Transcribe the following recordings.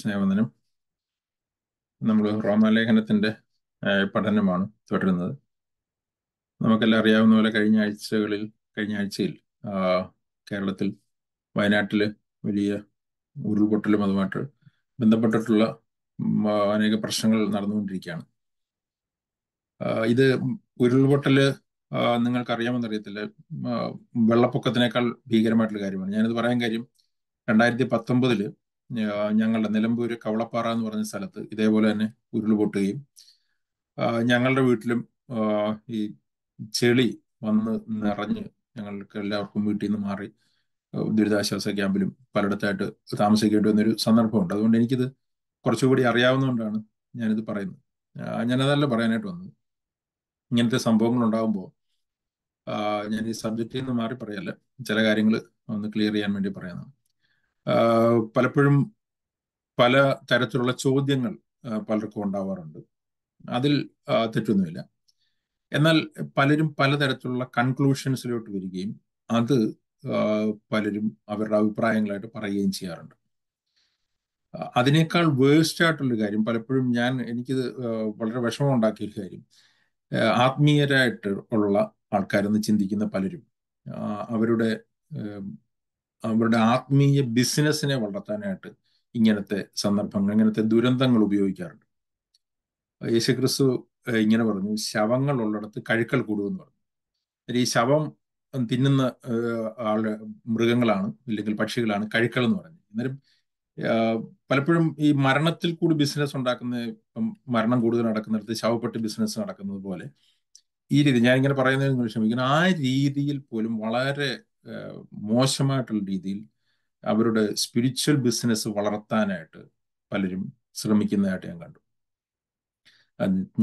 സ്നേഹവന്ദനം നമ്മൾ റോമാലേഖനത്തിന്റെ പഠനമാണ് തുടരുന്നത് നമുക്കെല്ലാം അറിയാവുന്ന പോലെ കഴിഞ്ഞ ആഴ്ചകളിൽ കഴിഞ്ഞ ആഴ്ചയിൽ കേരളത്തിൽ വയനാട്ടിൽ വലിയ ഉരുൾപൊട്ടലും അതുമായിട്ട് ബന്ധപ്പെട്ടിട്ടുള്ള അനേക പ്രശ്നങ്ങൾ നടന്നുകൊണ്ടിരിക്കുകയാണ് ഇത് ഉരുൾപൊട്ടൽ അറിയാമെന്നറിയത്തില്ല വെള്ളപ്പൊക്കത്തിനേക്കാൾ ഭീകരമായിട്ടുള്ള കാര്യമാണ് ഞാനിത് പറയാൻ കാര്യം രണ്ടായിരത്തി പത്തൊമ്പതില് ഞങ്ങളുടെ നിലമ്പൂർ കവളപ്പാറ എന്ന് പറഞ്ഞ സ്ഥലത്ത് ഇതേപോലെ തന്നെ ഉരുൾപൊട്ടുകയും ഞങ്ങളുടെ വീട്ടിലും ഈ ചെളി വന്ന് നിറഞ്ഞ് ഞങ്ങൾക്ക് എല്ലാവർക്കും വീട്ടിൽ നിന്ന് മാറി ദുരിതാശ്വാസ ക്യാമ്പിലും പലയിടത്തായിട്ട് താമസിക്കേണ്ടി വന്നൊരു സന്ദർഭമുണ്ട് അതുകൊണ്ട് എനിക്കിത് കുറച്ചുകൂടി അറിയാവുന്നതുകൊണ്ടാണ് ഞാനിത് പറയുന്നത് ഞാനതല്ല പറയാനായിട്ട് വന്നത് ഇങ്ങനത്തെ സംഭവങ്ങൾ ഉണ്ടാകുമ്പോൾ ഞാൻ ഈ സബ്ജക്റ്റിൽ നിന്ന് മാറി പറയല്ല ചില കാര്യങ്ങൾ ഒന്ന് ക്ലിയർ ചെയ്യാൻ വേണ്ടി പറയുന്നതാണ് പലപ്പോഴും പല തരത്തിലുള്ള ചോദ്യങ്ങൾ പലർക്കും ഉണ്ടാവാറുണ്ട് അതിൽ തെറ്റൊന്നുമില്ല എന്നാൽ പലരും പലതരത്തിലുള്ള കൺക്ലൂഷൻസിലോട്ട് വരികയും അത് പലരും അവരുടെ അഭിപ്രായങ്ങളായിട്ട് പറയുകയും ചെയ്യാറുണ്ട് അതിനേക്കാൾ വേസ്റ്റ് ആയിട്ടുള്ള കാര്യം പലപ്പോഴും ഞാൻ എനിക്കിത് വളരെ വിഷമം ഉണ്ടാക്കിയ ഒരു കാര്യം ആത്മീയരായിട്ട് ഉള്ള ആൾക്കാരെന്ന് ചിന്തിക്കുന്ന പലരും അവരുടെ അവരുടെ ആത്മീയ ബിസിനസ്സിനെ വളർത്താനായിട്ട് ഇങ്ങനത്തെ സന്ദർഭങ്ങൾ ഇങ്ങനത്തെ ദുരന്തങ്ങൾ ഉപയോഗിക്കാറുണ്ട് ക്രിസ്തു ഇങ്ങനെ പറഞ്ഞു ശവങ്ങൾ ഉള്ളിടത്ത് കഴുക്കൽ കൂടുമെന്ന് പറഞ്ഞു ഈ ശവം തിന്നുന്ന ആളുടെ മൃഗങ്ങളാണ് അല്ലെങ്കിൽ പക്ഷികളാണ് കഴുക്കൾ എന്ന് പറഞ്ഞു അന്നേരം പലപ്പോഴും ഈ മരണത്തിൽ കൂടി ബിസിനസ് ഉണ്ടാക്കുന്ന മരണം കൂടുതൽ നടക്കുന്നിടത്ത് ശവപ്പെട്ട് ബിസിനസ് നടക്കുന്നത് പോലെ ഈ രീതി ഞാൻ ഇങ്ങനെ പറയുന്നത് നിങ്ങൾ ക്ഷമിക്കണം ആ രീതിയിൽ പോലും വളരെ മോശമായിട്ടുള്ള രീതിയിൽ അവരുടെ സ്പിരിച്വൽ ബിസിനസ് വളർത്താനായിട്ട് പലരും ശ്രമിക്കുന്നതായിട്ട് ഞാൻ കണ്ടു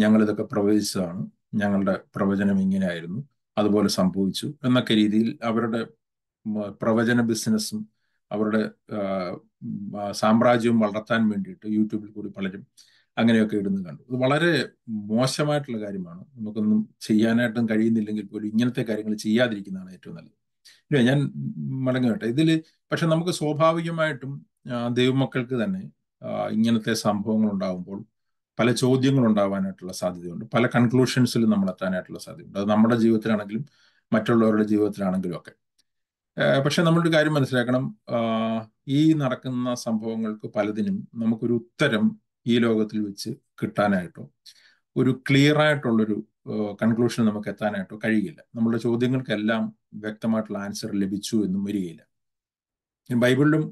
ഞങ്ങളിതൊക്കെ പ്രവചിച്ചതാണ് ഞങ്ങളുടെ പ്രവചനം ഇങ്ങനെയായിരുന്നു അതുപോലെ സംഭവിച്ചു എന്നൊക്കെ രീതിയിൽ അവരുടെ പ്രവചന ബിസിനസ്സും അവരുടെ സാമ്രാജ്യവും വളർത്താൻ വേണ്ടിയിട്ട് യൂട്യൂബിൽ കൂടി പലരും അങ്ങനെയൊക്കെ ഇടുന്നു കണ്ടു അത് വളരെ മോശമായിട്ടുള്ള കാര്യമാണ് നമുക്കൊന്നും ചെയ്യാനായിട്ടും കഴിയുന്നില്ലെങ്കിൽ പോലും ഇങ്ങനത്തെ കാര്യങ്ങൾ ചെയ്യാതിരിക്കുന്നതാണ് ഏറ്റവും നല്ലത് ഞാൻ മടങ്ങട്ടെ ഇതിൽ പക്ഷെ നമുക്ക് സ്വാഭാവികമായിട്ടും ദൈവമക്കൾക്ക് തന്നെ ഇങ്ങനത്തെ സംഭവങ്ങൾ ഉണ്ടാകുമ്പോൾ പല ചോദ്യങ്ങൾ ഉണ്ടാവാനായിട്ടുള്ള സാധ്യതയുണ്ട് പല കൺക്ലൂഷൻസിലും നമ്മൾ എത്താനായിട്ടുള്ള സാധ്യതയുണ്ട് അത് നമ്മുടെ ജീവിതത്തിലാണെങ്കിലും മറ്റുള്ളവരുടെ ജീവിതത്തിലാണെങ്കിലും ഒക്കെ പക്ഷെ നമ്മളൊരു കാര്യം മനസ്സിലാക്കണം ഈ നടക്കുന്ന സംഭവങ്ങൾക്ക് പലതിനും നമുക്കൊരു ഉത്തരം ഈ ലോകത്തിൽ വെച്ച് കിട്ടാനായിട്ടോ ഒരു ക്ലിയർ കൺക്ലൂഷൻ നമുക്ക് എത്താനായിട്ടോ കഴിയില്ല നമ്മുടെ ചോദ്യങ്ങൾക്കെല്ലാം വ്യക്തമായിട്ടുള്ള ആൻസർ ലഭിച്ചു എന്നും വരികയില്ല ബൈബിളിലും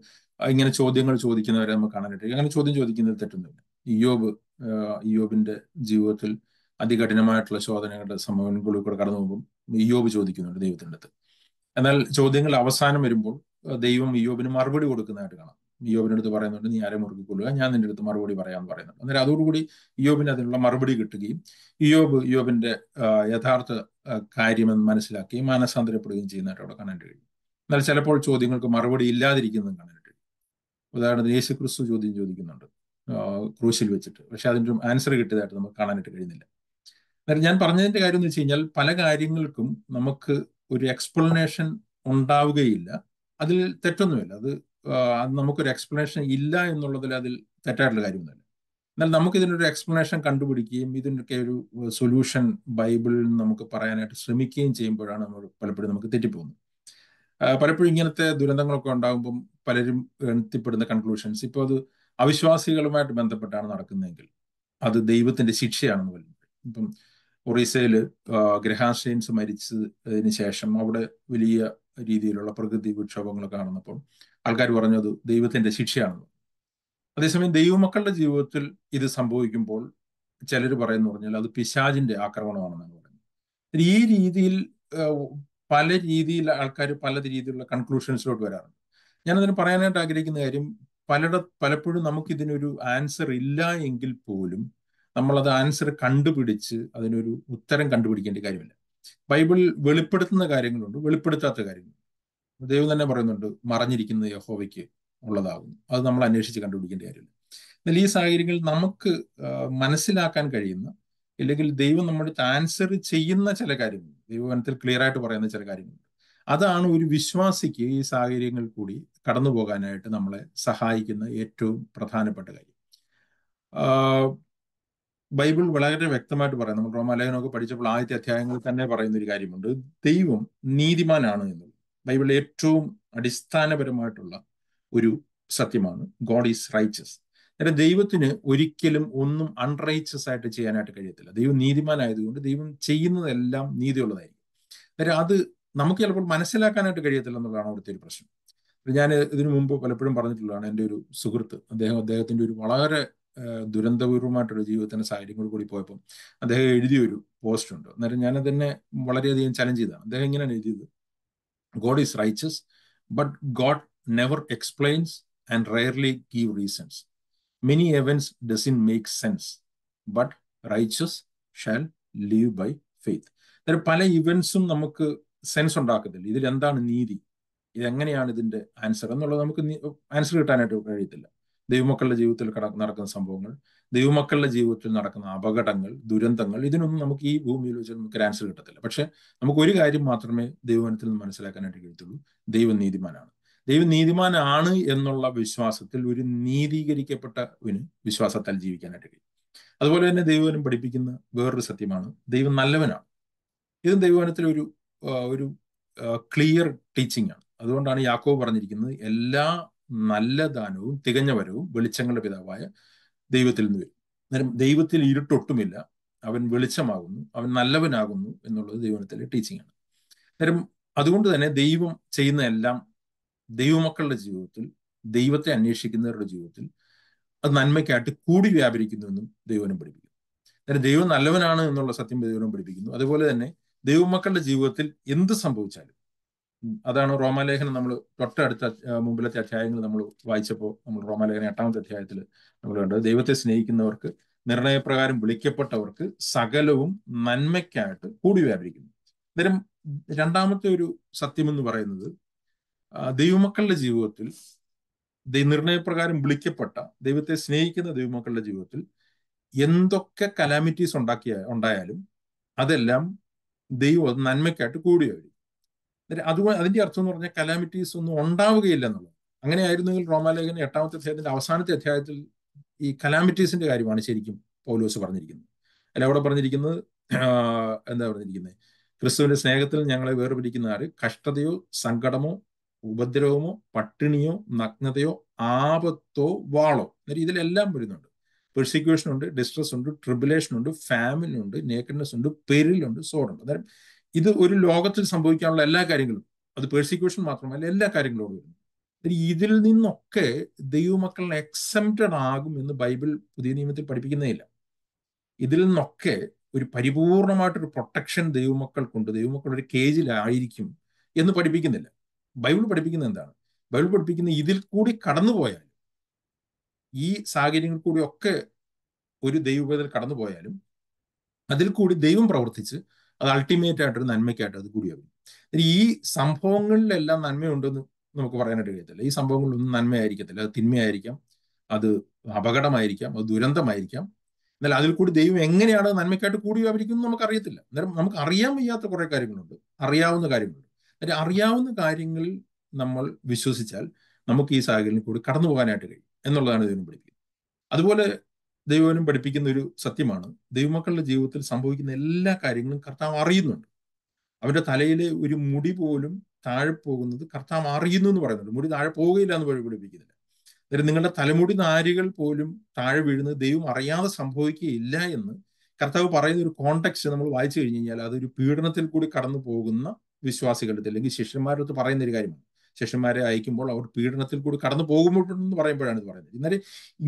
ഇങ്ങനെ ചോദ്യങ്ങൾ ചോദിക്കുന്നവരെ നമുക്ക് കാണാനായിട്ട് അങ്ങനെ ചോദ്യം ചോദിക്കുന്നത് തെറ്റൊന്നുമില്ല ഇയോബ് ഇയോബിന്റെ ജീവിതത്തിൽ അതികഠിനമായിട്ടുള്ള ചോദനകളുടെ സംഭവങ്ങളിൽ കൂടെ കടന്നു പോകുമ്പോൾ ഇയോബ് ചോദിക്കുന്നുണ്ട് ദൈവത്തിൻ്റെ അടുത്ത് എന്നാൽ ചോദ്യങ്ങൾ അവസാനം വരുമ്പോൾ ദൈവം ഇയോബിന് മറുപടി കൊടുക്കുന്നതായിട്ട് കാണാം ഇയോബിൻ്റെ അടുത്ത് പറയുന്നുണ്ട് നീ ആരെ മുറുക്കിക്കൊള്ളുക ഞാൻ നിന്റെ അടുത്ത് മറുപടി പറയാമെന്ന് പറയുന്നുണ്ട് അന്നേരം അതോടുകൂടി ഇയോബിന് അതിനുള്ള മറുപടി കിട്ടുകയും ഇയോബ് ഇയോബിന്റെ യഥാർത്ഥ കാര്യമെന്ന് മനസ്സിലാക്കുകയും മാനസാന്തരപ്പെടുകയും ചെയ്യുന്നതായിട്ട് അവിടെ കാണാൻ കഴിയും എന്നാൽ ചിലപ്പോൾ ചോദ്യങ്ങൾക്ക് മറുപടി ഇല്ലാതിരിക്കുന്നതും കാണാൻ കഴിയും ഉദാഹരണത്തിന് യേശു ക്രിസ്തു ചോദ്യം ചോദിക്കുന്നുണ്ട് ക്രൂശിൽ വെച്ചിട്ട് പക്ഷെ അതിൻ്റെ ആൻസർ കിട്ടിയതായിട്ട് നമുക്ക് കാണാനായിട്ട് കഴിയുന്നില്ല അന്നേരം ഞാൻ പറഞ്ഞതിന്റെ കാര്യം എന്ന് വെച്ച് കഴിഞ്ഞാൽ പല കാര്യങ്ങൾക്കും നമുക്ക് ഒരു എക്സ്പ്ലനേഷൻ ഉണ്ടാവുകയില്ല അതിൽ തെറ്റൊന്നുമില്ല അത് അത് നമുക്കൊരു എക്സ്പ്ലനേഷൻ ഇല്ല എന്നുള്ളതിൽ അതിൽ തെറ്റായിട്ടുള്ള കാര്യമൊന്നുമില്ല എന്നാൽ നമുക്ക് ഇതിനൊരു എക്സ്പ്ലനേഷൻ കണ്ടുപിടിക്കുകയും ഇതിനൊക്കെ ഒരു സൊല്യൂഷൻ ബൈബിളിൽ നമുക്ക് പറയാനായിട്ട് ശ്രമിക്കുകയും ചെയ്യുമ്പോഴാണ് നമ്മൾ പലപ്പോഴും നമുക്ക് തെറ്റിപ്പോകുന്നത് പലപ്പോഴും ഇങ്ങനത്തെ ദുരന്തങ്ങളൊക്കെ ഉണ്ടാകുമ്പം പലരും എണ്ണത്തിപ്പെടുന്ന കൺക്ലൂഷൻസ് ഇപ്പോൾ അത് അവിശ്വാസികളുമായിട്ട് ബന്ധപ്പെട്ടാണ് നടക്കുന്നതെങ്കിൽ അത് ദൈവത്തിന്റെ ശിക്ഷയാണെന്ന് പറയുന്നത് ഇപ്പം ഒറീസയിൽ ഗ്രഹാശയൻസ് മരിച്ചതിന് ശേഷം അവിടെ വലിയ രീതിയിലുള്ള പ്രകൃതി വിക്ഷോഭങ്ങൾ കാണുന്നപ്പോൾ ആൾക്കാർ പറഞ്ഞത് ദൈവത്തിന്റെ ശിക്ഷയാണ് അതേസമയം ദൈവമക്കളുടെ ജീവിതത്തിൽ ഇത് സംഭവിക്കുമ്പോൾ ചിലർ പറയുന്നു പറഞ്ഞാൽ അത് പിശാജിന്റെ ആക്രമണമാണെന്നാണ് പറയുന്നത് ഈ രീതിയിൽ പല രീതിയിൽ ആൾക്കാർ പല രീതിയിലുള്ള കൺക്ലൂഷൻസിലോട്ട് വരാറുണ്ട് ഞാനതിന് പറയാനായിട്ട് ആഗ്രഹിക്കുന്ന കാര്യം പലട പലപ്പോഴും നമുക്കിതിനൊരു ആൻസർ ഇല്ല എങ്കിൽ പോലും നമ്മളത് ആൻസർ കണ്ടുപിടിച്ച് അതിനൊരു ഉത്തരം കണ്ടുപിടിക്കേണ്ട കാര്യമില്ല ബൈബിൾ വെളിപ്പെടുത്തുന്ന കാര്യങ്ങളുണ്ട് വെളിപ്പെടുത്താത്ത കാര്യങ്ങളുണ്ട് ദൈവം തന്നെ പറയുന്നുണ്ട് മറഞ്ഞിരിക്കുന്നത് യഹോവയ്ക്ക് ഉള്ളതാകുന്നു അത് നമ്മൾ അന്വേഷിച്ച് കണ്ടുപിടിക്കേണ്ട കാര്യമില്ല എന്നാൽ ഈ സാഹചര്യങ്ങളിൽ നമുക്ക് മനസ്സിലാക്കാൻ കഴിയുന്ന അല്ലെങ്കിൽ ദൈവം നമ്മുടെ ആൻസർ ചെയ്യുന്ന ചില കാര്യങ്ങൾ ദൈവവനത്തിൽ ക്ലിയർ ആയിട്ട് പറയുന്ന ചില കാര്യങ്ങളുണ്ട് അതാണ് ഒരു വിശ്വാസിക്ക് ഈ സാഹചര്യങ്ങൾ കൂടി കടന്നു പോകാനായിട്ട് നമ്മളെ സഹായിക്കുന്ന ഏറ്റവും പ്രധാനപ്പെട്ട കാര്യം ബൈബിൾ വളരെ വ്യക്തമായിട്ട് പറയാം നമ്മൾ റോമാലയനൊക്കെ പഠിച്ചപ്പോൾ ആദ്യത്തെ അധ്യായങ്ങളിൽ തന്നെ പറയുന്ന ഒരു കാര്യമുണ്ട് ദൈവം നീതിമാനാണ് എന്നുള്ളത് ബൈബിൾ ഏറ്റവും അടിസ്ഥാനപരമായിട്ടുള്ള ഒരു സത്യമാണ് ഗോഡ് ഈസ് റൈച്ചസ് അതായത് ദൈവത്തിന് ഒരിക്കലും ഒന്നും അൺറൈച്ചസ് ആയിട്ട് ചെയ്യാനായിട്ട് കഴിയത്തില്ല ദൈവം നീതിമാനായതുകൊണ്ട് ദൈവം ചെയ്യുന്നതെല്ലാം നീതിയുള്ളതായിരിക്കും അതായത് അത് നമുക്ക് ചിലപ്പോൾ മനസ്സിലാക്കാനായിട്ട് കഴിയത്തില്ല എന്നുള്ളതാണ് അവിടുത്തെ ഒരു പ്രശ്നം ഞാൻ ഇതിനു മുമ്പ് പലപ്പോഴും പറഞ്ഞിട്ടുള്ളതാണ് എൻ്റെ ഒരു സുഹൃത്ത് അദ്ദേഹം അദ്ദേഹത്തിൻ്റെ ഒരു വളരെ ദുരന്തപൂർവമായിട്ടൊരു ജീവിതത്തിൻ്റെ സാഹചര്യങ്ങൾ കൂടി പോയപ്പോൾ അദ്ദേഹം എഴുതിയൊരു പോസ്റ്റ് ഉണ്ട് അന്നേരം ഞാനത് വളരെയധികം ചലഞ്ച് ചെയ്തതാണ് അദ്ദേഹം ഇങ്ങനെയാണ് എഴുതിയത് God is righteous, but God never explains and rarely give reasons. Many events doesn't make sense, but righteous shall live by faith. events പല ഇവൻസും നമുക്ക് സെൻസ് ഉണ്ടാക്കത്തില്ല ഇതിൽ എന്താണ് നീതി ഇതെങ്ങനെയാണ് ഇതിന്റെ ആൻസർ എന്നുള്ളത് നമുക്ക് ആൻസർ കിട്ടാനായിട്ട് കഴിയത്തില്ല ദൈവമക്കളുടെ ജീവിതത്തിൽ നടക്കുന്ന സംഭവങ്ങൾ ദൈവമക്കളുടെ ജീവിതത്തിൽ നടക്കുന്ന അപകടങ്ങൾ ദുരന്തങ്ങൾ ഇതിനൊന്നും നമുക്ക് ഈ ഭൂമിയിൽ വെച്ച് നമുക്ക് ആൻസർ കിട്ടത്തില്ല പക്ഷെ നമുക്ക് ഒരു കാര്യം മാത്രമേ ദൈവവനത്തിൽ നിന്ന് മനസ്സിലാക്കാനായിട്ട് കഴിയത്തുള്ളൂ ദൈവം നീതിമാനാണ് ദൈവം നീതിമാനാണ് എന്നുള്ള വിശ്വാസത്തിൽ ഒരു നീതീകരിക്കപ്പെട്ടവന് വിശ്വാസത്താൽ ജീവിക്കാനായിട്ട് കഴിയും അതുപോലെ തന്നെ ദൈവവനം പഠിപ്പിക്കുന്ന വേറൊരു സത്യമാണ് ദൈവം നല്ലവനാണ് ഇതും ദൈവവനത്തിൽ ഒരു ഒരു ക്ലിയർ ടീച്ചിങ് ആണ് അതുകൊണ്ടാണ് യാക്കോ പറഞ്ഞിരിക്കുന്നത് എല്ലാ നല്ല ദാനവും തികഞ്ഞ വരവും വെളിച്ചങ്ങളുടെ പിതാവായ ദൈവത്തിൽ നിന്ന് വരും അന്നേരം ദൈവത്തിൽ ഇരുട്ടൊട്ടുമില്ല അവൻ വെളിച്ചമാകുന്നു അവൻ നല്ലവനാകുന്നു എന്നുള്ളത് ദൈവത്തിലെ ടീച്ചിങ് ആണ് അന്നേരം അതുകൊണ്ട് തന്നെ ദൈവം ചെയ്യുന്ന എല്ലാം ദൈവമക്കളുടെ ജീവിതത്തിൽ ദൈവത്തെ അന്വേഷിക്കുന്നവരുടെ ജീവിതത്തിൽ അത് നന്മയ്ക്കായിട്ട് കൂടി വ്യാപരിക്കുന്നു എന്നും ദൈവനം പഠിപ്പിക്കുന്നു അന്നേരം ദൈവം നല്ലവനാണ് എന്നുള്ള സത്യം ദൈവനം പഠിപ്പിക്കുന്നു അതുപോലെ തന്നെ ദൈവമക്കളുടെ ജീവിതത്തിൽ എന്ത് സംഭവിച്ചാലും അതാണ് റോമാലേഖനം നമ്മൾ തൊട്ടടുത്ത മുമ്പിലത്തെ അധ്യായങ്ങൾ നമ്മൾ വായിച്ചപ്പോൾ നമ്മൾ റോമാലേഖന എട്ടാമത്തെ അധ്യായത്തിൽ നമ്മൾ കണ്ടത് ദൈവത്തെ സ്നേഹിക്കുന്നവർക്ക് നിർണയപ്രകാരം വിളിക്കപ്പെട്ടവർക്ക് സകലവും നന്മയ്ക്കായിട്ട് കൂടി വ്യാപരിക്കുന്നു അന്നേരം രണ്ടാമത്തെ ഒരു സത്യം എന്ന് പറയുന്നത് ദൈവമക്കളുടെ ജീവിതത്തിൽ നിർണയപ്രകാരം വിളിക്കപ്പെട്ട ദൈവത്തെ സ്നേഹിക്കുന്ന ദൈവമക്കളുടെ ജീവിതത്തിൽ എന്തൊക്കെ കലാമിറ്റീസ് ഉണ്ടാക്കിയ ഉണ്ടായാലും അതെല്ലാം ദൈവം നന്മയ്ക്കായിട്ട് കൂടി വരും അതുകൊണ്ട് അതിന്റെ അർത്ഥം എന്ന് പറഞ്ഞാൽ കലാമിറ്റീസ് ഒന്നും ഉണ്ടാവുകയില്ല എന്നുള്ളത് അങ്ങനെയായിരുന്നെങ്കിൽ റോമാലേഖന എട്ടാമത്തെ അധ്യായത്തിന്റെ അവസാനത്തെ അധ്യായത്തിൽ ഈ കലാമിറ്റീസിന്റെ കാര്യമാണ് ശരിക്കും പൗലോസ് പറഞ്ഞിരിക്കുന്നത് അല്ല അവിടെ പറഞ്ഞിരിക്കുന്നത് എന്താ പറഞ്ഞിരിക്കുന്നത് ക്രിസ്തുവിന്റെ സ്നേഹത്തിൽ ഞങ്ങളെ വേർപിരിക്കുന്ന ആര് കഷ്ടതയോ സങ്കടമോ ഉപദ്രവമോ പട്ടിണിയോ നഗ്നതയോ ആപത്തോ വാളോ എന്നിട്ട് ഇതിലെല്ലാം വരുന്നുണ്ട് പെർസിക്യൂഷൻ ഉണ്ട് ഡിസ്ട്രസ് ഉണ്ട് ട്രിബുലേഷൻ ഉണ്ട് ഫാമിലി ഉണ്ട് നേക്കഡ്നെസ് ഉണ്ട് പെരിലുണ്ട് സോറുണ്ട് അന്നേരം ഇത് ഒരു ലോകത്തിൽ സംഭവിക്കാനുള്ള എല്ലാ കാര്യങ്ങളും അത് പേഴ്സിക്യൂഷൻ മാത്രമല്ല എല്ലാ കാര്യങ്ങളോട് വരുന്നു ഇതിൽ നിന്നൊക്കെ ദൈവമക്കളെ എക്സെപ്റ്റഡ് ആകും എന്ന് ബൈബിൾ പുതിയ നിയമത്തിൽ പഠിപ്പിക്കുന്നേയില്ല ഇതിൽ നിന്നൊക്കെ ഒരു പരിപൂർണമായിട്ടൊരു പ്രൊട്ടക്ഷൻ ദൈവമക്കൾക്കുണ്ട് ദൈവമക്കൾ ഒരു കേജിലായിരിക്കും എന്ന് പഠിപ്പിക്കുന്നില്ല ബൈബിൾ പഠിപ്പിക്കുന്നത് എന്താണ് ബൈബിൾ പഠിപ്പിക്കുന്ന ഇതിൽ കൂടി കടന്നുപോയാൽ ഈ സാഹചര്യങ്ങൾ കൂടി ഒക്കെ ഒരു ദൈവത്തിൽ കടന്നുപോയാലും അതിൽ കൂടി ദൈവം പ്രവർത്തിച്ച് അത് അൾട്ടിമേറ്റ് ഒരു നന്മയ്ക്കായിട്ട് അത് കൂടിയാകും ഈ സംഭവങ്ങളിലെല്ലാം നന്മയുണ്ടെന്ന് നമുക്ക് പറയാനായിട്ട് കഴിയത്തില്ല ഈ സംഭവങ്ങളിലൊന്നും നന്മയായിരിക്കത്തില്ല അത് തിന്മയായിരിക്കാം അത് അപകടമായിരിക്കാം അത് ദുരന്തമായിരിക്കാം എന്നാൽ അതിൽ കൂടി ദൈവം എങ്ങനെയാണ് നന്മയ്ക്കായിട്ട് കൂടി വ്യാപരിക്കുന്നത് നമുക്ക് അറിയത്തില്ല അന്നേരം നമുക്ക് അറിയാൻ വയ്യാത്ത കുറേ കാര്യങ്ങളുണ്ട് അറിയാവുന്ന കാര്യങ്ങളുണ്ട് അന്നേരം അറിയാവുന്ന കാര്യങ്ങളിൽ നമ്മൾ വിശ്വസിച്ചാൽ നമുക്ക് ഈ സാഹചര്യത്തിൽ കൂടി കടന്നു പോകാനായിട്ട് കഴിയും എന്നുള്ളതാണ് ഇതിനും പഠിപ്പിക്കുന്നത് അതുപോലെ ദൈവനും പഠിപ്പിക്കുന്ന ഒരു സത്യമാണ് ദൈവമക്കളുടെ ജീവിതത്തിൽ സംഭവിക്കുന്ന എല്ലാ കാര്യങ്ങളും കർത്താവ് അറിയുന്നുണ്ട് അവരുടെ തലയിലെ ഒരു മുടി പോലും താഴെ പോകുന്നത് കർത്താവ് അറിയുന്നു എന്ന് പറയുന്നുണ്ട് മുടി താഴെ പോവുകയില്ല എന്ന് പഠിപ്പിക്കുന്നില്ല അതായത് നിങ്ങളുടെ തലമുടി നാരുകൾ പോലും താഴെ വീഴുന്നത് ദൈവം അറിയാതെ സംഭവിക്കുകയില്ല എന്ന് കർത്താവ് പറയുന്ന ഒരു കോണ്ടക്സ്റ്റ് നമ്മൾ വായിച്ചു കഴിഞ്ഞു കഴിഞ്ഞാൽ അതൊരു പീഡനത്തിൽ കൂടി കടന്നു പോകുന്ന വിശ്വാസികളുടെ അല്ലെങ്കിൽ ശിഷ്യന്മാരുടെ അടുത്ത് പറയുന്ന ഒരു കാര്യമാണ് ശിഷ്യന്മാരെ അയക്കുമ്പോൾ അവർ പീഡനത്തിൽ കൂടി കടന്നു പോകുമ്പോഴെന്ന് പറയുമ്പോഴാണ് ഇത് പറയുന്നത് എന്നാൽ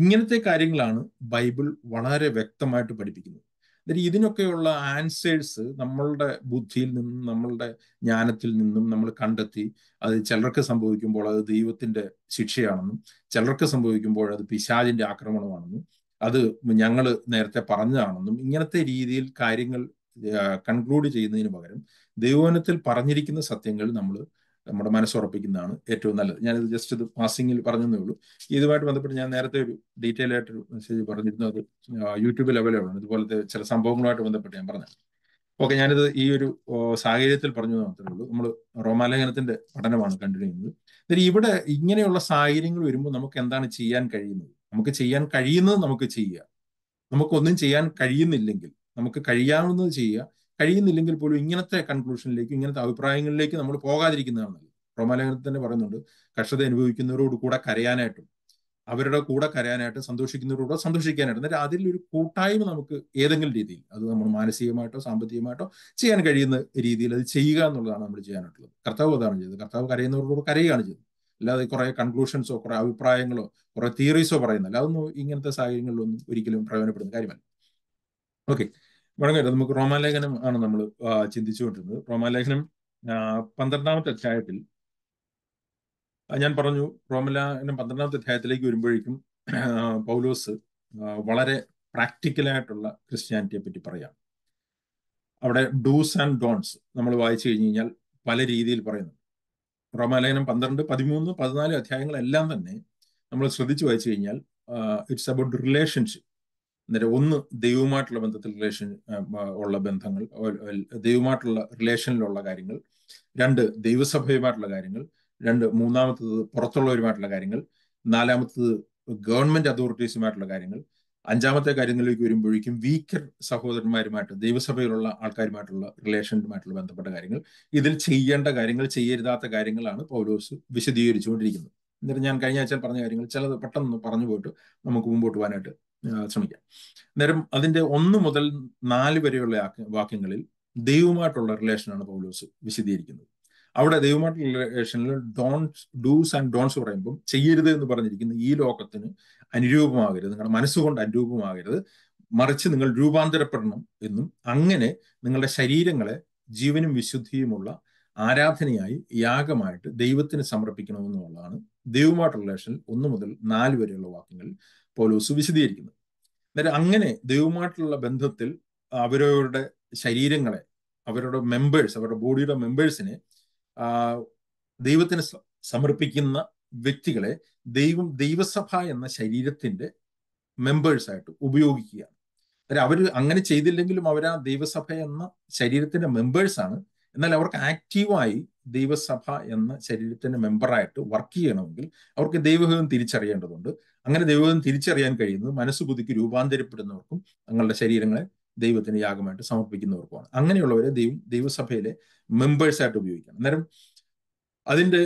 ഇങ്ങനത്തെ കാര്യങ്ങളാണ് ബൈബിൾ വളരെ വ്യക്തമായിട്ട് പഠിപ്പിക്കുന്നത് എന്നിട്ട് ഇതിനൊക്കെയുള്ള ആൻസേഴ്സ് നമ്മളുടെ ബുദ്ധിയിൽ നിന്നും നമ്മളുടെ ജ്ഞാനത്തിൽ നിന്നും നമ്മൾ കണ്ടെത്തി അത് ചിലർക്ക് സംഭവിക്കുമ്പോൾ അത് ദൈവത്തിന്റെ ശിക്ഷയാണെന്നും ചിലർക്ക് സംഭവിക്കുമ്പോൾ അത് പിശാചിന്റെ ആക്രമണമാണെന്നും അത് ഞങ്ങൾ നേരത്തെ പറഞ്ഞതാണെന്നും ഇങ്ങനത്തെ രീതിയിൽ കാര്യങ്ങൾ കൺക്ലൂഡ് ചെയ്യുന്നതിന് പകരം ദൈവവനത്തിൽ പറഞ്ഞിരിക്കുന്ന സത്യങ്ങൾ നമ്മൾ നമ്മുടെ മനസ്സുറപ്പിക്കുന്നതാണ് ഏറ്റവും നല്ലത് ഞാനിത് ജസ്റ്റ് ഇത് പാസിംഗിൽ പറഞ്ഞതേ ഉള്ളൂ ഇതുമായിട്ട് ബന്ധപ്പെട്ട് ഞാൻ നേരത്തെ ഒരു ഡീറ്റെയിൽ ഒരു മെസ്സേജ് പറഞ്ഞിരുന്നു അത് യൂട്യൂബിൽ അവൈലബിൾ ആണ് ഇതുപോലത്തെ ചില സംഭവങ്ങളുമായിട്ട് ബന്ധപ്പെട്ട് ഞാൻ പറഞ്ഞത് ഓക്കെ ഞാനിത് ഈ ഒരു സാഹചര്യത്തിൽ പറഞ്ഞു മാത്രമേ ഉള്ളൂ നമ്മൾ റോമാലേഖനത്തിന്റെ പഠനമാണ് കണ്ടിന്യൂ ചെയ്യുന്നത് എന്നിട്ട് ഇവിടെ ഇങ്ങനെയുള്ള സാഹചര്യങ്ങൾ വരുമ്പോൾ നമുക്ക് എന്താണ് ചെയ്യാൻ കഴിയുന്നത് നമുക്ക് ചെയ്യാൻ കഴിയുന്നത് നമുക്ക് ചെയ്യുക നമുക്കൊന്നും ചെയ്യാൻ കഴിയുന്നില്ലെങ്കിൽ നമുക്ക് കഴിയാവുന്നത് ചെയ്യുക കഴിയുന്നില്ലെങ്കിൽ പോലും ഇങ്ങനത്തെ കൺക്ലൂഷനിലേക്ക് ഇങ്ങനത്തെ അഭിപ്രായങ്ങളിലേക്ക് നമ്മൾ പോകാതിരിക്കുന്നതാണ് റോമാലേഖനത്തിൽ തന്നെ പറയുന്നുണ്ട് കഷ്ടത അനുഭവിക്കുന്നവരോട് കൂടെ കരയാനായിട്ടും അവരുടെ കൂടെ കരയാനായിട്ട് സന്തോഷിക്കുന്നവരോട് സന്തോഷിക്കാനായിട്ട് എന്നിട്ട് അതിലൊരു കൂട്ടായ്മ നമുക്ക് ഏതെങ്കിലും രീതിയിൽ അത് നമ്മൾ മാനസികമായിട്ടോ സാമ്പത്തികമായിട്ടോ ചെയ്യാൻ കഴിയുന്ന രീതിയിൽ അത് ചെയ്യുക എന്നുള്ളതാണ് നമ്മൾ ചെയ്യാനായിട്ടുള്ളത് കർത്താവ് അതാണ് ചെയ്തത് കർത്താവ് കരയുന്നവരോട് കരയുകയാണ് ചെയ്തത് അല്ലാതെ കുറെ കൺക്ലൂഷൻസോ കുറെ അഭിപ്രായങ്ങളോ കുറെ തിയറീസോ പറയുന്നില്ല അതൊന്നും ഇങ്ങനത്തെ സാഹചര്യങ്ങളിലൊന്നും ഒരിക്കലും പ്രയോജനപ്പെടുന്ന കാര്യമല്ല ഓക്കെ മുടങ്ങരുത് നമുക്ക് റോമാലേഖനം ആണ് നമ്മൾ ചിന്തിച്ചുകൊണ്ടിരുന്നത് റോമാലേഖനം പന്ത്രണ്ടാമത്തെ അധ്യായത്തിൽ ഞാൻ പറഞ്ഞു റോമലേഖനം പന്ത്രണ്ടാമത്തെ അധ്യായത്തിലേക്ക് വരുമ്പോഴേക്കും പൗലോസ് വളരെ പ്രാക്ടിക്കലായിട്ടുള്ള ക്രിസ്ത്യാനിറ്റിയെ പറ്റി പറയാം അവിടെ ഡൂസ് ആൻഡ് ഡോൺസ് നമ്മൾ വായിച്ചു കഴിഞ്ഞ് കഴിഞ്ഞാൽ പല രീതിയിൽ പറയുന്നു റോമാലേഖനം പന്ത്രണ്ട് പതിമൂന്ന് പതിനാല് അധ്യായങ്ങളെല്ലാം തന്നെ നമ്മൾ ശ്രദ്ധിച്ചു വായിച്ചു കഴിഞ്ഞാൽ ഇറ്റ്സ് അബൌട്ട് റിലേഷൻഷിപ്പ് അന്നേരം ഒന്ന് ദൈവമായിട്ടുള്ള ബന്ധത്തിൽ റിലേഷൻ ഉള്ള ബന്ധങ്ങൾ ദൈവമായിട്ടുള്ള റിലേഷനിലുള്ള കാര്യങ്ങൾ രണ്ട് ദൈവസഭയുമായിട്ടുള്ള കാര്യങ്ങൾ രണ്ട് മൂന്നാമത്തത് പുറത്തുള്ളവരുമായിട്ടുള്ള കാര്യങ്ങൾ നാലാമത്തത് ഗവൺമെന്റ് അതോറിറ്റീസുമായിട്ടുള്ള കാര്യങ്ങൾ അഞ്ചാമത്തെ കാര്യങ്ങളിലേക്ക് വരുമ്പോഴേക്കും വീക്കർ സഹോദരന്മാരുമായിട്ട് ദൈവസഭയിലുള്ള ആൾക്കാരുമായിട്ടുള്ള റിലേഷനുമായിട്ടുള്ള ബന്ധപ്പെട്ട കാര്യങ്ങൾ ഇതിൽ ചെയ്യേണ്ട കാര്യങ്ങൾ ചെയ്യരുതാത്ത കാര്യങ്ങളാണ് പൗലോസ് വിശദീകരിച്ചുകൊണ്ടിരിക്കുന്നത് എന്നിട്ട് ഞാൻ കഴിഞ്ഞ ആഴ്ച പറഞ്ഞ കാര്യങ്ങൾ ചിലത് പെട്ടെന്ന് പറഞ്ഞു പോയിട്ട് നമുക്ക് മുമ്പോട്ട് പോകാനായിട്ട് ശ്രമിക്കാം അന്നേരം അതിന്റെ ഒന്ന് മുതൽ നാല് വരെയുള്ള വാക്യങ്ങളിൽ ദൈവമായിട്ടുള്ള റിലേഷനാണ് പൗലോസ് വിശദീകരിക്കുന്നത് അവിടെ ദൈവമായിട്ടുള്ള റിലേഷനിൽ ഡോൺസ് ഡൂസ് ആൻഡ് ഡോൺസ് പറയുമ്പം ചെയ്യരുത് എന്ന് പറഞ്ഞിരിക്കുന്ന ഈ ലോകത്തിന് അനുരൂപമാകരുത് നിങ്ങളുടെ മനസ്സുകൊണ്ട് അനുരൂപമാകരുത് മറിച്ച് നിങ്ങൾ രൂപാന്തരപ്പെടണം എന്നും അങ്ങനെ നിങ്ങളുടെ ശരീരങ്ങളെ ജീവനും വിശുദ്ധിയുമുള്ള ആരാധനയായി യാഗമായിട്ട് ദൈവത്തിന് സമർപ്പിക്കണമെന്നുള്ളതാണ് ദൈവമായിട്ടുള്ള റിലേഷനിൽ ഒന്ന് മുതൽ നാല് വരെയുള്ള വാക്യങ്ങളിൽ പോലൂസ് വിശദീകരിക്കുന്നത് അന്നേരം അങ്ങനെ ദൈവമായിട്ടുള്ള ബന്ധത്തിൽ അവരവരുടെ ശരീരങ്ങളെ അവരുടെ മെമ്പേഴ്സ് അവരുടെ ബോഡിയുടെ മെമ്പേഴ്സിനെ ദൈവത്തിന് സമർപ്പിക്കുന്ന വ്യക്തികളെ ദൈവം ദൈവസഭ എന്ന ശരീരത്തിന്റെ മെമ്പേഴ്സായിട്ട് ആയിട്ട് ഉപയോഗിക്കുകയാണ് അവർ അങ്ങനെ ചെയ്തില്ലെങ്കിലും അവർ ആ ദൈവസഭ എന്ന ശരീരത്തിന്റെ മെമ്പേഴ്സാണ് ആണ് എന്നാൽ അവർക്ക് ആക്റ്റീവായി ദൈവസഭ എന്ന ശരീരത്തിന്റെ മെമ്പറായിട്ട് വർക്ക് ചെയ്യണമെങ്കിൽ അവർക്ക് ദൈവഹിതം തിരിച്ചറിയേണ്ടതുണ്ട് അങ്ങനെ ദൈവം തിരിച്ചറിയാൻ കഴിയുന്നത് മനസ്സ് ബുദ്ധിക്ക് രൂപാന്തരപ്പെടുന്നവർക്കും തങ്ങളുടെ ശരീരങ്ങളെ ദൈവത്തിന് യാഗമായിട്ട് സമർപ്പിക്കുന്നവർക്കുമാണ് അങ്ങനെയുള്ളവരെ ദൈവം ദൈവസഭയിലെ മെമ്പേഴ്സായിട്ട് ഉപയോഗിക്കണം അന്നേരം അതിൻ്റെ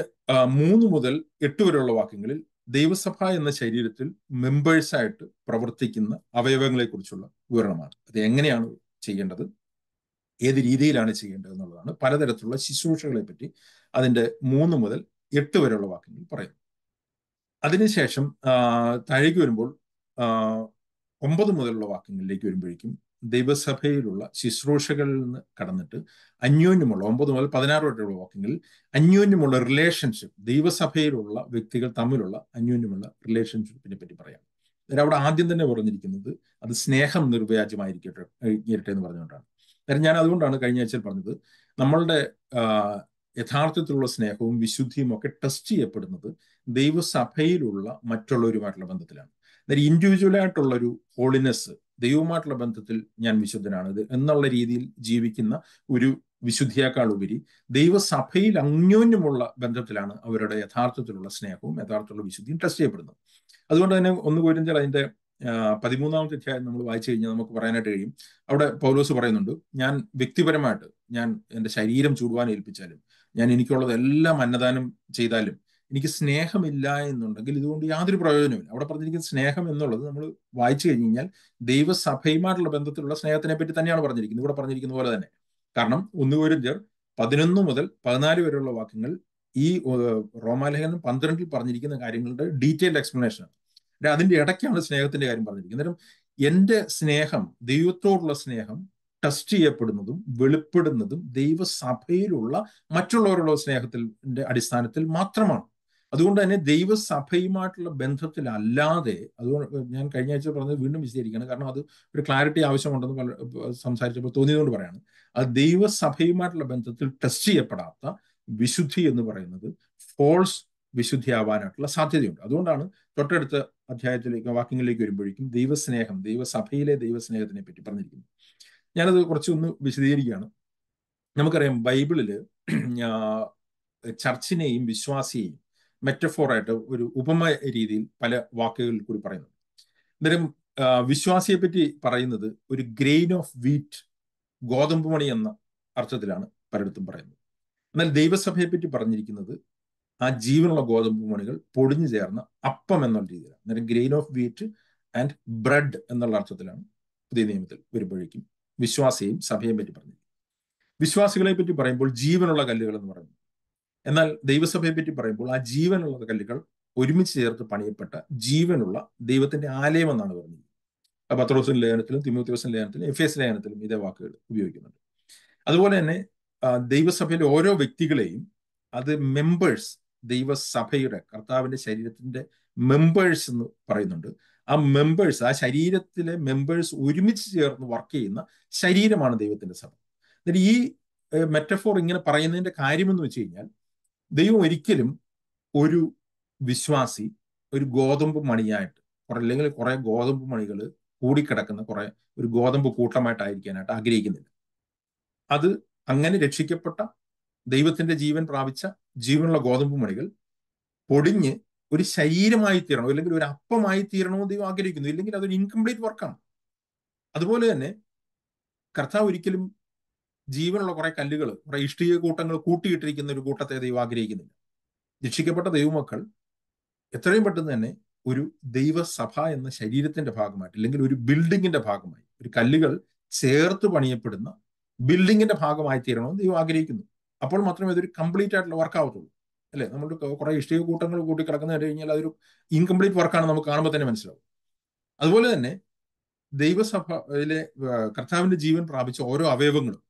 മൂന്ന് മുതൽ എട്ട് വരെയുള്ള വാക്യങ്ങളിൽ ദൈവസഭ എന്ന ശരീരത്തിൽ മെമ്പേഴ്സായിട്ട് പ്രവർത്തിക്കുന്ന അവയവങ്ങളെക്കുറിച്ചുള്ള വിവരണമാണ് അത് എങ്ങനെയാണ് ചെയ്യേണ്ടത് ഏത് രീതിയിലാണ് ചെയ്യേണ്ടത് എന്നുള്ളതാണ് പലതരത്തിലുള്ള ശുശ്രൂഷകളെ പറ്റി അതിൻ്റെ മൂന്ന് മുതൽ എട്ട് വരെയുള്ള വാക്യങ്ങൾ പറയുന്നത് അതിനുശേഷം താഴേക്ക് വരുമ്പോൾ ഒമ്പത് മുതലുള്ള വാക്യങ്ങളിലേക്ക് വരുമ്പോഴേക്കും ദൈവസഭയിലുള്ള ശുശ്രൂഷകളിൽ നിന്ന് കടന്നിട്ട് അന്യോന്യമുള്ള ഒമ്പത് മുതൽ പതിനാറ് വരെയുള്ള വാക്യങ്ങളിൽ അന്യോന്യമുള്ള റിലേഷൻഷിപ്പ് ദൈവസഭയിലുള്ള വ്യക്തികൾ തമ്മിലുള്ള അന്യോന്യമുള്ള റിലേഷൻഷിപ്പിനെ പറ്റി പറയാം അവിടെ ആദ്യം തന്നെ പറഞ്ഞിരിക്കുന്നത് അത് സ്നേഹം നിർവ്യാജമായിരിക്കട്ടെ ഇരട്ടെ എന്ന് പറഞ്ഞുകൊണ്ടാണ് കാര്യം ഞാൻ അതുകൊണ്ടാണ് കഴിഞ്ഞ ആഴ്ചയിൽ പറഞ്ഞത് നമ്മളുടെ യഥാർത്ഥത്തിലുള്ള സ്നേഹവും വിശുദ്ധിയും ഒക്കെ ടെസ്റ്റ് ചെയ്യപ്പെടുന്നത് ദൈവസഭയിലുള്ള മറ്റുള്ളവരുമായിട്ടുള്ള ബന്ധത്തിലാണ് അതായത് ഇൻഡിവിജ്വലായിട്ടുള്ളൊരു ഹോളിനെസ് ദൈവവുമായിട്ടുള്ള ബന്ധത്തിൽ ഞാൻ വിശുദ്ധനാണിത് എന്നുള്ള രീതിയിൽ ജീവിക്കുന്ന ഒരു വിശുദ്ധിയേക്കാൾ ഉപരി ദൈവസഭയിൽ അന്യോന്യമുള്ള ബന്ധത്തിലാണ് അവരുടെ യഥാർത്ഥത്തിലുള്ള സ്നേഹവും യഥാർത്ഥത്തിലുള്ള വിശുദ്ധിയും ടെസ്റ്റ് ചെയ്യപ്പെടുന്നത് അതുകൊണ്ട് തന്നെ ഒന്ന് കോരിഞ്ചൽ അതിന്റെ പതിമൂന്നാമത്തെ അധ്യായം നമ്മൾ വായിച്ചു കഴിഞ്ഞാൽ നമുക്ക് പറയാനായിട്ട് കഴിയും അവിടെ പൗലോസ് പറയുന്നുണ്ട് ഞാൻ വ്യക്തിപരമായിട്ട് ഞാൻ എൻ്റെ ശരീരം ചൂടുവാൻ ഏൽപ്പിച്ചാലും ഞാൻ എനിക്കുള്ളതെല്ലാം അന്നദാനം ചെയ്താലും എനിക്ക് സ്നേഹമില്ല എന്നുണ്ടെങ്കിൽ ഇതുകൊണ്ട് യാതൊരു പ്രയോജനമില്ല അവിടെ പറഞ്ഞിരിക്കുന്ന സ്നേഹം എന്നുള്ളത് നമ്മൾ വായിച്ചു കഴിഞ്ഞു കഴിഞ്ഞാൽ ദൈവസഭയുമായിട്ടുള്ള ബന്ധത്തിലുള്ള സ്നേഹത്തിനെ പറ്റി തന്നെയാണ് പറഞ്ഞിരിക്കുന്നത് ഇവിടെ പറഞ്ഞിരിക്കുന്ന പോലെ തന്നെ കാരണം ഒന്ന് കോരിഞ്ചർ പതിനൊന്ന് മുതൽ പതിനാല് വരെയുള്ള വാക്യങ്ങൾ ഈ റോമാലേഖനം പന്ത്രണ്ടിൽ പറഞ്ഞിരിക്കുന്ന കാര്യങ്ങളുടെ ഡീറ്റെയിൽഡ് എക്സ്പ്ലനേഷൻ ആണ് അതിന്റെ ഇടയ്ക്കാണ് സ്നേഹത്തിന്റെ കാര്യം പറഞ്ഞിരിക്കുന്നത് എന്റെ സ്നേഹം ദൈവത്തോടുള്ള സ്നേഹം ടെസ്റ്റ് ചെയ്യപ്പെടുന്നതും വെളിപ്പെടുന്നതും ദൈവസഭയിലുള്ള മറ്റുള്ളവരുള്ള സ്നേഹത്തിന്റെ അടിസ്ഥാനത്തിൽ മാത്രമാണ് അതുകൊണ്ട് തന്നെ ദൈവസഭയുമായിട്ടുള്ള ബന്ധത്തിലല്ലാതെ അതുകൊണ്ട് ഞാൻ കഴിഞ്ഞ ആഴ്ച പറഞ്ഞത് വീണ്ടും വിശദീകരിക്കുകയാണ് കാരണം അത് ഒരു ക്ലാരിറ്റി ആവശ്യമുണ്ടെന്ന് പല സംസാരിച്ചപ്പോൾ തോന്നിയതുകൊണ്ട് പറയാണ് അത് ദൈവസഭയുമായിട്ടുള്ള ബന്ധത്തിൽ ടെസ്റ്റ് ചെയ്യപ്പെടാത്ത വിശുദ്ധി എന്ന് പറയുന്നത് ഫോൾസ് വിശുദ്ധിയാവാനായിട്ടുള്ള സാധ്യതയുണ്ട് അതുകൊണ്ടാണ് തൊട്ടടുത്ത അധ്യായത്തിലേക്ക് വാക്യങ്ങളിലേക്ക് വരുമ്പോഴേക്കും ദൈവസ്നേഹം ദൈവസഭയിലെ ദൈവസ്നേഹത്തിനെ പറ്റി പറഞ്ഞിരിക്കുന്നത് ഞാനത് കുറച്ചൊന്ന് വിശദീകരിക്കുകയാണ് നമുക്കറിയാം ബൈബിളിൽ ചർച്ചിനെയും വിശ്വാസിയെയും മെറ്റഫോറായിട്ട് ഒരു ഉപമ രീതിയിൽ പല വാക്കുകളിൽ കൂടി പറയുന്നു അന്നേരം വിശ്വാസിയെ പറ്റി പറയുന്നത് ഒരു ഗ്രെയിൻ ഓഫ് വീറ്റ് ഗോതമ്പ് മണി എന്ന അർത്ഥത്തിലാണ് പലയിടത്തും പറയുന്നത് എന്നാൽ ദൈവസഭയെ പറ്റി പറഞ്ഞിരിക്കുന്നത് ആ ജീവനുള്ള ഗോതമ്പ് മണികൾ പൊടിഞ്ഞു ചേർന്ന അപ്പം എന്നുള്ള രീതിയിലാണ് അന്നേരം grain of wheat and bread എന്നുള്ള അർത്ഥത്തിലാണ് പുതിയ നിയമത്തിൽ വരുമ്പോഴേക്കും വിശ്വാസിയും സഭയെ പറ്റി പറഞ്ഞു വിശ്വാസികളെ പറ്റി പറയുമ്പോൾ ജീവനുള്ള കല്ലുകൾ എന്ന് പറഞ്ഞു എന്നാൽ ദൈവസഭയെ പറ്റി പറയുമ്പോൾ ആ ജീവനുള്ള കല്ലുകൾ ഒരുമിച്ച് ചേർത്ത് പണിയപ്പെട്ട ജീവനുള്ള ദൈവത്തിന്റെ ആലയം എന്നാണ് പറഞ്ഞത് ദിവസം ലേഖനത്തിലും ദിവസം ലേഖനത്തിലും എഫ് എസ് ലേഖനത്തിലും ഇതേ വാക്കുകൾ ഉപയോഗിക്കുന്നുണ്ട് അതുപോലെ തന്നെ ദൈവസഭയിലെ ഓരോ വ്യക്തികളെയും അത് മെമ്പേഴ്സ് ദൈവസഭയുടെ കർത്താവിന്റെ ശരീരത്തിന്റെ മെമ്പേഴ്സ് എന്ന് പറയുന്നുണ്ട് ആ മെമ്പേഴ്സ് ആ ശരീരത്തിലെ മെമ്പേഴ്സ് ഒരുമിച്ച് ചേർന്ന് വർക്ക് ചെയ്യുന്ന ശരീരമാണ് ദൈവത്തിന്റെ സഭ എന്നിട്ട് ഈ മെറ്റഫോർ ഇങ്ങനെ പറയുന്നതിന്റെ കാര്യമെന്ന് വെച്ച് കഴിഞ്ഞാൽ ദൈവം ഒരിക്കലും ഒരു വിശ്വാസി ഒരു ഗോതമ്പ് മണിയായിട്ട് അല്ലെങ്കിൽ കുറെ ഗോതമ്പ് മണികൾ കൂടിക്കിടക്കുന്ന കുറെ ഒരു ഗോതമ്പ് കൂട്ടമായിട്ടായിരിക്കാനായിട്ട് ആഗ്രഹിക്കുന്നില്ല അത് അങ്ങനെ രക്ഷിക്കപ്പെട്ട ദൈവത്തിന്റെ ജീവൻ പ്രാപിച്ച ജീവനുള്ള ഗോതമ്പ് മണികൾ പൊടിഞ്ഞ് ഒരു ശരീരമായി തീരണോ അല്ലെങ്കിൽ ഒരു അപ്പമായി തീരണോ ദൈവം ആഗ്രഹിക്കുന്നു ഇല്ലെങ്കിൽ അതൊരു ഇൻകംപ്ലീറ്റ് വർക്കാണ് അതുപോലെ തന്നെ കർത്താവ് ഒരിക്കലും ജീവനുള്ള കുറെ കല്ലുകൾ കുറെ ഇഷ്ടിക കൂട്ടങ്ങൾ കൂട്ടിയിട്ടിരിക്കുന്ന ഒരു കൂട്ടത്തെ ദൈവം ആഗ്രഹിക്കുന്നില്ല രക്ഷിക്കപ്പെട്ട ദൈവമക്കൾ എത്രയും പെട്ടെന്ന് തന്നെ ഒരു ദൈവസഭ എന്ന ശരീരത്തിന്റെ ഭാഗമായിട്ട് അല്ലെങ്കിൽ ഒരു ബിൽഡിങ്ങിന്റെ ഭാഗമായി ഒരു കല്ലുകൾ ചേർത്ത് പണിയപ്പെടുന്ന ബിൽഡിങ്ങിന്റെ ഭാഗമായി തീരണമെന്ന് ദൈവം ആഗ്രഹിക്കുന്നു അപ്പോൾ മാത്രമേ ഇതൊരു കംപ്ലീറ്റ് ആയിട്ടുള്ള വർക്കാവത്തുള്ളൂ അല്ലേ നമ്മൾ കുറെ ഇഷ്ടിക കൂട്ടങ്ങൾ കൂട്ടി കിടക്കുന്ന കഴിഞ്ഞാൽ അതൊരു ഇൻകംപ്ലീറ്റ് വർക്കാണ് നമുക്ക് കാണുമ്പോൾ തന്നെ മനസ്സിലാവും അതുപോലെ തന്നെ ദൈവസഭയിലെ കർത്താവിന്റെ ജീവൻ പ്രാപിച്ച ഓരോ അവയവങ്ങളും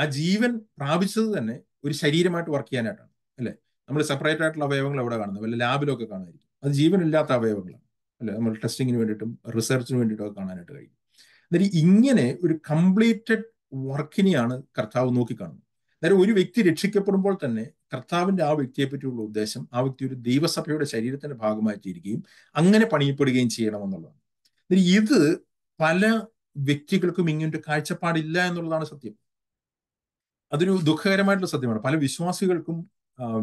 ആ ജീവൻ പ്രാപിച്ചത് തന്നെ ഒരു ശരീരമായിട്ട് വർക്ക് ചെയ്യാനായിട്ടാണ് അല്ലേ നമ്മൾ സെപ്പറേറ്റ് ആയിട്ടുള്ള അവയവങ്ങൾ എവിടെ കാണുന്നത് വല്ല ലാബിലൊക്കെ കാണുമായിരിക്കും അത് ജീവനില്ലാത്ത അവയവങ്ങളാണ് അല്ലെ നമ്മൾ ടെസ്റ്റിങ്ങിന് വേണ്ടിയിട്ടും റിസർച്ചിന് വേണ്ടിയിട്ടും ഒക്കെ കാണാനായിട്ട് കഴിയും എന്നിട്ട് ഇങ്ങനെ ഒരു കംപ്ലീറ്റഡ് വർക്കിനെയാണ് കർത്താവ് നോക്കിക്കാണുന്നത് അതായത് ഒരു വ്യക്തി രക്ഷിക്കപ്പെടുമ്പോൾ തന്നെ കർത്താവിൻ്റെ ആ വ്യക്തിയെപ്പറ്റിയുള്ള ഉദ്ദേശം ആ വ്യക്തി ഒരു ദൈവസഭയുടെ ശരീരത്തിൻ്റെ ഭാഗമായി അങ്ങനെ പണിയപ്പെടുകയും ചെയ്യണമെന്നുള്ളതാണ് ഇത് പല വ്യക്തികൾക്കും ഇങ്ങനൊരു കാഴ്ചപ്പാടില്ല എന്നുള്ളതാണ് സത്യം അതൊരു ദുഃഖകരമായിട്ടുള്ള സത്യമാണ് പല വിശ്വാസികൾക്കും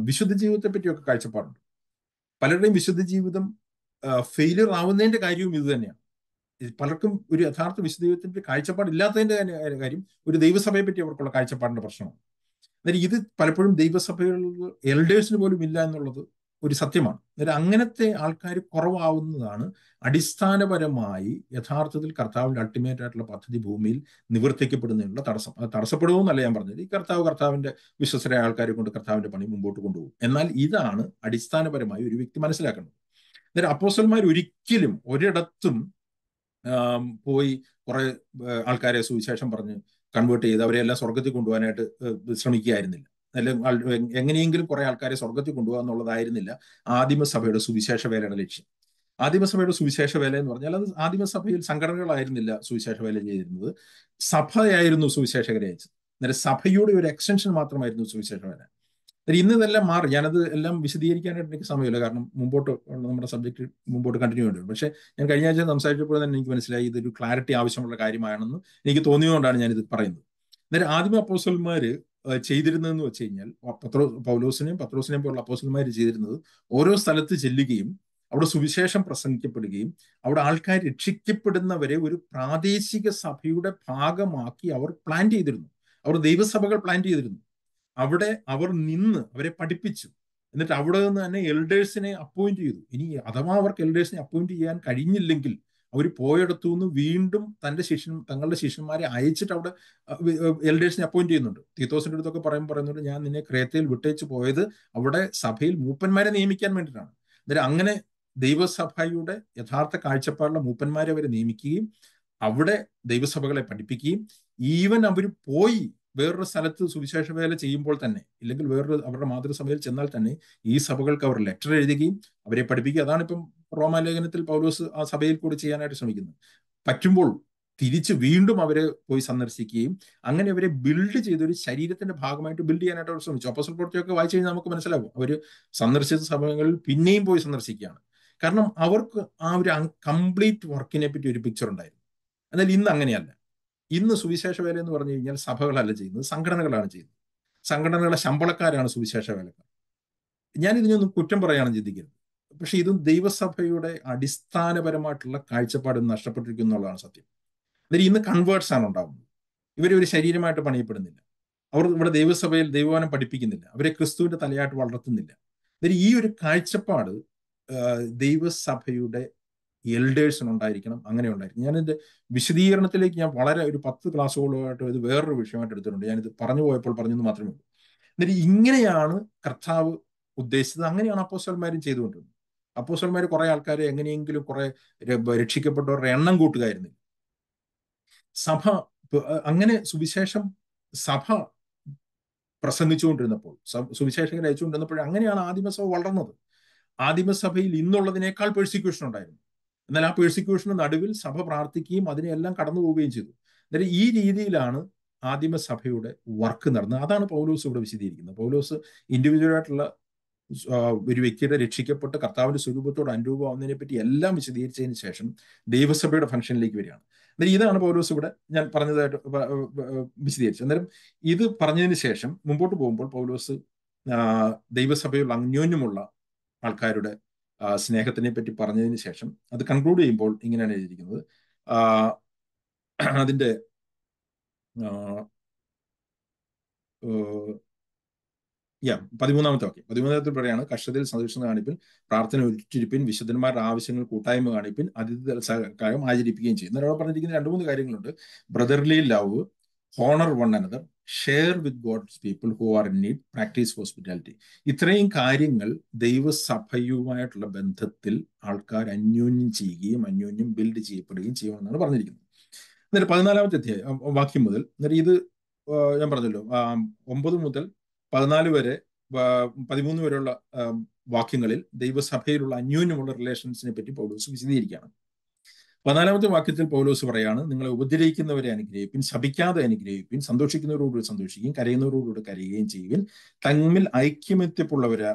വിശുദ്ധ ജീവിതത്തെ പറ്റിയൊക്കെ കാഴ്ചപ്പാടുണ്ട് പലരുടെയും വിശുദ്ധ ജീവിതം ഫെയിലിയർ ആവുന്നതിന്റെ കാര്യവും ഇത് തന്നെയാണ് പലർക്കും ഒരു യഥാർത്ഥ വിശുദ്ധ ജീവിതത്തിന്റെ കാഴ്ചപ്പാടില്ലാത്തതിന്റെ കാര്യം ഒരു ദൈവസഭയെ പറ്റി അവർക്കുള്ള കാഴ്ചപ്പാടിന്റെ പ്രശ്നമാണ് അന്നേരം ഇത് പലപ്പോഴും ദൈവസഭകളിൽ എൽഡേഴ്സിന് പോലും ഇല്ല എന്നുള്ളത് ഒരു സത്യമാണ് അന്നേരം അങ്ങനത്തെ ആൾക്കാർ കുറവാവുന്നതാണ് അടിസ്ഥാനപരമായി യഥാർത്ഥത്തിൽ കർത്താവിൻ്റെ അൾട്ടിമേറ്റ് ആയിട്ടുള്ള പദ്ധതി ഭൂമിയിൽ നിവർത്തിക്കപ്പെടുന്നതിനുള്ള തടസ്സം അത് തടസ്സപ്പെടുമെന്നല്ല ഞാൻ പറഞ്ഞത് ഈ കർത്താവ് കർത്താവിൻ്റെ വിശ്വസരായ ആൾക്കാരെ കൊണ്ട് കർത്താവിൻ്റെ പണി മുമ്പോട്ട് കൊണ്ടുപോകും എന്നാൽ ഇതാണ് അടിസ്ഥാനപരമായി ഒരു വ്യക്തി മനസ്സിലാക്കേണ്ടത് അന്നേരം അപ്പോസന്മാർ ഒരിക്കലും ഒരിടത്തും പോയി കുറെ ആൾക്കാരെ സുവിശേഷം പറഞ്ഞ് കൺവേർട്ട് ചെയ്ത് അവരെല്ലാം സ്വർഗത്തിൽ കൊണ്ടുപോകാനായിട്ട് ശ്രമിക്കുകയായിരുന്നില്ല അല്ലെങ്കിൽ എങ്ങനെയെങ്കിലും കുറെ ആൾക്കാരെ സ്വർഗത്തിൽ കൊണ്ടുപോകുക എന്നുള്ളതായിരുന്നില്ല ആദിമസഭയുടെ സുവിശേഷ വേലയാണ് ലക്ഷ്യം ആദിമസഭയുടെ സുവിശേഷ വേല എന്ന് പറഞ്ഞാൽ അത് ആദിമസഭയിൽ സംഘടനകളായിരുന്നില്ല സുവിശേഷ വേല ചെയ്തിരുന്നത് സഭയായിരുന്നു സുവിശേഷകരെ അയച്ചത് അന്നേരം സഭയുടെ ഒരു എക്സ്റ്റൻഷൻ മാത്രമായിരുന്നു സുവിശേഷ വേല ഇന്ന് ഇതെല്ലാം മാറി ഞാനത് എല്ലാം വിശദീകരിക്കാനായിട്ട് എനിക്ക് സമയമില്ല കാരണം മുമ്പോട്ട് നമ്മുടെ സബ്ജക്റ്റ് മുമ്പോട്ട് കണ്ടിന്യൂ ചെയ്യേണ്ടി പക്ഷേ ഞാൻ കഴിഞ്ഞ ആഴ്ച സംസാരിച്ചപ്പോൾ തന്നെ എനിക്ക് മനസ്സിലായി ഇതൊരു ക്ലാരിറ്റി ആവശ്യമുള്ള കാര്യമാണെന്ന് എനിക്ക് തോന്നിയതുകൊണ്ടാണ് ഞാനിത് പറയുന്നത് അന്നേരം ആദ്യമ അപ്പോസൽമാർ ചെയ്തിരുന്നതെന്ന് വെച്ച് കഴിഞ്ഞാൽ പത്രോ പൗലോസിനെയും പത്രോസിനെയും പോലുള്ള അപ്പോസൽമാർ ചെയ്തിരുന്നത് ഓരോ സ്ഥലത്ത് ചെല്ലുകയും അവിടെ സുവിശേഷം പ്രസംഗിക്കപ്പെടുകയും അവിടെ ആൾക്കാർ രക്ഷിക്കപ്പെടുന്നവരെ ഒരു പ്രാദേശിക സഭയുടെ ഭാഗമാക്കി അവർ പ്ലാൻ ചെയ്തിരുന്നു അവർ ദൈവസഭകൾ പ്ലാൻ ചെയ്തിരുന്നു അവിടെ അവർ നിന്ന് അവരെ പഠിപ്പിച്ചു എന്നിട്ട് അവിടെ നിന്ന് തന്നെ എൽഡേഴ്സിനെ അപ്പോയിന്റ് ചെയ്തു ഇനി അഥവാ അവർക്ക് എൽഡേഴ്സിനെ അപ്പോയിന്റ് ചെയ്യാൻ കഴിഞ്ഞില്ലെങ്കിൽ അവർ പോയിടത്തു നിന്ന് വീണ്ടും തന്റെ ശിഷ്യൻ തങ്ങളുടെ ശിഷ്യന്മാരെ അയച്ചിട്ട് അവിടെ എൽഡേഴ്സിനെ അപ്പോയിന്റ് ചെയ്യുന്നുണ്ട് തീത്തോസിന്റെ അടുത്തൊക്കെ പറയുമ്പോൾ പറയുന്നുണ്ട് ഞാൻ നിന്നെ ക്രേത്തയിൽ വിട്ടേച്ച് പോയത് അവിടെ സഭയിൽ മൂപ്പന്മാരെ നിയമിക്കാൻ വേണ്ടിയിട്ടാണ് എന്നിട്ട് അങ്ങനെ ദൈവസഭയുടെ യഥാർത്ഥ കാഴ്ചപ്പാടിലെ മൂപ്പന്മാരെ അവരെ നിയമിക്കുകയും അവിടെ ദൈവസഭകളെ പഠിപ്പിക്കുകയും ഈവൻ അവർ പോയി വേറൊരു സ്ഥലത്ത് സുവിശേഷ വേല ചെയ്യുമ്പോൾ തന്നെ ഇല്ലെങ്കിൽ വേറൊരു അവരുടെ മാതൃസഭയിൽ ചെന്നാൽ തന്നെ ഈ സഭകൾക്ക് അവർ ലെറ്റർ എഴുതുകയും അവരെ പഠിപ്പിക്കുക അതാണ് ഇപ്പം റോമാലേഖനത്തിൽ പൗലോസ് ആ സഭയിൽ കൂടി ചെയ്യാനായിട്ട് ശ്രമിക്കുന്നത് പറ്റുമ്പോൾ തിരിച്ച് വീണ്ടും അവരെ പോയി സന്ദർശിക്കുകയും അങ്ങനെ അവരെ ബിൽഡ് ചെയ്ത് ഒരു ശരീരത്തിന്റെ ഭാഗമായിട്ട് ബിൽഡ് ചെയ്യാനായിട്ട് അവർ ശ്രമിച്ചു അപ്പോസൽ പ്രവൃത്തിയൊക്കെ വായിച്ചു കഴിഞ്ഞാൽ നമുക്ക് മനസ്സിലാവും അവർ സന്ദർശിച്ച സഭകളിൽ പിന്നെയും പോയി സന്ദർശിക്കുകയാണ് കാരണം അവർക്ക് ആ ഒരു കംപ്ലീറ്റ് വർക്കിനെ പറ്റി ഒരു പിക്ചർ ഉണ്ടായിരുന്നു എന്നാൽ ഇന്ന് അങ്ങനെയല്ല ഇന്ന് സുവിശേഷ വേല എന്ന് പറഞ്ഞു കഴിഞ്ഞാൽ സഭകളല്ല ചെയ്യുന്നത് സംഘടനകളാണ് ചെയ്യുന്നത് സംഘടനകളെ ശമ്പളക്കാരാണ് സുവിശേഷ വേലക്കാർ ഞാൻ ഇതിനൊന്നും കുറ്റം പറയാനും ചിന്തിക്കരുത് പക്ഷെ ഇതും ദൈവസഭയുടെ അടിസ്ഥാനപരമായിട്ടുള്ള കാഴ്ചപ്പാട് നഷ്ടപ്പെട്ടിരിക്കുന്നു എന്നുള്ളതാണ് സത്യം അതിൽ ഇന്ന് കൺവേർട്സ് ആണ് ഉണ്ടാകുന്നത് ഇവരെ ഒരു ശരീരമായിട്ട് പണിയപ്പെടുന്നില്ല അവർ ഇവിടെ ദൈവസഭയിൽ ദൈവവാനം പഠിപ്പിക്കുന്നില്ല അവരെ ക്രിസ്തുവിന്റെ തലയായിട്ട് വളർത്തുന്നില്ല ഇതിൽ ഈ ഒരു കാഴ്ചപ്പാട് ദൈവസഭയുടെ എൽഡേഴ്സിന് ഉണ്ടായിരിക്കണം അങ്ങനെ ഉണ്ടായിരിക്കും ഞാനിത് വിശദീകരണത്തിലേക്ക് ഞാൻ വളരെ ഒരു പത്ത് ക്ലാസ്സുകളുമായിട്ട് ഇത് വേറൊരു വിഷയമായിട്ട് എടുത്തിട്ടുണ്ട് ഞാനിത് പറഞ്ഞു പോയപ്പോൾ പറഞ്ഞെന്ന് മാത്രമേ ഉള്ളൂ എന്നിട്ട് ഇങ്ങനെയാണ് കർത്താവ് ഉദ്ദേശിച്ചത് അങ്ങനെയാണ് അപ്പോസ്റ്റൽമാരും ചെയ്തുകൊണ്ടിരുന്നത് അപ്പോസ്റ്റൽമാർ കുറെ ആൾക്കാരെ എങ്ങനെയെങ്കിലും കുറെ രക്ഷിക്കപ്പെട്ടവരുടെ എണ്ണം കൂട്ടുകയായിരുന്നു സഭ അങ്ങനെ സുവിശേഷം സഭ പ്രസംഗിച്ചുകൊണ്ടിരുന്നപ്പോൾ സുവിശേഷം അയച്ചുകൊണ്ടിരുന്നപ്പോൾ അങ്ങനെയാണ് ആദിമസഭ വളർന്നത് ആദിമസഭയിൽ ഇന്നുള്ളതിനേക്കാൾ പെർസിക്യൂഷൻ ഉണ്ടായിരുന്നു എന്നാൽ ആ പേഴ്സിക്യൂഷന് നടുവിൽ സഭ പ്രാർത്ഥിക്കുകയും അതിനെല്ലാം കടന്നു പോവുകയും ചെയ്തു അന്നേരം ഈ രീതിയിലാണ് ആദിമസഭയുടെ വർക്ക് നടന്നത് അതാണ് പൗലോസ് ഇവിടെ വിശദീകരിക്കുന്നത് പൗലോസ് ഇൻഡിവിജ്വലായിട്ടുള്ള ആയിട്ടുള്ള ഒരു വ്യക്തിയുടെ രക്ഷിക്കപ്പെട്ട് കർത്താവിന്റെ സ്വരൂപത്തോട് അനുരൂപമാവുന്നതിനെ പറ്റി എല്ലാം വിശദീകരിച്ചതിന് ശേഷം ദൈവസഭയുടെ ഫംഗ്ഷനിലേക്ക് വരികയാണ് അന്നേരം ഇതാണ് പൗലോസ് ഇവിടെ ഞാൻ പറഞ്ഞതായിട്ട് വിശദീകരിച്ചത് അന്നേരം ഇത് പറഞ്ഞതിന് ശേഷം മുമ്പോട്ട് പോകുമ്പോൾ പൗലോസ് ദൈവസഭയുള്ള അന്യോന്യമുള്ള ആൾക്കാരുടെ സ്നേഹത്തിനെ പറ്റി പറഞ്ഞതിന് ശേഷം അത് കൺക്ലൂഡ് ചെയ്യുമ്പോൾ ഇങ്ങനെയാണ് എഴുതിയിരിക്കുന്നത് അതിൻ്റെ യാ പതിമൂന്നാമത്തെ വാക്യം പതിമൂന്നാമത്തെ പറയാണ് കഷ്ടത്തിൽ സന്തോഷം കാണിപ്പിൻ പ്രാർത്ഥന ഉറ്റിരിപ്പിൻ വിശുദ്ധന്മാരുടെ ആവശ്യങ്ങൾ കൂട്ടായ്മ കാണിപ്പിൻ അതിഥി കാര്യം ആചരിപ്പിക്കുകയും ചെയ്യും അവിടെ പറഞ്ഞിരിക്കുന്ന രണ്ട് മൂന്ന് കാര്യങ്ങളുണ്ട് brotherly love honour one another share with God's people who are in need practice hospitality ഇത്രയും കാര്യങ്ങൾ ദൈവസഭയുമായിട്ടുള്ള ബന്ധത്തിൽ ആൾക്കാർ അന്യോന്യം ചെയ്യുകയും അന്യോന്യം ബിൽഡ് ചെയ്യപ്പെടുകയും ചെയ്യുമെന്നാണ് പറഞ്ഞിരിക്കുന്നത് എന്നിട്ട് പതിനാലാമത്തെ അധ്യായം വാക്യം മുതൽ എന്നിട്ട് ഇത് ഞാൻ പറഞ്ഞല്ലോ ഒമ്പത് മുതൽ പതിനാല് വരെ പതിമൂന്ന് വരെയുള്ള വാക്യങ്ങളിൽ ദൈവസഭയിലുള്ള അന്യോന്യമുള്ള റിലേഷൻസിനെ പറ്റി പൗലോസ് വിശദീകരിക്കുകയാണ് പതിനാലാമത്തെ വാക്യത്തിൽ പൗലോസ് പറയാണ് നിങ്ങളെ ഉപദ്രവിക്കുന്നവരെ അനുഗ്രഹിപ്പിൻ ശപിക്കാതെ അനുഗ്രഹിപ്പിൻ സന്തോഷിക്കുന്നവരോടുകൂടി സന്തോഷിക്കുകയും കരയുന്നവരോടുകൂടി കരയുകയും ചെയ്യുവിൻ തമ്മിൽ ഐക്യമത്യപ്പുള്ളവരാ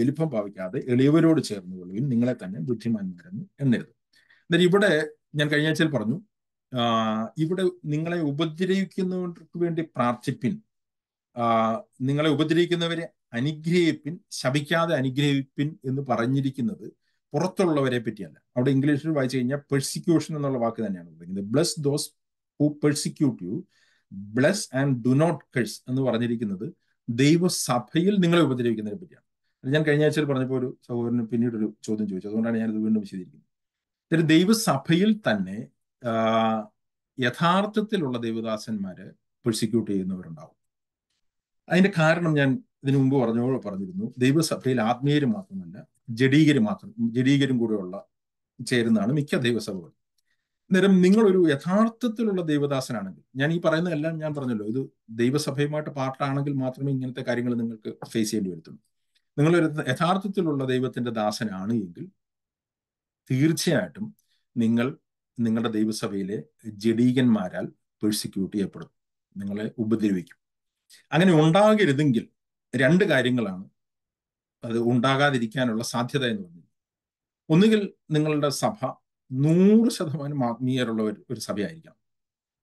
വലിപ്പം പാവിക്കാതെ എളിയവരോട് ചേർന്ന് കൊള്ളുവിൻ നിങ്ങളെ തന്നെ ബുദ്ധിമാന്മാരെന്ന് എണ്ണരുത് എന്നാൽ ഇവിടെ ഞാൻ കഴിഞ്ഞ ആഴ്ചയിൽ പറഞ്ഞു ഇവിടെ നിങ്ങളെ ഉപദ്രവിക്കുന്നവർക്ക് വേണ്ടി പ്രാർത്ഥിപ്പിൻ നിങ്ങളെ ഉപദ്രവിക്കുന്നവരെ അനുഗ്രഹിപ്പിൻ ശപിക്കാതെ അനുഗ്രഹിപ്പിൻ എന്ന് പറഞ്ഞിരിക്കുന്നത് പുറത്തുള്ളവരെ പറ്റിയല്ല അവിടെ ഇംഗ്ലീഷിൽ വായിച്ചു കഴിഞ്ഞാൽ പെർസിക്യൂഷൻ എന്നുള്ള വാക്ക് തന്നെയാണ് ഉപയോഗിക്കുന്നത് bless those who persecute you bless and do not curse എന്ന് പറഞ്ഞിരിക്കുന്നത് ദൈവസഭയിൽ നിങ്ങളെ ഉപദ്രവിക്കുന്നതിനെ പറ്റിയാണ് ഞാൻ കഴിഞ്ഞ ആഴ്ചയിൽ പറഞ്ഞപ്പോൾ ഒരു സഹോദരന് പിന്നീട് ഒരു ചോദ്യം ചോദിച്ചു അതുകൊണ്ടാണ് ഞാനിത് വീണ്ടും വിശദീകരിക്കുന്നത് ദൈവസഭയിൽ തന്നെ യഥാർത്ഥത്തിലുള്ള ദൈവദാസന്മാരെ പെർസിക്യൂട്ട് ചെയ്യുന്നവരുണ്ടാവും അതിന്റെ കാരണം ഞാൻ ഇതിനു മുമ്പ് പറഞ്ഞപ്പോൾ പറഞ്ഞിരുന്നു ദൈവസഭയിൽ ആത്മീയർ മാത്രമല്ല ജഡീകര് മാത്രം ജഡീകരും കൂടെയുള്ള ചേരുന്നതാണ് മിക്ക ദൈവസഭകളും നേരം നിങ്ങളൊരു യഥാർത്ഥത്തിലുള്ള ദൈവദാസനാണെങ്കിൽ ഞാൻ ഈ പറയുന്നതെല്ലാം ഞാൻ പറഞ്ഞല്ലോ ഇത് ദൈവസഭയുമായിട്ട് പാർട്ടാണെങ്കിൽ മാത്രമേ ഇങ്ങനത്തെ കാര്യങ്ങൾ നിങ്ങൾക്ക് ഫേസ് ചെയ്യേണ്ടി വരുത്തുള്ളൂ നിങ്ങളൊരു യഥാർത്ഥത്തിലുള്ള ദൈവത്തിന്റെ ദാസനാണ് എങ്കിൽ തീർച്ചയായിട്ടും നിങ്ങൾ നിങ്ങളുടെ ദൈവസഭയിലെ ജഡീകന്മാരാൽ പെർസിക്യൂട്ട് ചെയ്യപ്പെടും നിങ്ങളെ ഉപദ്രവിക്കും അങ്ങനെ ഉണ്ടാകരുതെങ്കിൽ രണ്ട് കാര്യങ്ങളാണ് അത് ഉണ്ടാകാതിരിക്കാനുള്ള സാധ്യത എന്ന് പറഞ്ഞു ഒന്നുകിൽ നിങ്ങളുടെ സഭ നൂറ് ശതമാനം ആത്മീയരുള്ള ഒരു ഒരു സഭയായിരിക്കണം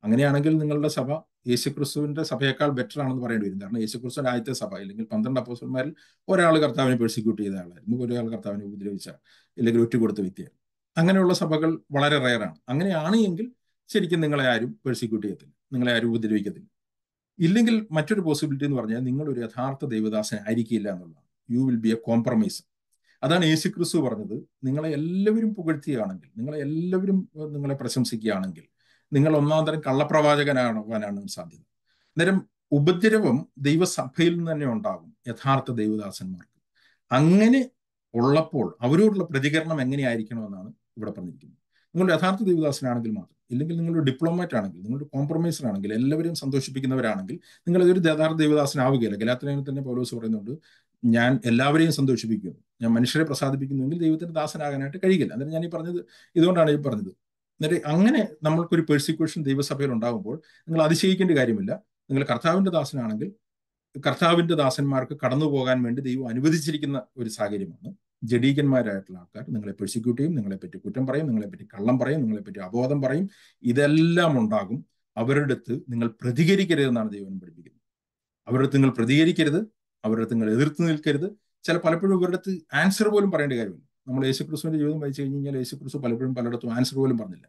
അങ്ങനെയാണെങ്കിൽ നിങ്ങളുടെ സഭ യേശുക്രിസ്തുവിന്റെ സഭയേക്കാൾ ബെറ്റർ ആണെന്ന് പറയേണ്ടി വരും കാരണം യേശുക്രിസ്തുവിന്റെ ആദ്യത്തെ സഭ അല്ലെങ്കിൽ പന്ത്രണ്ട് അപ്പോസന്മാരിൽ ഒരാൾ കർത്താവിനെ പെർസിക്യൂട്ട് ചെയ്ത ആളായിരുന്നു ഒരാൾ കർത്താവിനെ ഉപദ്രവിച്ച അല്ലെങ്കിൽ ഒറ്റുകൊടുത്ത വ്യക്തിയായിരുന്നു അങ്ങനെയുള്ള സഭകൾ വളരെ റെയറാണ് അങ്ങനെയാണ് എങ്കിൽ ശരിക്കും നിങ്ങളെ ആരും പെർസിക്യൂട്ട് ചെയ്യത്തില്ല നിങ്ങളെ ആരും ഉപദ്രവിക്കത്തില്ല ഇല്ലെങ്കിൽ മറ്റൊരു പോസിബിലിറ്റി എന്ന് പറഞ്ഞാൽ നിങ്ങളൊരു യഥാർത്ഥ ദൈവദാസൻ ആയിരിക്കില്ല എന്നുള്ളതാണ് you will be a compromise അതാണ് യേശു ക്രിസ്തു പറഞ്ഞത് നിങ്ങളെ എല്ലാവരും പുകഴ്ത്തിയാണെങ്കിൽ നിങ്ങളെ എല്ലാവരും നിങ്ങളെ പ്രശംസിക്കുകയാണെങ്കിൽ നിങ്ങൾ ഒന്നാം തരം കള്ളപ്രവാചകനാകുവാനാണ് സാധ്യത അന്നേരം ഉപദ്രവം ദൈവസഭയിൽ നിന്ന് തന്നെ ഉണ്ടാകും യഥാർത്ഥ ദൈവദാസന്മാർക്ക് അങ്ങനെ ഉള്ളപ്പോൾ അവരോടുള്ള പ്രതികരണം എങ്ങനെയായിരിക്കണമെന്നാണ് ഇവിടെ പറഞ്ഞിരിക്കുന്നത് നിങ്ങൾ യഥാർത്ഥ ദൈവദാസനാണെങ്കിൽ മാത്രം ഇല്ലെങ്കിൽ നിങ്ങളൊരു ഡിപ്ലോമാറ്റ് ആണെങ്കിൽ നിങ്ങളൊരു കോംപ്രമൈസർ ആണെങ്കിൽ എല്ലാവരെയും സന്തോഷിപ്പിക്കുന്നവരാണെങ്കിൽ നിങ്ങൾ അതൊരു യഥാർത്ഥ ദൈവദാസനാവുകയില്ല ഗലാത്തിനെ തന്നെ പൗലോസ് പറയുന്നുണ്ട് ഞാൻ എല്ലാവരെയും സന്തോഷിപ്പിക്കുന്നു ഞാൻ മനുഷ്യരെ പ്രസാദിപ്പിക്കുന്നുവെങ്കിൽ ദൈവത്തിന്റെ ദാസനാകാനായിട്ട് കഴിയില്ല അന്നേരം ഞാൻ ഈ പറഞ്ഞത് ഇതുകൊണ്ടാണ് ഈ പറഞ്ഞത് എന്നിട്ട് അങ്ങനെ നമ്മൾക്കൊരു പെർസിക്യൂഷൻ ദൈവസഭയിൽ ഉണ്ടാകുമ്പോൾ നിങ്ങൾ അതിശയിക്കേണ്ട കാര്യമില്ല നിങ്ങൾ കർത്താവിന്റെ ദാസനാണെങ്കിൽ കർത്താവിന്റെ ദാസന്മാർക്ക് കടന്നു പോകാൻ വേണ്ടി ദൈവം അനുവദിച്ചിരിക്കുന്ന ഒരു സാഹചര്യമാണ് ജഡീകന്മാരായിട്ടുള്ള ആൾക്കാർ നിങ്ങളെ പെർസിക്യൂട്ട് ചെയ്യും പറ്റി കുറ്റം പറയും പറ്റി കള്ളം പറയും പറ്റി അബോധം പറയും ഇതെല്ലാം ഉണ്ടാകും അവരുടെ അടുത്ത് നിങ്ങൾ പ്രതികരിക്കരുതെന്നാണ് ദൈവം പഠിപ്പിക്കുന്നത് അവരുടെ അടുത്ത് നിങ്ങൾ പ്രതികരിക്കരുത് അവരുടെ നിങ്ങൾ എതിർത്ത് നിൽക്കരുത് ചില പലപ്പോഴും ഇവരുടെ അടുത്ത് ആൻസർ പോലും പറയേണ്ട കാര്യമില്ല നമ്മൾ യേശുക്രിസ്തുവിന്റെ ജീവിതം വായിച്ചു കഴിഞ്ഞു കഴിഞ്ഞാൽ യേശുക്രിസ്തു പലപ്പോഴും പലയിടത്തും ആൻസർ പോലും പറഞ്ഞില്ല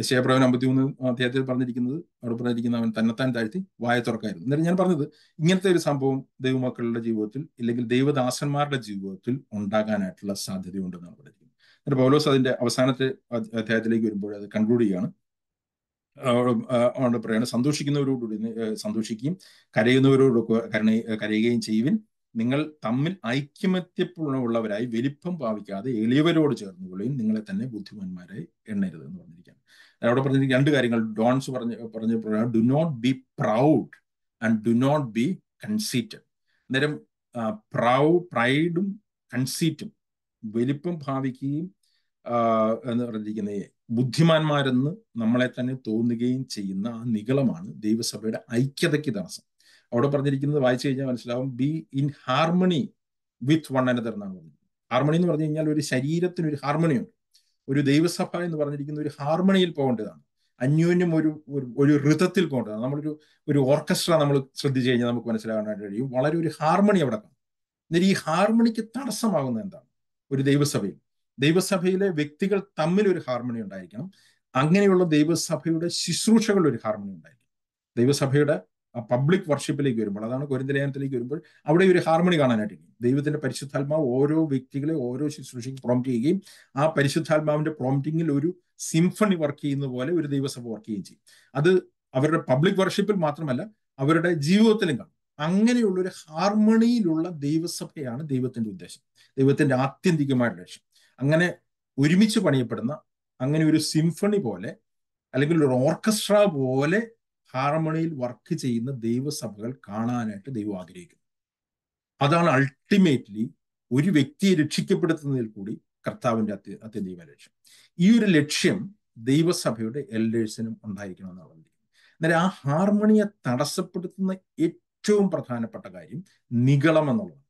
യശയപ്രവൻ അമ്പത്തിമൂന്ന് അദ്ദേഹത്തിൽ പറഞ്ഞിരിക്കുന്നത് അവിടെ പറഞ്ഞിരിക്കുന്ന അവൻ തന്നെത്താൻ താഴ്ത്തി വായ തുറക്കായിരുന്നു എന്നിട്ട് ഞാൻ പറഞ്ഞത് ഇങ്ങനത്തെ ഒരു സംഭവം ദൈവമക്കളുടെ ജീവിതത്തിൽ ഇല്ലെങ്കിൽ ദൈവദാസന്മാരുടെ ജീവിതത്തിൽ ഉണ്ടാകാനായിട്ടുള്ള സാധ്യതയുണ്ടെന്നാണ് പറഞ്ഞിരിക്കുന്നത് എന്നിട്ട് പൗലോസ് അതിന്റെ അവസാനത്തെ അധ്യായത്തിലേക്ക് വരുമ്പോൾ അത് കൺക്ലൂഡ് ചെയ്യുകയാണ് ആണ് പറയുന്നത് സന്തോഷിക്കുന്നവരോടുകൂടി സന്തോഷിക്കുകയും കരയുന്നവരോട് കരണ കരയുകയും ചെയ്യുവിൻ നിങ്ങൾ തമ്മിൽ ഐക്യമത്യപ്പുള്ളവരായി വലിപ്പം പാവിക്കാതെ എളിയവരോട് ചേർന്നുകൊള്ളുകയും നിങ്ങളെ തന്നെ ബുദ്ധിമാന്മാരെ എണ്ണരുത് എന്ന് പറഞ്ഞിരിക്കുകയാണ് അവിടെ പറഞ്ഞ രണ്ട് കാര്യങ്ങൾ ഡോൺസ് പറഞ്ഞ പറഞ്ഞ do not be proud and do not be conceited അന്നേരം പ്രൗഡ് പ്രൈഡും കൺസീറ്റും വലിപ്പം ഭാവിക്കുകയും എന്ന് പറഞ്ഞിരിക്കുന്ന ബുദ്ധിമാന്മാരെന്ന് നമ്മളെ തന്നെ തോന്നുകയും ചെയ്യുന്ന ആ നികളമാണ് ദൈവസഭയുടെ ഐക്യതയ്ക്ക് തടസ്സം അവിടെ പറഞ്ഞിരിക്കുന്നത് വായിച്ചു കഴിഞ്ഞാൽ മനസ്സിലാവും be in harmony with one another എന്നാണ് പറഞ്ഞത് ഹാർമണി എന്ന് പറഞ്ഞു കഴിഞ്ഞാൽ ഒരു ശരീരത്തിന് ഒരു ഹാർമണിയുണ്ട് ഒരു ദൈവസഭ എന്ന് പറഞ്ഞിരിക്കുന്ന ഒരു ഹാർമണിയിൽ പോകേണ്ടതാണ് അന്യോന്യം ഒരു ഒരു ഋതത്തിൽ പോകേണ്ടതാണ് നമ്മളൊരു ഒരു ഓർക്കസ്ട്ര നമ്മൾ ശ്രദ്ധിച്ചു കഴിഞ്ഞാൽ നമുക്ക് മനസ്സിലാകാനായിട്ട് കഴിയും വളരെ ഒരു ഹാർമണി അവിടെ കാണും എന്നിട്ട് ഈ ഹാർമണിക്ക് തടസ്സമാകുന്ന എന്താണ് ഒരു ദൈവസഭയിൽ ദൈവസഭയിലെ വ്യക്തികൾ തമ്മിൽ ഒരു ഹാർമണി ഉണ്ടായിരിക്കണം അങ്ങനെയുള്ള ദൈവസഭയുടെ ശുശ്രൂഷകൾ ഒരു ഹാർമണി ഉണ്ടായിരിക്കണം ദൈവസഭയുടെ പബ്ലിക് വർഷിപ്പിലേക്ക് വരുമ്പോൾ അതാണ് കൊരിന്തലേഖനത്തിലേക്ക് വരുമ്പോൾ അവിടെ ഒരു ഹാർമണി കാണാനായിട്ട് ദൈവത്തിന്റെ പരിശുദ്ധാത്മാവ് ഓരോ വ്യക്തികളെ ഓരോ ശുശ്രൂഷയ്ക്ക് പ്രോംപ്റ്റ് ചെയ്യുകയും ആ പരിശുദ്ധാത്മാവിന്റെ പ്രോംപ്റ്റിംഗിൽ ഒരു സിംഫണി വർക്ക് ചെയ്യുന്ന പോലെ ഒരു ദൈവസഭ വർക്ക് ചെയ്യുകയും ചെയ്യും അത് അവരുടെ പബ്ലിക് വർഷിപ്പിൽ മാത്രമല്ല അവരുടെ ജീവിതത്തിലും കാണും അങ്ങനെയുള്ള ഒരു ഹാർമണിയിലുള്ള ദൈവസഭയാണ് ദൈവത്തിന്റെ ഉദ്ദേശം ദൈവത്തിന്റെ ആത്യന്തികമായ ലക്ഷ്യം അങ്ങനെ ഒരുമിച്ച് പണിയപ്പെടുന്ന അങ്ങനെ ഒരു സിംഫണി പോലെ അല്ലെങ്കിൽ ഒരു ഓർക്കസ്ട്ര പോലെ ഹാർമണിയിൽ വർക്ക് ചെയ്യുന്ന ദൈവസഭകൾ കാണാനായിട്ട് ദൈവം ആഗ്രഹിക്കുന്നു അതാണ് അൾട്ടിമേറ്റ്ലി ഒരു വ്യക്തിയെ രക്ഷിക്കപ്പെടുത്തുന്നതിൽ കൂടി കർത്താവിന്റെ അത്യ അത്യന്തീവ ലക്ഷ്യം ഈ ഒരു ലക്ഷ്യം ദൈവസഭയുടെ എൽഡേഴ്സിനും ഉണ്ടായിരിക്കണം എന്നാണ് അന്നേരം ആ ഹാർമണിയെ തടസ്സപ്പെടുത്തുന്ന ഏറ്റവും പ്രധാനപ്പെട്ട കാര്യം നികളം എന്നുള്ളതാണ്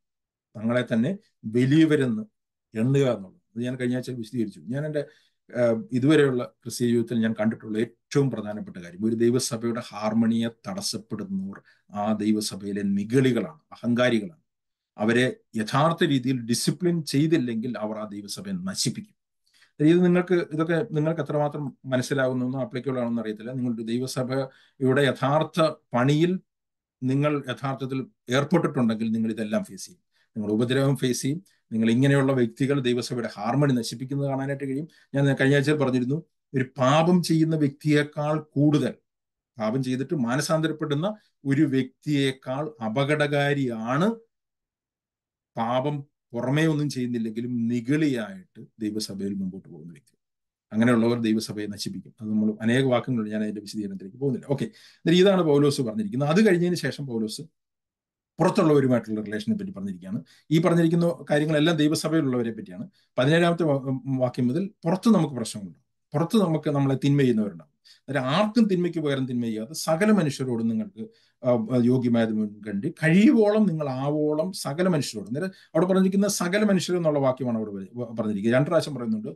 തങ്ങളെ തന്നെ വലിയവരെന്ന് എണ്ണുക എന്നുള്ളത് അത് ഞാൻ കഴിഞ്ഞ ആഴ്ച വിശദീകരിച്ചു ഞാൻ എൻ്റെ ഇതുവരെയുള്ള ക്രിസ്തീയ ജീവിതത്തിൽ ഞാൻ കണ്ടിട്ടുള്ള ഏറ്റവും പ്രധാനപ്പെട്ട കാര്യം ഒരു ദൈവസഭയുടെ ഹാർമണിയെ തടസ്സപ്പെടുന്നവർ ആ ദൈവസഭയിലെ നിഗളികളാണ് അഹങ്കാരികളാണ് അവരെ യഥാർത്ഥ രീതിയിൽ ഡിസിപ്ലിൻ ചെയ്തില്ലെങ്കിൽ അവർ ആ ദൈവസഭയെ നശിപ്പിക്കും ഇത് നിങ്ങൾക്ക് ഇതൊക്കെ നിങ്ങൾക്ക് എത്രമാത്രം മനസ്സിലാകുന്നൊന്നും അപ്ലിക്കബിൾ ആണെന്ന് അറിയത്തില്ല നിങ്ങളുടെ ദൈവസഭയുടെ യഥാർത്ഥ പണിയിൽ നിങ്ങൾ യഥാർത്ഥത്തിൽ ഏർപ്പെട്ടിട്ടുണ്ടെങ്കിൽ നിങ്ങൾ ഇതെല്ലാം ഫേസ് ചെയ്യും നിങ്ങൾ ഉപദ്രവം ഫേസ് ചെയ്യും നിങ്ങൾ ഇങ്ങനെയുള്ള വ്യക്തികൾ ദൈവസഭയുടെ ഹാർമണി നശിപ്പിക്കുന്നത് കാണാനായിട്ട് കഴിയും ഞാൻ കഴിഞ്ഞ ആഴ്ച പറഞ്ഞിരുന്നു ഒരു പാപം ചെയ്യുന്ന വ്യക്തിയേക്കാൾ കൂടുതൽ പാപം ചെയ്തിട്ട് മാനസാന്തരപ്പെടുന്ന ഒരു വ്യക്തിയേക്കാൾ അപകടകാരിയാണ് പാപം പുറമേ ഒന്നും ചെയ്യുന്നില്ലെങ്കിലും നിഗളിയായിട്ട് ദൈവസഭയിൽ മുമ്പോട്ട് പോകുന്ന വ്യക്തി അങ്ങനെയുള്ളവർ ദൈവസഭയെ നശിപ്പിക്കും അത് നമ്മൾ അനേക വാക്കുകൾ ഞാൻ അതിന്റെ വിശദീകരണത്തിലേക്ക് പോകുന്നില്ല ഓക്കെ ഇതാണ് പൗലോസ് പറഞ്ഞിരിക്കുന്നത് അത് കഴിഞ്ഞതിന് ശേഷം പൗലോസ് പുറത്തുള്ളവരുമായിട്ടുള്ള റിലേഷനെ പറ്റി പറഞ്ഞിരിക്കുകയാണ് ഈ പറഞ്ഞിരിക്കുന്ന കാര്യങ്ങളെല്ലാം ദൈവസഭയിലുള്ളവരെ പറ്റിയാണ് പതിനേഴാമത്തെ വാക്യം മുതൽ പുറത്ത് നമുക്ക് പ്രശ്നമുണ്ട് പുറത്ത് നമുക്ക് നമ്മളെ തിന്മ ചെയ്യുന്നവരുണ്ടാവും അതായത് ആർക്കും തിന്മയ്ക്ക് പകരം തിന്മ ചെയ്യാതെ സകല മനുഷ്യരോട് നിങ്ങൾക്ക് യോഗ്യമായത് മുൻകണ്ടി കഴിയുവോളം നിങ്ങൾ ആവോളം സകല മനുഷ്യരോട് നേരെ അവിടെ പറഞ്ഞിരിക്കുന്ന സകല മനുഷ്യർ എന്നുള്ള വാക്യമാണ് അവിടെ പറഞ്ഞിരിക്കുക രണ്ടു പ്രാവശ്യം പറയുന്നുണ്ട്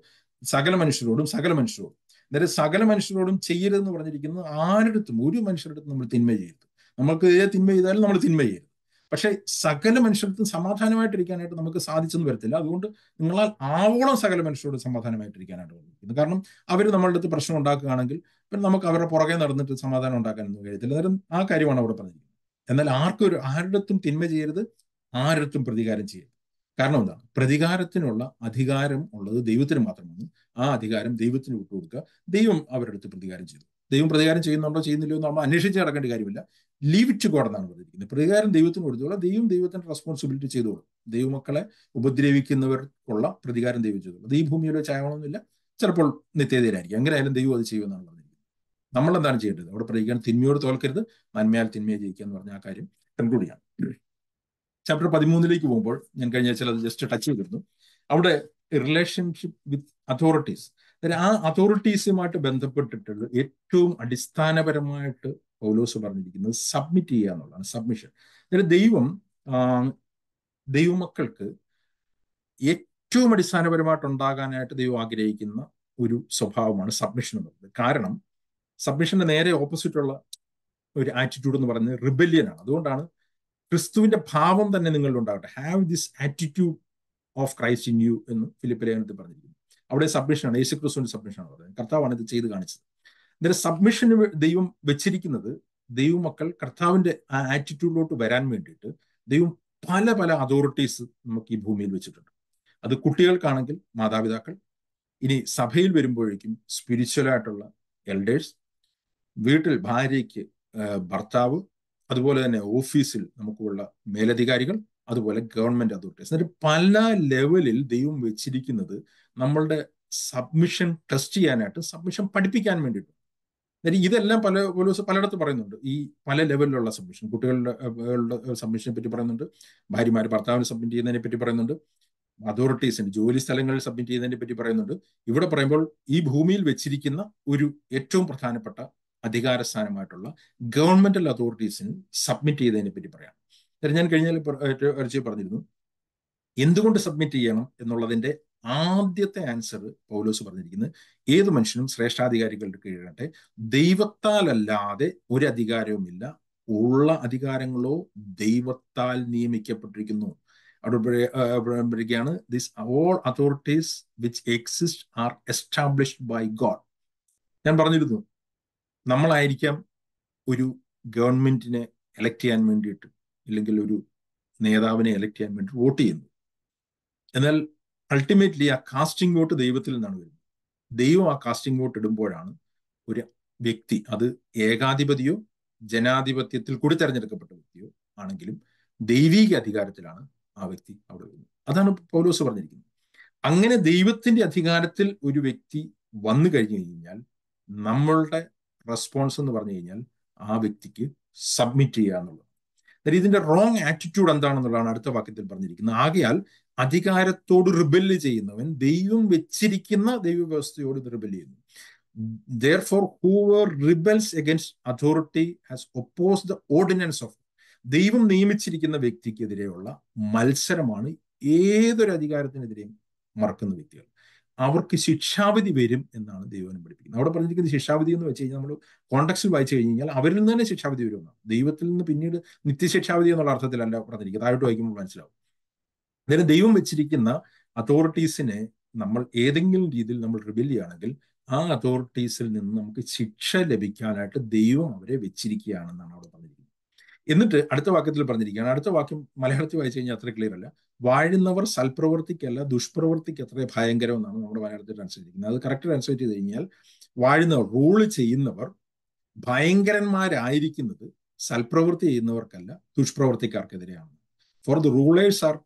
സകല മനുഷ്യരോടും സകല മനുഷ്യരോടും നേരെ സകല മനുഷ്യരോടും ചെയ്യരുതെന്ന് പറഞ്ഞിരിക്കുന്നത് ആരുടെ അടുത്തും ഒരു മനുഷ്യരുടെ അടുത്ത് നമ്മൾ തിന്മ ചെയ്യരുത് നമ്മൾക്ക് തിന്മ ചെയ്താലും നമ്മൾ തിന്മ ചെയ്യരുത് പക്ഷേ സകല മനുഷ്യർക്കും സമാധാനമായിട്ടിരിക്കാനായിട്ട് നമുക്ക് സാധിച്ചെന്ന് വരത്തില്ല അതുകൊണ്ട് നിങ്ങളാൽ ആവോളം സകല മനുഷ്യരോട് സമാധാനമായിട്ടിരിക്കാനായിട്ട് കഴിയും കാരണം അവർ നമ്മളുടെ അടുത്ത് പ്രശ്നം ഉണ്ടാക്കുകയാണെങ്കിൽ പിന്നെ നമുക്ക് അവരുടെ പുറകെ നടന്നിട്ട് സമാധാനം ഉണ്ടാക്കാനൊന്നും കഴിയത്തില്ല അന്നേരം ആ കാര്യമാണ് അവിടെ പറഞ്ഞിരിക്കുന്നത് എന്നാൽ ആർക്കും ഒരു ആരുടെത്തും തിന്മ ചെയ്യരുത് ആരുടെത്തും പ്രതികാരം ചെയ്യരുത് കാരണം എന്താണ് പ്രതികാരത്തിനുള്ള അധികാരം ഉള്ളത് ദൈവത്തിന് മാത്രമാണ് ആ അധികാരം ദൈവത്തിന് വിട്ടുകൊടുക്കുക ദൈവം അവരുടെ അടുത്ത് പ്രതികാരം ചെയ്തു ദൈവം പ്രതികാരം ചെയ്യുന്നുണ്ടോ ചെയ്യുന്നില്ലയോ എന്ന് നമ്മൾ അന്വേഷിച്ച് നടക്കേണ്ട കാര്യമില്ല ലീവ് ഇറ്റ് ഗോഡ് എന്നാണ് പറഞ്ഞിരിക്കുന്നത് പ്രതികാരം ദൈവത്തിന് കൊടുത്തോളാം ദൈവം ദൈവത്തിന്റെ റെസ്പോൺസിബിലിറ്റി ചെയ്തോളും ദൈവമക്കളെ ഉപദ്രവിക്കുന്നവർക്കുള്ള പ്രതികാരം ദൈവം ചെയ്തോളും ഈ ഭൂമിയിലോ ചായണമെന്നില്ല ചിലപ്പോൾ നിത്യതയിലായിരിക്കും എങ്ങനെയായാലും ദൈവം അത് ചെയ്യുമെന്നാണ് പറഞ്ഞിരിക്കുന്നത് നമ്മൾ എന്താണ് ചെയ്യേണ്ടത് അവിടെ പ്രതികാരം തിന്മയോട് തോൽക്കരുത് നന്മയാൽ തിന്മയെ ജയിക്കുക എന്ന് പറഞ്ഞ ആ കാര്യം കൺക്ലൂഡ് ചെയ്യാം ചാപ്റ്റർ പതിമൂന്നിലേക്ക് പോകുമ്പോൾ ഞാൻ കഴിഞ്ഞ ആഴ്ച അത് ജസ്റ്റ് ടച്ച് ചെയ്തിരുന്നു അവിടെ റിലേഷൻഷിപ്പ് വിത്ത് അതോറിറ്റീസ് ആ അതോറിറ്റീസുമായിട്ട് ബന്ധപ്പെട്ടിട്ടുള്ള ഏറ്റവും അടിസ്ഥാനപരമായിട്ട് പൗലോസ് പറഞ്ഞിരിക്കുന്നത് സബ്മിറ്റ് ചെയ്യുക എന്നുള്ളതാണ് സബ്മിഷൻ അതായത് ദൈവം ദൈവമക്കൾക്ക് ഏറ്റവും അടിസ്ഥാനപരമായിട്ട് ഉണ്ടാകാനായിട്ട് ദൈവം ആഗ്രഹിക്കുന്ന ഒരു സ്വഭാവമാണ് സബ്മിഷൻ എന്നുള്ളത് കാരണം സബ്മിഷന്റെ നേരെ ഓപ്പോസിറ്റുള്ള ഒരു ആറ്റിറ്റ്യൂഡ് എന്ന് പറയുന്നത് ആണ് അതുകൊണ്ടാണ് ക്രിസ്തുവിന്റെ ഭാവം തന്നെ നിങ്ങളിൽ ഉണ്ടാകട്ടെ have this attitude of Christ in you എന്ന് ഫിലിപ്പ് ലേഖനത്തിൽ പറഞ്ഞിരിക്കുന്നു അവിടെ സബ്മിഷനാണ് യേശു ക്രിസ്തുവിന്റെ സബ്മിഷനാണ് പറയുന്നത് കർത്താവാണ് ഇത് ചെയ്ത് കാണിച്ചത് അന്നേരം സബ്മിഷന് ദൈവം വെച്ചിരിക്കുന്നത് ദൈവമക്കൾ കർത്താവിന്റെ ആ ആറ്റിറ്റ്യൂഡിലോട്ട് വരാൻ വേണ്ടിയിട്ട് ദൈവം പല പല അതോറിറ്റീസ് നമുക്ക് ഈ ഭൂമിയിൽ വെച്ചിട്ടുണ്ട് അത് കുട്ടികൾക്കാണെങ്കിൽ മാതാപിതാക്കൾ ഇനി സഭയിൽ വരുമ്പോഴേക്കും സ്പിരിച്വലായിട്ടുള്ള എൽഡേഴ്സ് വീട്ടിൽ ഭാര്യയ്ക്ക് ഭർത്താവ് അതുപോലെ തന്നെ ഓഫീസിൽ നമുക്കുള്ള മേലധികാരികൾ അതുപോലെ ഗവൺമെന്റ് അതോറിറ്റീസ് എന്നിട്ട് പല ലെവലിൽ ദൈവം വെച്ചിരിക്കുന്നത് നമ്മളുടെ സബ്മിഷൻ ടെസ്റ്റ് ചെയ്യാനായിട്ട് സബ്മിഷൻ പഠിപ്പിക്കാൻ വേണ്ടിയിട്ട് ഇതെല്ലാം പല പോലീസ് പലയിടത്തും പറയുന്നുണ്ട് ഈ പല ലെവലിലുള്ള സബ്മിഷൻ കുട്ടികളുടെ സബ്മിഷനെ പറ്റി പറയുന്നുണ്ട് ഭാര്യമാർ ഭർത്താവിന് സബ്മിറ്റ് ചെയ്യുന്നതിനെ പറ്റി പറയുന്നുണ്ട് അതോറിറ്റീസിന് ജോലി സ്ഥലങ്ങളിൽ സബ്മിറ്റ് ചെയ്യുന്നതിനെ പറ്റി പറയുന്നുണ്ട് ഇവിടെ പറയുമ്പോൾ ഈ ഭൂമിയിൽ വെച്ചിരിക്കുന്ന ഒരു ഏറ്റവും പ്രധാനപ്പെട്ട അധികാരസ്ഥാനമായിട്ടുള്ള ഗവൺമെന്റൽ അതോറിറ്റീസിന് സബ്മിറ്റ് ചെയ്തതിനെ പറ്റി പറയാം ഞാൻ കഴിഞ്ഞാൽ പറഞ്ഞിരുന്നു എന്തുകൊണ്ട് സബ്മിറ്റ് ചെയ്യണം എന്നുള്ളതിന്റെ ആദ്യത്തെ ആൻസർ പൗലോസ് പറഞ്ഞിരിക്കുന്നത് ഏത് മനുഷ്യനും ശ്രേഷ്ഠാധികാരികളുടെ കീഴാകട്ടെ ദൈവത്താലല്ലാതെ ഒരു അധികാരവുമില്ല ഉള്ള അധികാരങ്ങളോ ദൈവത്താൽ നിയമിക്കപ്പെട്ടിരിക്കുന്നു അവിടെയാണ് this all authorities which exist are established by God ഞാൻ പറഞ്ഞിരുന്നു നമ്മളായിരിക്കാം ഒരു ഗവൺമെന്റിനെ എലക്ട് ചെയ്യാൻ വേണ്ടിയിട്ട് ഇല്ലെങ്കിൽ ഒരു നേതാവിനെ എലക്ട് ചെയ്യാൻ വേണ്ടി വോട്ട് ചെയ്യുന്നു എന്നാൽ അൾട്ടിമേറ്റ്ലി ആ കാസ്റ്റിംഗ് വോട്ട് ദൈവത്തിൽ നിന്നാണ് വരുന്നത് ദൈവം ആ കാസ്റ്റിംഗ് വോട്ട് ഇടുമ്പോഴാണ് ഒരു വ്യക്തി അത് ഏകാധിപതിയോ ജനാധിപത്യത്തിൽ കൂടി തെരഞ്ഞെടുക്കപ്പെട്ട വ്യക്തിയോ ആണെങ്കിലും ദൈവീക അധികാരത്തിലാണ് ആ വ്യക്തി അവിടെ വരുന്നത് അതാണ് പൗലോസ് പറഞ്ഞിരിക്കുന്നത് അങ്ങനെ ദൈവത്തിന്റെ അധികാരത്തിൽ ഒരു വ്യക്തി വന്നു കഴിഞ്ഞു കഴിഞ്ഞാൽ നമ്മളുടെ റെസ്പോൺസ് എന്ന് പറഞ്ഞു കഴിഞ്ഞാൽ ആ വ്യക്തിക്ക് സബ്മിറ്റ് ചെയ്യുക എന്നുള്ളത് ഇതിന്റെ റോങ് ആറ്റിറ്റ്യൂഡ് എന്താണെന്നുള്ളതാണ് അടുത്ത വാക്യത്തിൽ പറഞ്ഞിരിക്കുന്നത് ആകയാൽ അധികാരത്തോട് റിബല് ചെയ്യുന്നവൻ ദൈവം വെച്ചിരിക്കുന്ന ദൈവവ്യവസ്ഥയോട് റിബൽ ചെയ്യുന്നു therefore whoever authority has oppose the ordinance of ദൈവം നിയമിച്ചിരിക്കുന്ന വ്യക്തിക്കെതിരെയുള്ള മത്സരമാണ് ഏതൊരു അധികാരത്തിനെതിരെയും മറക്കുന്ന വ്യക്തികൾ അവർക്ക് ശിക്ഷാവിധി വരും എന്നാണ് ദൈവം പഠിപ്പിക്കുന്നത് അവിടെ പറഞ്ഞിരിക്കുന്നത് ശിക്ഷാവിധി എന്ന് വെച്ച് കഴിഞ്ഞാൽ നമ്മൾ കോണ്ടക്സിൽ വായിച്ചു കഴിഞ്ഞാൽ അവരിൽ നിന്ന് തന്നെ ശിക്ഷാവിധി വരുമെന്നാണ് ദൈവത്തിൽ നിന്ന് പിന്നീട് നിത്യശിക്ഷാവിധി എന്നുള്ള അർത്ഥത്തിലല്ല പറഞ്ഞിരിക്കുന്നത് താഴോട്ട് വായിക്കുമ്പോൾ മനസ്സിലാവും അന്നേരം ദൈവം വെച്ചിരിക്കുന്ന അതോറിറ്റീസിനെ നമ്മൾ ഏതെങ്കിലും രീതിയിൽ നമ്മൾ റിബിൽ ചെയ്യുകയാണെങ്കിൽ ആ അതോറിറ്റീസിൽ നിന്ന് നമുക്ക് ശിക്ഷ ലഭിക്കാനായിട്ട് ദൈവം അവരെ വെച്ചിരിക്കുകയാണെന്നാണ് അവിടെ പറഞ്ഞിരിക്കുന്നത് എന്നിട്ട് അടുത്ത വാക്യത്തിൽ പറഞ്ഞിരിക്കുകയാണ് അടുത്ത വാക്യം മലയാളത്തിൽ വായിച്ചു കഴിഞ്ഞാൽ അത്ര ക്ലിയർ അല്ല വാഴുന്നവർ സൽപ്രവർത്തിക്കല്ല ദുഷ്പ്രവർത്തിക്ക് അത്ര ഭയങ്കരം എന്നാണ് നമ്മുടെ മലയാളത്തിൽ ട്രാൻസ്ലേറ്റ് ചെയ്യുന്നത് അത് കറക്റ്റ് ട്രാൻസ്ലേറ്റ് ചെയ്ത് കഴിഞ്ഞാൽ വാഴുന്നവർ റൂൾ ചെയ്യുന്നവർ ഭയങ്കരന്മാരായിരിക്കുന്നത് സൽപ്രവൃത്തി ചെയ്യുന്നവർക്കല്ല ദുഷ്പ്രവർത്തിക്കാർക്കെതിരെയാണ് for the rulers are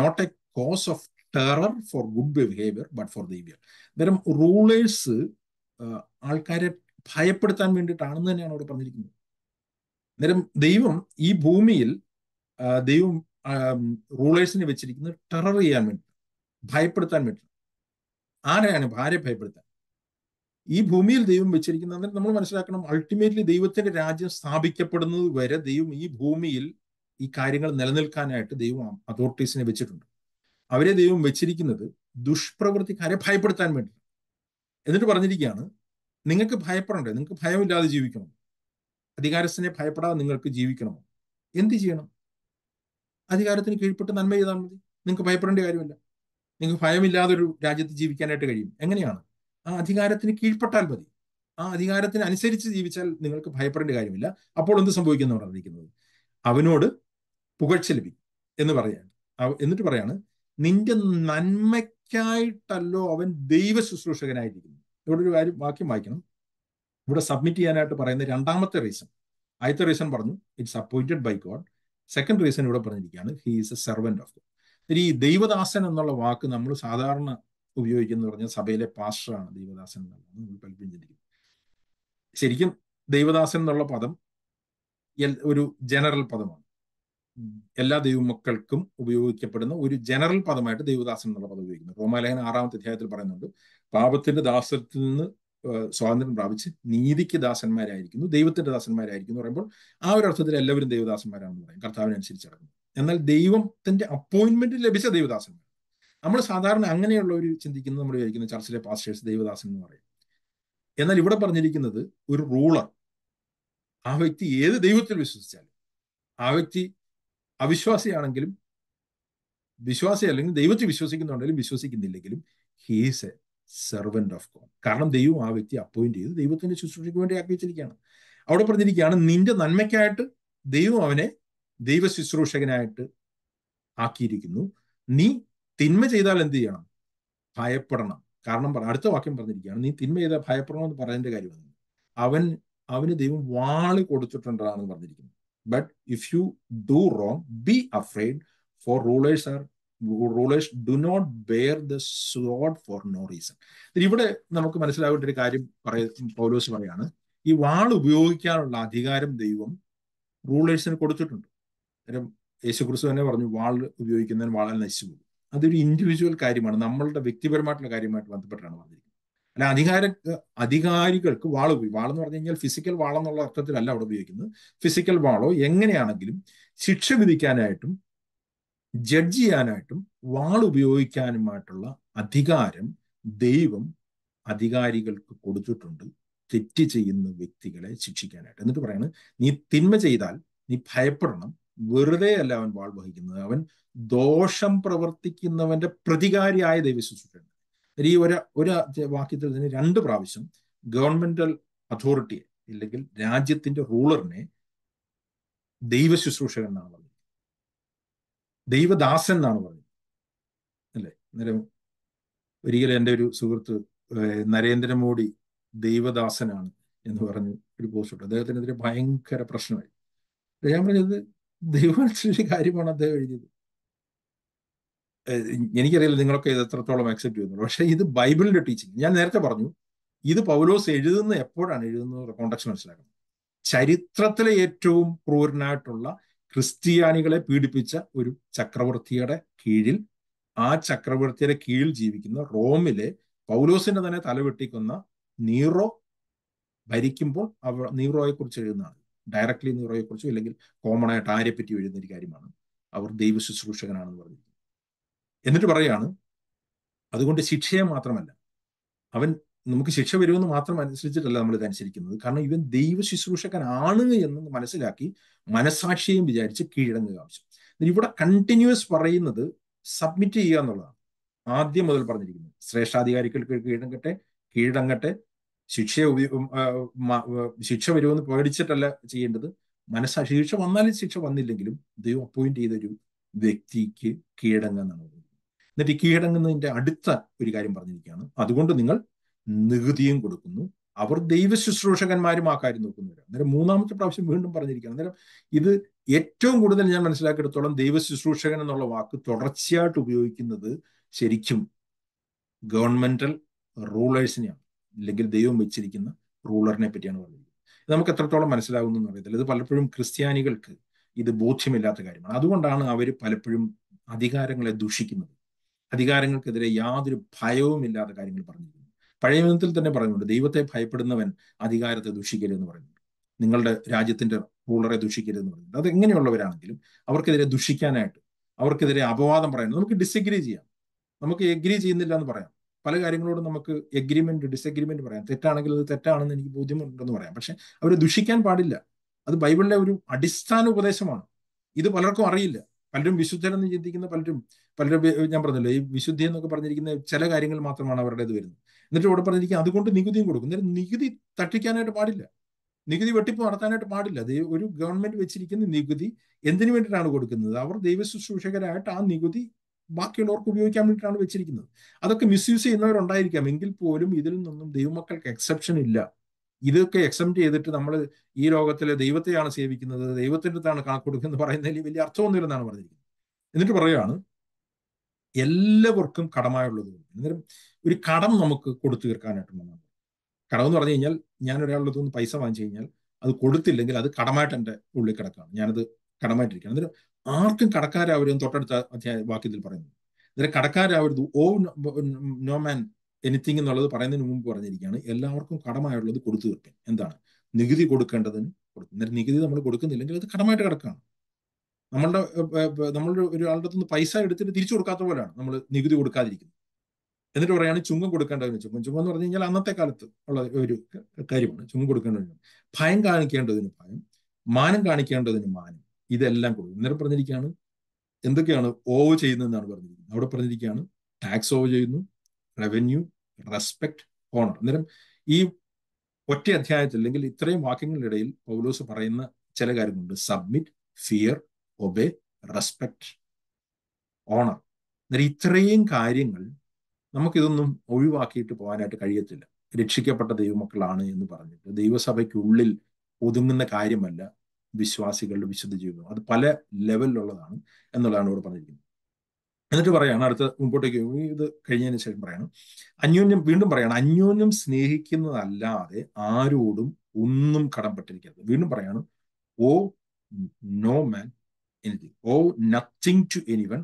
not a cause of terror for good behaviour but for ദിവ്യർ അന്നേരം റൂളേഴ്സ് ആൾക്കാരെ ഭയപ്പെടുത്താൻ വേണ്ടിയിട്ടാണെന്ന് തന്നെയാണ് അവിടെ പറഞ്ഞിരിക്കുന്നത് അന്നേരം ദൈവം ഈ ഭൂമിയിൽ ദൈവം റൂളേഴ്സിനെ വെച്ചിരിക്കുന്നത് ടെറർ ചെയ്യാൻ വേണ്ടി ഭയപ്പെടുത്താൻ വേണ്ടി ആരെയാണ് ഭാര്യ ഭയപ്പെടുത്താൻ ഈ ഭൂമിയിൽ ദൈവം വെച്ചിരിക്കുന്നത് നമ്മൾ മനസ്സിലാക്കണം അൾട്ടിമേറ്റ്ലി ദൈവത്തിന്റെ രാജ്യം സ്ഥാപിക്കപ്പെടുന്നത് വരെ ദൈവം ഈ ഭൂമിയിൽ ഈ കാര്യങ്ങൾ നിലനിൽക്കാനായിട്ട് ദൈവം അതോറിറ്റീസിനെ വെച്ചിട്ടുണ്ട് അവരെ ദൈവം വെച്ചിരിക്കുന്നത് ദുഷ്പ്രവൃത്തിക്കാരെ ഭയപ്പെടുത്താൻ വേണ്ടി എന്നിട്ട് പറഞ്ഞിരിക്കുകയാണ് നിങ്ങൾക്ക് ഭയപ്പെടണ്ടേ നിങ്ങൾക്ക് ഭയമില്ലാതെ ജീവിക്കണം അധികാരസ്ഥനെ ഭയപ്പെടാതെ നിങ്ങൾക്ക് ജീവിക്കണം എന്ത് ചെയ്യണം അധികാരത്തിന് കീഴ്പ്പെട്ട് നന്മ ചെയ്താൽ മതി നിങ്ങൾക്ക് ഭയപ്പെടേണ്ട കാര്യമില്ല നിങ്ങൾക്ക് ഭയമില്ലാതെ ഒരു രാജ്യത്ത് ജീവിക്കാനായിട്ട് കഴിയും എങ്ങനെയാണ് ആ അധികാരത്തിന് കീഴ്പ്പെട്ടാൽ മതി ആ അധികാരത്തിന് അനുസരിച്ച് ജീവിച്ചാൽ നിങ്ങൾക്ക് ഭയപ്പെടേണ്ട കാര്യമില്ല അപ്പോൾ എന്ത് സംഭവിക്കുന്നു പറഞ്ഞിരിക്കുന്നത് അവനോട് പുകഴ്ച ലഭിക്കും എന്ന് പറയാണ് എന്നിട്ട് പറയാണ് നിന്റെ നന്മയ്ക്കായിട്ടല്ലോ അവൻ ദൈവ ശുശ്രൂഷകനായിരിക്കുന്നത് ഇവിടെ ഒരു കാര്യം വാക്യം വായിക്കണം ഇവിടെ സബ്മിറ്റ് ചെയ്യാനായിട്ട് പറയുന്ന രണ്ടാമത്തെ റീസൺ ആദ്യത്തെ റീസൺ പറഞ്ഞു it's appointed by God second reason ഇവിടെ പറഞ്ഞിരിക്കുകയാണ് he is a servant of God ഈ ദൈവദാസൻ എന്നുള്ള വാക്ക് നമ്മൾ സാധാരണ ഉപയോഗിക്കുന്ന പറഞ്ഞാൽ സഭയിലെ പാസ്റ്ററാണ് ദൈവദാസൻ എന്നുള്ളതാണ് നമ്മൾ പലപ്പോഴും ശരിക്കും ദൈവദാസൻ എന്നുള്ള പദം ഒരു ജനറൽ പദമാണ് എല്ലാ ദൈവമക്കൾക്കും ഉപയോഗിക്കപ്പെടുന്ന ഒരു ജനറൽ പദമായിട്ട് ദൈവദാസൻ എന്നുള്ള പദം ഉപയോഗിക്കുന്നു റോമാലേഖന ആറാമത്തെ അധ്യായത്തിൽ പറയുന്നുണ്ട് പാപത്തിന്റെ ദാസത്തിൽ നിന്ന് സ്വാതന്ത്ര്യം പ്രാപിച്ച് നീതിക്ക് ദാസന്മാരായിരിക്കുന്നു ദൈവത്തിന്റെ ദാസന്മാരായിരിക്കുന്നു പറയുമ്പോൾ ആ ഒരു അർത്ഥത്തിൽ എല്ലാവരും ദൈവദാസന്മാരാണെന്ന് പറയും കർത്താവിനനുസരിച്ച് എന്നാൽ ദൈവത്തിന്റെ അപ്പോയിന്റ്മെന്റ് ലഭിച്ച ദൈവദാസന്മാർ നമ്മൾ സാധാരണ അങ്ങനെയുള്ള ഒരു ചിന്തിക്കുന്നത് നമ്മൾ വിചാരിക്കുന്ന ചർച്ചിലെ പാസ്റ്റേഴ്സ് ദൈവദാസൻ എന്ന് പറയും എന്നാൽ ഇവിടെ പറഞ്ഞിരിക്കുന്നത് ഒരു റൂളർ ആ വ്യക്തി ഏത് ദൈവത്തിൽ വിശ്വസിച്ചാലും ആ വ്യക്തി അവിശ്വാസിയാണെങ്കിലും വിശ്വാസി അല്ലെങ്കിൽ ദൈവത്തിൽ വിശ്വസിക്കുന്നുണ്ടെങ്കിലും വിശ്വസിക്കുന്നില്ലെങ്കിലും he is a servant of God കാരണം ദൈവം ആ വ്യക്തി അപ്പോയിന്റ് ചെയ്ത് ദൈവത്തിന്റെ ശുശ്രൂഷയ്ക്ക് വേണ്ടി ആക്കി വെച്ചിരിക്കുകയാണ് അവിടെ പറഞ്ഞിരിക്കുകയാണ് നിന്റെ നന്മയ്ക്കായിട്ട് ദൈവം അവനെ ദൈവ ശുശ്രൂഷകനായിട്ട് ആക്കിയിരിക്കുന്നു നീ തിന്മ ചെയ്താൽ എന്ത് ചെയ്യണം ഭയപ്പെടണം കാരണം അടുത്ത വാക്യം പറഞ്ഞിരിക്കുകയാണ് നീ തിന്മ ചെയ്താൽ ഭയപ്പെടണം എന്ന് പറയേണ്ട കാര്യമാണ് അവൻ അവന് ദൈവം വാളി കൊടുത്തിട്ടുണ്ടെന്നാണ് പറഞ്ഞിരിക്കുന്നു But if you do wrong, be afraid, for rulers are rulers do not bear the sword for no reason ഇവിടെ നമുക്ക് മനസ്സിലാവേണ്ട ഒരു കാര്യം പറയ പൗലോസ് പറയാണ് ഈ വാൾ ഉപയോഗിക്കാനുള്ള അധികാരം ദൈവം റൂളേഴ്സിന് കൊടുത്തിട്ടുണ്ട് കാരണം യേശു ക്രിസ്തു തന്നെ പറഞ്ഞു വാൾ ഉപയോഗിക്കുന്നതിന് വാളാൽ നശിച്ചു പോകും അതൊരു ഇൻഡിവിജ്വൽ കാര്യമാണ് നമ്മളുടെ വ്യക്തിപരമായിട്ടുള്ള കാര്യമായിട്ട് ബന്ധപ്പെട്ടാണ് പറഞ്ഞത് അല്ല അധികാര അധികാരികൾക്ക് വാൾ ഉപയോഗിക്കും വാൾ എന്ന് പറഞ്ഞു കഴിഞ്ഞാൽ ഫിസിക്കൽ വാൾ എന്നുള്ള അർത്ഥത്തിലല്ല അവിടെ ഉപയോഗിക്കുന്നത് ഫിസിക്കൽ വാളോ എങ്ങനെയാണെങ്കിലും ശിക്ഷ വിധിക്കാനായിട്ടും ജഡ്ജ് ചെയ്യാനായിട്ടും വാൾ ഉപയോഗിക്കാനുമായിട്ടുള്ള അധികാരം ദൈവം അധികാരികൾക്ക് കൊടുത്തിട്ടുണ്ട് തെറ്റ് ചെയ്യുന്ന വ്യക്തികളെ ശിക്ഷിക്കാനായിട്ട് എന്നിട്ട് പറയാണ് നീ തിന്മ ചെയ്താൽ നീ ഭയപ്പെടണം വെറുതെ അല്ല അവൻ വാൾ വഹിക്കുന്നത് അവൻ ദോഷം പ്രവർത്തിക്കുന്നവന്റെ പ്രതികാരിയായ ദൈവശുശ്രൂഷയുണ്ട് ഈ ഒരു ഒരു വാക്യത്തിൽ തന്നെ രണ്ട് പ്രാവശ്യം ഗവൺമെന്റൽ അതോറിറ്റിയെ ഇല്ലെങ്കിൽ രാജ്യത്തിന്റെ റൂളറിനെ ദൈവ ശുശ്രൂഷകൻ എന്നാണ് പറഞ്ഞത് ദൈവദാസൻ എന്നാണ് പറഞ്ഞത് അല്ലേ അന്നേരം ഒരിക്കലും എൻ്റെ ഒരു സുഹൃത്ത് നരേന്ദ്രമോദി ദൈവദാസനാണ് എന്ന് പറഞ്ഞ് ഒരു പോസ്റ്റ് അദ്ദേഹത്തിനെതിരെ ഭയങ്കര പ്രശ്നമായി ഞാൻ പറഞ്ഞത് ദൈവമനുസരിച്ച കാര്യമാണ് അദ്ദേഹം എഴുതിയത് എനിക്കറിയില്ല നിങ്ങളൊക്കെ ഇത് എത്രത്തോളം അക്സെപ്റ്റ് ചെയ്യുന്നുള്ളൂ പക്ഷേ ഇത് ബൈബിളിന്റെ ടീച്ചിങ് ഞാൻ നേരത്തെ പറഞ്ഞു ഇത് പൗലോസ് എഴുതുന്ന എപ്പോഴാണ് എഴുതുന്നത് കോണ്ടക്സ് മനസ്സിലാക്കണം ചരിത്രത്തിലെ ഏറ്റവും ക്രൂരനായിട്ടുള്ള ക്രിസ്ത്യാനികളെ പീഡിപ്പിച്ച ഒരു ചക്രവർത്തിയുടെ കീഴിൽ ആ ചക്രവർത്തിയുടെ കീഴിൽ ജീവിക്കുന്ന റോമിലെ പൗലോസിന്റെ തന്നെ തലവെട്ടിക്കുന്ന നീറോ ഭരിക്കുമ്പോൾ അവ നീറോയെ കുറിച്ച് എഴുതുന്നതാണ് ഡയറക്ട്ലി നീറോയെ കുറിച്ചോ അല്ലെങ്കിൽ കോമൺ ആയിട്ട് ആരെപ്പറ്റി എഴുതുന്ന ഒരു കാര്യമാണ് അവർ ദൈവ ശുശ്രൂഷകനാണെന്ന് പറഞ്ഞു എന്നിട്ട് പറയാണ് അതുകൊണ്ട് ശിക്ഷയെ മാത്രമല്ല അവൻ നമുക്ക് ശിക്ഷ വരുമെന്ന് മാത്രം അനുസരിച്ചിട്ടല്ല നമ്മൾ ഇത് അനുസരിക്കുന്നത് കാരണം ഇവൻ ദൈവ ശുശ്രൂഷകനാണ് എന്ന് മനസ്സിലാക്കി മനസാക്ഷിയും വിചാരിച്ച് കീഴടങ്ങുക ആവശ്യം ഇവിടെ കണ്ടിന്യൂസ് പറയുന്നത് സബ്മിറ്റ് ചെയ്യുക എന്നുള്ളതാണ് ആദ്യം മുതൽ പറഞ്ഞിരിക്കുന്നത് ശ്രേഷ്ഠാധികാരികൾ കീഴടങ്ങട്ടെ കീഴടങ്ങട്ടെ ശിക്ഷയെ ശിക്ഷ വരുമെന്ന് പേടിച്ചിട്ടല്ല ചെയ്യേണ്ടത് മനസ്സാക്ഷി ശിക്ഷ വന്നാലും ശിക്ഷ വന്നില്ലെങ്കിലും ദൈവം അപ്പോയിന്റ് ചെയ്തൊരു വ്യക്തിക്ക് കീഴടങ്ങുക എന്നുള്ളത് എന്നിട്ട് കീഴടങ്ങുന്നതിൻ്റെ അടുത്ത ഒരു കാര്യം പറഞ്ഞിരിക്കുകയാണ് അതുകൊണ്ട് നിങ്ങൾ നികുതിയും കൊടുക്കുന്നു അവർ ദൈവ ശുശ്രൂഷകന്മാരും ആ കാര്യം നോക്കുന്നവരാണ് അന്നേരം മൂന്നാമത്തെ പ്രാവശ്യം വീണ്ടും പറഞ്ഞിരിക്കുകയാണ് അന്നേരം ഇത് ഏറ്റവും കൂടുതൽ ഞാൻ മനസ്സിലാക്കിയെടുത്തോളം ദൈവ ശുശ്രൂഷകൻ എന്നുള്ള വാക്ക് തുടർച്ചയായിട്ട് ഉപയോഗിക്കുന്നത് ശരിക്കും ഗവൺമെന്റൽ റൂളേഴ്സിനെയാണ് അല്ലെങ്കിൽ ദൈവം വെച്ചിരിക്കുന്ന റൂളറിനെ പറ്റിയാണ് പറഞ്ഞിരിക്കുന്നത് നമുക്ക് എത്രത്തോളം മനസ്സിലാകുന്നു എന്ന് അറിയത്തില്ല ഇത് പലപ്പോഴും ക്രിസ്ത്യാനികൾക്ക് ഇത് ബോധ്യമില്ലാത്ത കാര്യമാണ് അതുകൊണ്ടാണ് അവർ പലപ്പോഴും അധികാരങ്ങളെ ദൂഷിക്കുന്നത് അധികാരങ്ങൾക്കെതിരെ യാതൊരു ഭയവും ഇല്ലാത്ത കാര്യങ്ങൾ പറഞ്ഞിരിക്കുന്നു പഴയ വിധത്തിൽ തന്നെ പറയുന്നുണ്ട് ദൈവത്തെ ഭയപ്പെടുന്നവൻ അധികാരത്തെ ദുഷിക്കരുതെന്ന് പറയുന്നുണ്ട് നിങ്ങളുടെ രാജ്യത്തിന്റെ റൂളറെ ദുഷിക്കരുതെന്ന് പറയുന്നുണ്ട് അത് എങ്ങനെയുള്ളവരാണെങ്കിലും അവർക്കെതിരെ ദുഷിക്കാനായിട്ട് അവർക്കെതിരെ അപവാദം പറയുന്നത് നമുക്ക് ഡിസഗ്രി ചെയ്യാം നമുക്ക് എഗ്രി ചെയ്യുന്നില്ല എന്ന് പറയാം പല കാര്യങ്ങളോടും നമുക്ക് എഗ്രിമെന്റ് ഡിസഗ്രിമെന്റ് പറയാം തെറ്റാണെങ്കിൽ അത് തെറ്റാണെന്ന് എനിക്ക് ബോധ്യമുണ്ടെന്ന് പറയാം പക്ഷെ അവരെ ദുഷിക്കാൻ പാടില്ല അത് ബൈബിളിലെ ഒരു അടിസ്ഥാന ഉപദേശമാണ് ഇത് പലർക്കും അറിയില്ല പലരും വിശുദ്ധരെന്ന് ചിന്തിക്കുന്ന പലരും പലരും ഞാൻ പറഞ്ഞല്ലോ ഈ വിശുദ്ധി എന്നൊക്കെ പറഞ്ഞിരിക്കുന്ന ചില കാര്യങ്ങൾ മാത്രമാണ് അവരുടേത് വരുന്നത് എന്നിട്ട് ഇവിടെ പറഞ്ഞിരിക്കുക അതുകൊണ്ട് നികുതിയും കൊടുക്കും എന്നിട്ട് നികുതി തട്ടിക്കാനായിട്ട് പാടില്ല നികുതി വെട്ടിപ്പ് നടത്താനായിട്ട് പാടില്ല അത് ഒരു ഗവൺമെന്റ് വെച്ചിരിക്കുന്ന നികുതി എന്തിനു വേണ്ടിയിട്ടാണ് കൊടുക്കുന്നത് അവർ ദൈവ ശുശ്രൂഷകരായിട്ട് ആ നികുതി ബാക്കിയുള്ളവർക്ക് ഉപയോഗിക്കാൻ വേണ്ടിയിട്ടാണ് വെച്ചിരിക്കുന്നത് അതൊക്കെ മിസ്യൂസ് ചെയ്യുന്നവരുണ്ടായിരിക്കാം എങ്കിൽ പോലും ഇതിൽ നിന്നും ദൈവമക്കൾക്ക് എക്സെപ്ഷൻ ഇല്ല ഇതൊക്കെ എക്സെപ്റ്റ് ചെയ്തിട്ട് നമ്മൾ ഈ ലോകത്തിലെ ദൈവത്തെയാണ് സേവിക്കുന്നത് ദൈവത്തിൻ്റെ അടുത്താണ് കണക്കൊടുക്കുന്നത് പറയുന്നതിൽ വലിയ അർത്ഥമൊന്നുമില്ലെന്നാണ് പറഞ്ഞിരിക്കുന്നത് എന്നിട്ട് പറയുകയാണ് എല്ലാവർക്കും കടമായുള്ളത് അന്നേരം ഒരു കടം നമുക്ക് കൊടുത്തു തീർക്കാനായിട്ടുണ്ടെന്നാണ് കടം എന്ന് പറഞ്ഞു കഴിഞ്ഞാൽ ഞാൻ ഒരാളുടെ നിന്ന് പൈസ വാങ്ങിച്ചു കഴിഞ്ഞാൽ അത് കൊടുത്തില്ലെങ്കിൽ അത് കടമായിട്ട് എൻ്റെ ഉള്ളിൽ കിടക്കാണ് ഞാനത് കടമായിട്ടിരിക്കണം അന്നേരം ആർക്കും കടക്കാരാവരും തൊട്ടടുത്ത വാക്യത്തിൽ പറയുന്നു അന്നേരം കടക്കാരാവരുത് ഓ നോ മാൻ എനിത്തിങ് എന്നുള്ളത് പറയുന്നതിന് മുമ്പ് പറഞ്ഞിരിക്കുകയാണ് എല്ലാവർക്കും കടമായുള്ളത് കൊടുത്തു തീർക്കാൻ എന്താണ് നികുതി കൊടുക്കേണ്ടതിന് കൊടുക്കും എന്നിട്ട് നികുതി നമ്മൾ കൊടുക്കുന്നില്ലെങ്കിൽ അത് കടമായിട്ട് കിടക്കാണ് നമ്മളുടെ നമ്മളുടെ ഒരാളുടെ അടുത്ത് പൈസ എടുത്തിട്ട് തിരിച്ചു കൊടുക്കാത്ത പോലെയാണ് നമ്മൾ നികുതി കൊടുക്കാതിരിക്കുന്നത് എന്നിട്ട് പറയാണ് ചുങ്കം കൊടുക്കേണ്ടതിന് ചുങ്കം ചുങ്കം എന്ന് പറഞ്ഞു കഴിഞ്ഞാൽ അന്നത്തെ കാലത്ത് ഉള്ള ഒരു കാര്യമാണ് ചുങ്കം കൊടുക്കേണ്ടതിന് ഭയം കാണിക്കേണ്ടതിന് ഭയം മാനം കാണിക്കേണ്ടതിന് മാനം ഇതെല്ലാം കൊടുക്കും ഇന്നലെ പറഞ്ഞിരിക്കുകയാണ് എന്തൊക്കെയാണ് ഓവ് ചെയ്യുന്നതെന്നാണ് പറഞ്ഞിരിക്കുന്നത് അവിടെ പറഞ്ഞിരിക്കുകയാണ് ടാക്സ് ഓവ് ചെയ്യുന്നു റവന്യൂ റെസ്പെക്ട് ഓണർ അന്നേരം ഈ ഒറ്റ അധ്യായത്തിൽ അല്ലെങ്കിൽ ഇത്രയും വാക്യങ്ങളിടയിൽ പൗലോസ് പറയുന്ന ചില കാര്യങ്ങളുണ്ട് submit fear obey respect honour അന്നേരം ഇത്രയും കാര്യങ്ങൾ നമുക്കിതൊന്നും ഒഴിവാക്കിയിട്ട് പോകാനായിട്ട് കഴിയത്തില്ല രക്ഷിക്കപ്പെട്ട ദൈവമക്കളാണ് എന്ന് പറഞ്ഞിട്ട് ദൈവസഭയ്ക്കുള്ളിൽ ഒതുങ്ങുന്ന കാര്യമല്ല വിശ്വാസികളുടെ വിശുദ്ധ ജീവിതം അത് പല ലെവലിലുള്ളതാണ് എന്നുള്ളതാണ് ഇവിടെ പറഞ്ഞിരിക്കുന്നത് എന്നിട്ട് പറയാണ് അടുത്ത മുമ്പോട്ടേക്ക് ഇത് കഴിഞ്ഞതിന് ശേഷം പറയണം അന്യോന്യം വീണ്ടും പറയണം അന്യോന്യം സ്നേഹിക്കുന്നതല്ലാതെ ആരോടും ഒന്നും കടംപെട്ടിരിക്കരുത് വീണ്ടും പറയാണ് owe no man anything owe nothing to anyone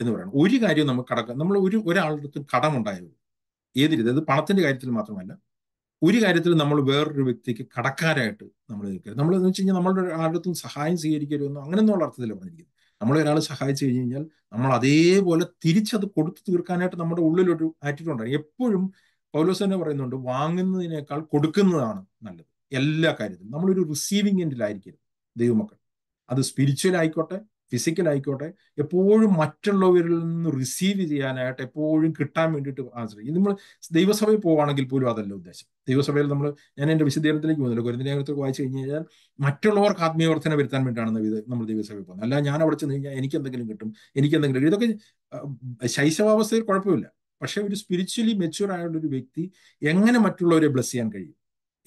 എന്ന് പറയണം ഒരു കാര്യം നമുക്ക് കടക്കാം നമ്മൾ ഒരു ഒരാളുടെ കടം കടമുണ്ടായത് ഏത് രീതി അത് പണത്തിന്റെ കാര്യത്തിൽ മാത്രമല്ല ഒരു കാര്യത്തിൽ നമ്മൾ വേറൊരു വ്യക്തിക്ക് കടക്കാരായിട്ട് നമ്മൾ നിൽക്കരുത് നമ്മൾ എന്ന് വെച്ച് കഴിഞ്ഞാൽ നമ്മളുടെ അടുത്തും സഹായം സ്വീകരിക്കരുതെന്നോ അങ്ങനെയൊന്നുള്ള അർത്ഥത്തിൽ പറഞ്ഞിരിക്കുന്നത് നമ്മൾ ഒരാൾ സഹായിച്ചു കഴിഞ്ഞ് കഴിഞ്ഞാൽ നമ്മൾ അതേപോലെ തിരിച്ചത് കൊടുത്തു തീർക്കാനായിട്ട് നമ്മുടെ ഉള്ളിലൊരു ആറ്റിറ്റ്യൂഡ് ഉണ്ടാകും എപ്പോഴും പൗലോസ് തന്നെ പറയുന്നുണ്ട് വാങ്ങുന്നതിനേക്കാൾ കൊടുക്കുന്നതാണ് നല്ലത് എല്ലാ കാര്യത്തിലും നമ്മളൊരു റിസീവിംഗ് എൻഡിലായിരിക്കരുത് ദൈവമക്കൾ അത് സ്പിരിച്വൽ ആയിക്കോട്ടെ ഫിസിക്കൽ ആയിക്കോട്ടെ എപ്പോഴും മറ്റുള്ളവരിൽ നിന്ന് റിസീവ് ചെയ്യാനായിട്ട് എപ്പോഴും കിട്ടാൻ വേണ്ടിയിട്ട് ആശ്രയിക്കും ഇത് നമ്മൾ ദൈവസഭയിൽ പോവുകയാണെങ്കിൽ പോലും അതല്ല ഉദ്ദേശം ദൈവസഭയിൽ നമ്മൾ ഞാൻ എൻ്റെ വിശദീകരണത്തിലേക്ക് പോകുന്നില്ല ഗുരുദിനകത്ത് വായിച്ചു കഴിഞ്ഞു കഴിഞ്ഞാൽ മറ്റുള്ളവർക്ക് ആത്മീയവർദ്ധന വരുത്താൻ വേണ്ടിയിട്ടാണ് ഇത് നമ്മൾ ദൈവസഭയിൽ പോകുന്നത് അല്ല ഞാൻ അവിടെ ചെന്ന് കഴിഞ്ഞാൽ എനിക്ക് എന്തെങ്കിലും കിട്ടും എനിക്ക് എന്തെങ്കിലും ഇതൊക്കെ ശൈശവാവസ്ഥയിൽ കുഴപ്പമില്ല പക്ഷേ ഒരു സ്പിരിച്വലി മെച്യൂർ ആയുള്ള ഒരു വ്യക്തി എങ്ങനെ മറ്റുള്ളവരെ ബ്ലസ് ചെയ്യാൻ കഴിയും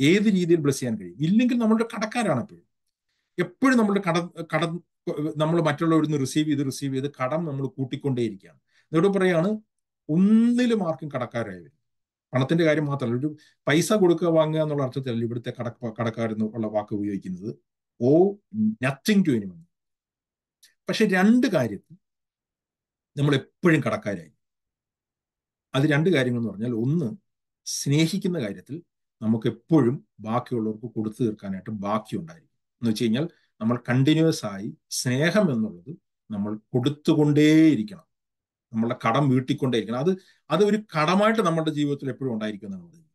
ഏത് രീതിയിൽ ബ്ലസ് ചെയ്യാൻ കഴിയും ഇല്ലെങ്കിൽ നമ്മളുടെ കടക്കാരാണ് എപ്പോഴും എപ്പോഴും നമ്മളുടെ കട കട നമ്മൾ മറ്റുള്ളവരിന്ന് റിസീവ് ചെയ്ത് റിസീവ് ചെയ്ത് കടം നമ്മൾ കൂട്ടിക്കൊണ്ടേയിരിക്കുകയാണ് എന്നിട്ട് പറയാണ് ഒന്നിലും ആർക്കും കടക്കാരായവരും പണത്തിന്റെ കാര്യം മാത്രമല്ല ഒരു പൈസ കൊടുക്കുക വാങ്ങുക എന്നുള്ള അർത്ഥത്തിലല്ല ഇവിടുത്തെ കട കടക്കാരെന്ന് ഉള്ള വാക്ക് ഉപയോഗിക്കുന്നത് ഓ നത്തിങ് ടു എനിമൺ പക്ഷെ രണ്ട് കാര്യത്തിൽ നമ്മൾ എപ്പോഴും കടക്കാരായി അത് രണ്ട് കാര്യങ്ങൾ എന്ന് പറഞ്ഞാൽ ഒന്ന് സ്നേഹിക്കുന്ന കാര്യത്തിൽ നമുക്ക് എപ്പോഴും ബാക്കിയുള്ളവർക്ക് കൊടുത്തു തീർക്കാനായിട്ട് ബാക്കി ഉണ്ടായിരിക്കും എന്ന് വെച്ച് കഴിഞ്ഞാൽ നമ്മൾ കണ്ടിന്യൂസ് ആയി സ്നേഹം എന്നുള്ളത് നമ്മൾ കൊടുത്തുകൊണ്ടേയിരിക്കണം നമ്മളുടെ കടം വീട്ടിക്കൊണ്ടേയിരിക്കണം അത് അത് ഒരു കടമായിട്ട് നമ്മുടെ ജീവിതത്തിൽ എപ്പോഴും ഉണ്ടായിരിക്കും എന്നാണ് പറയുന്നത്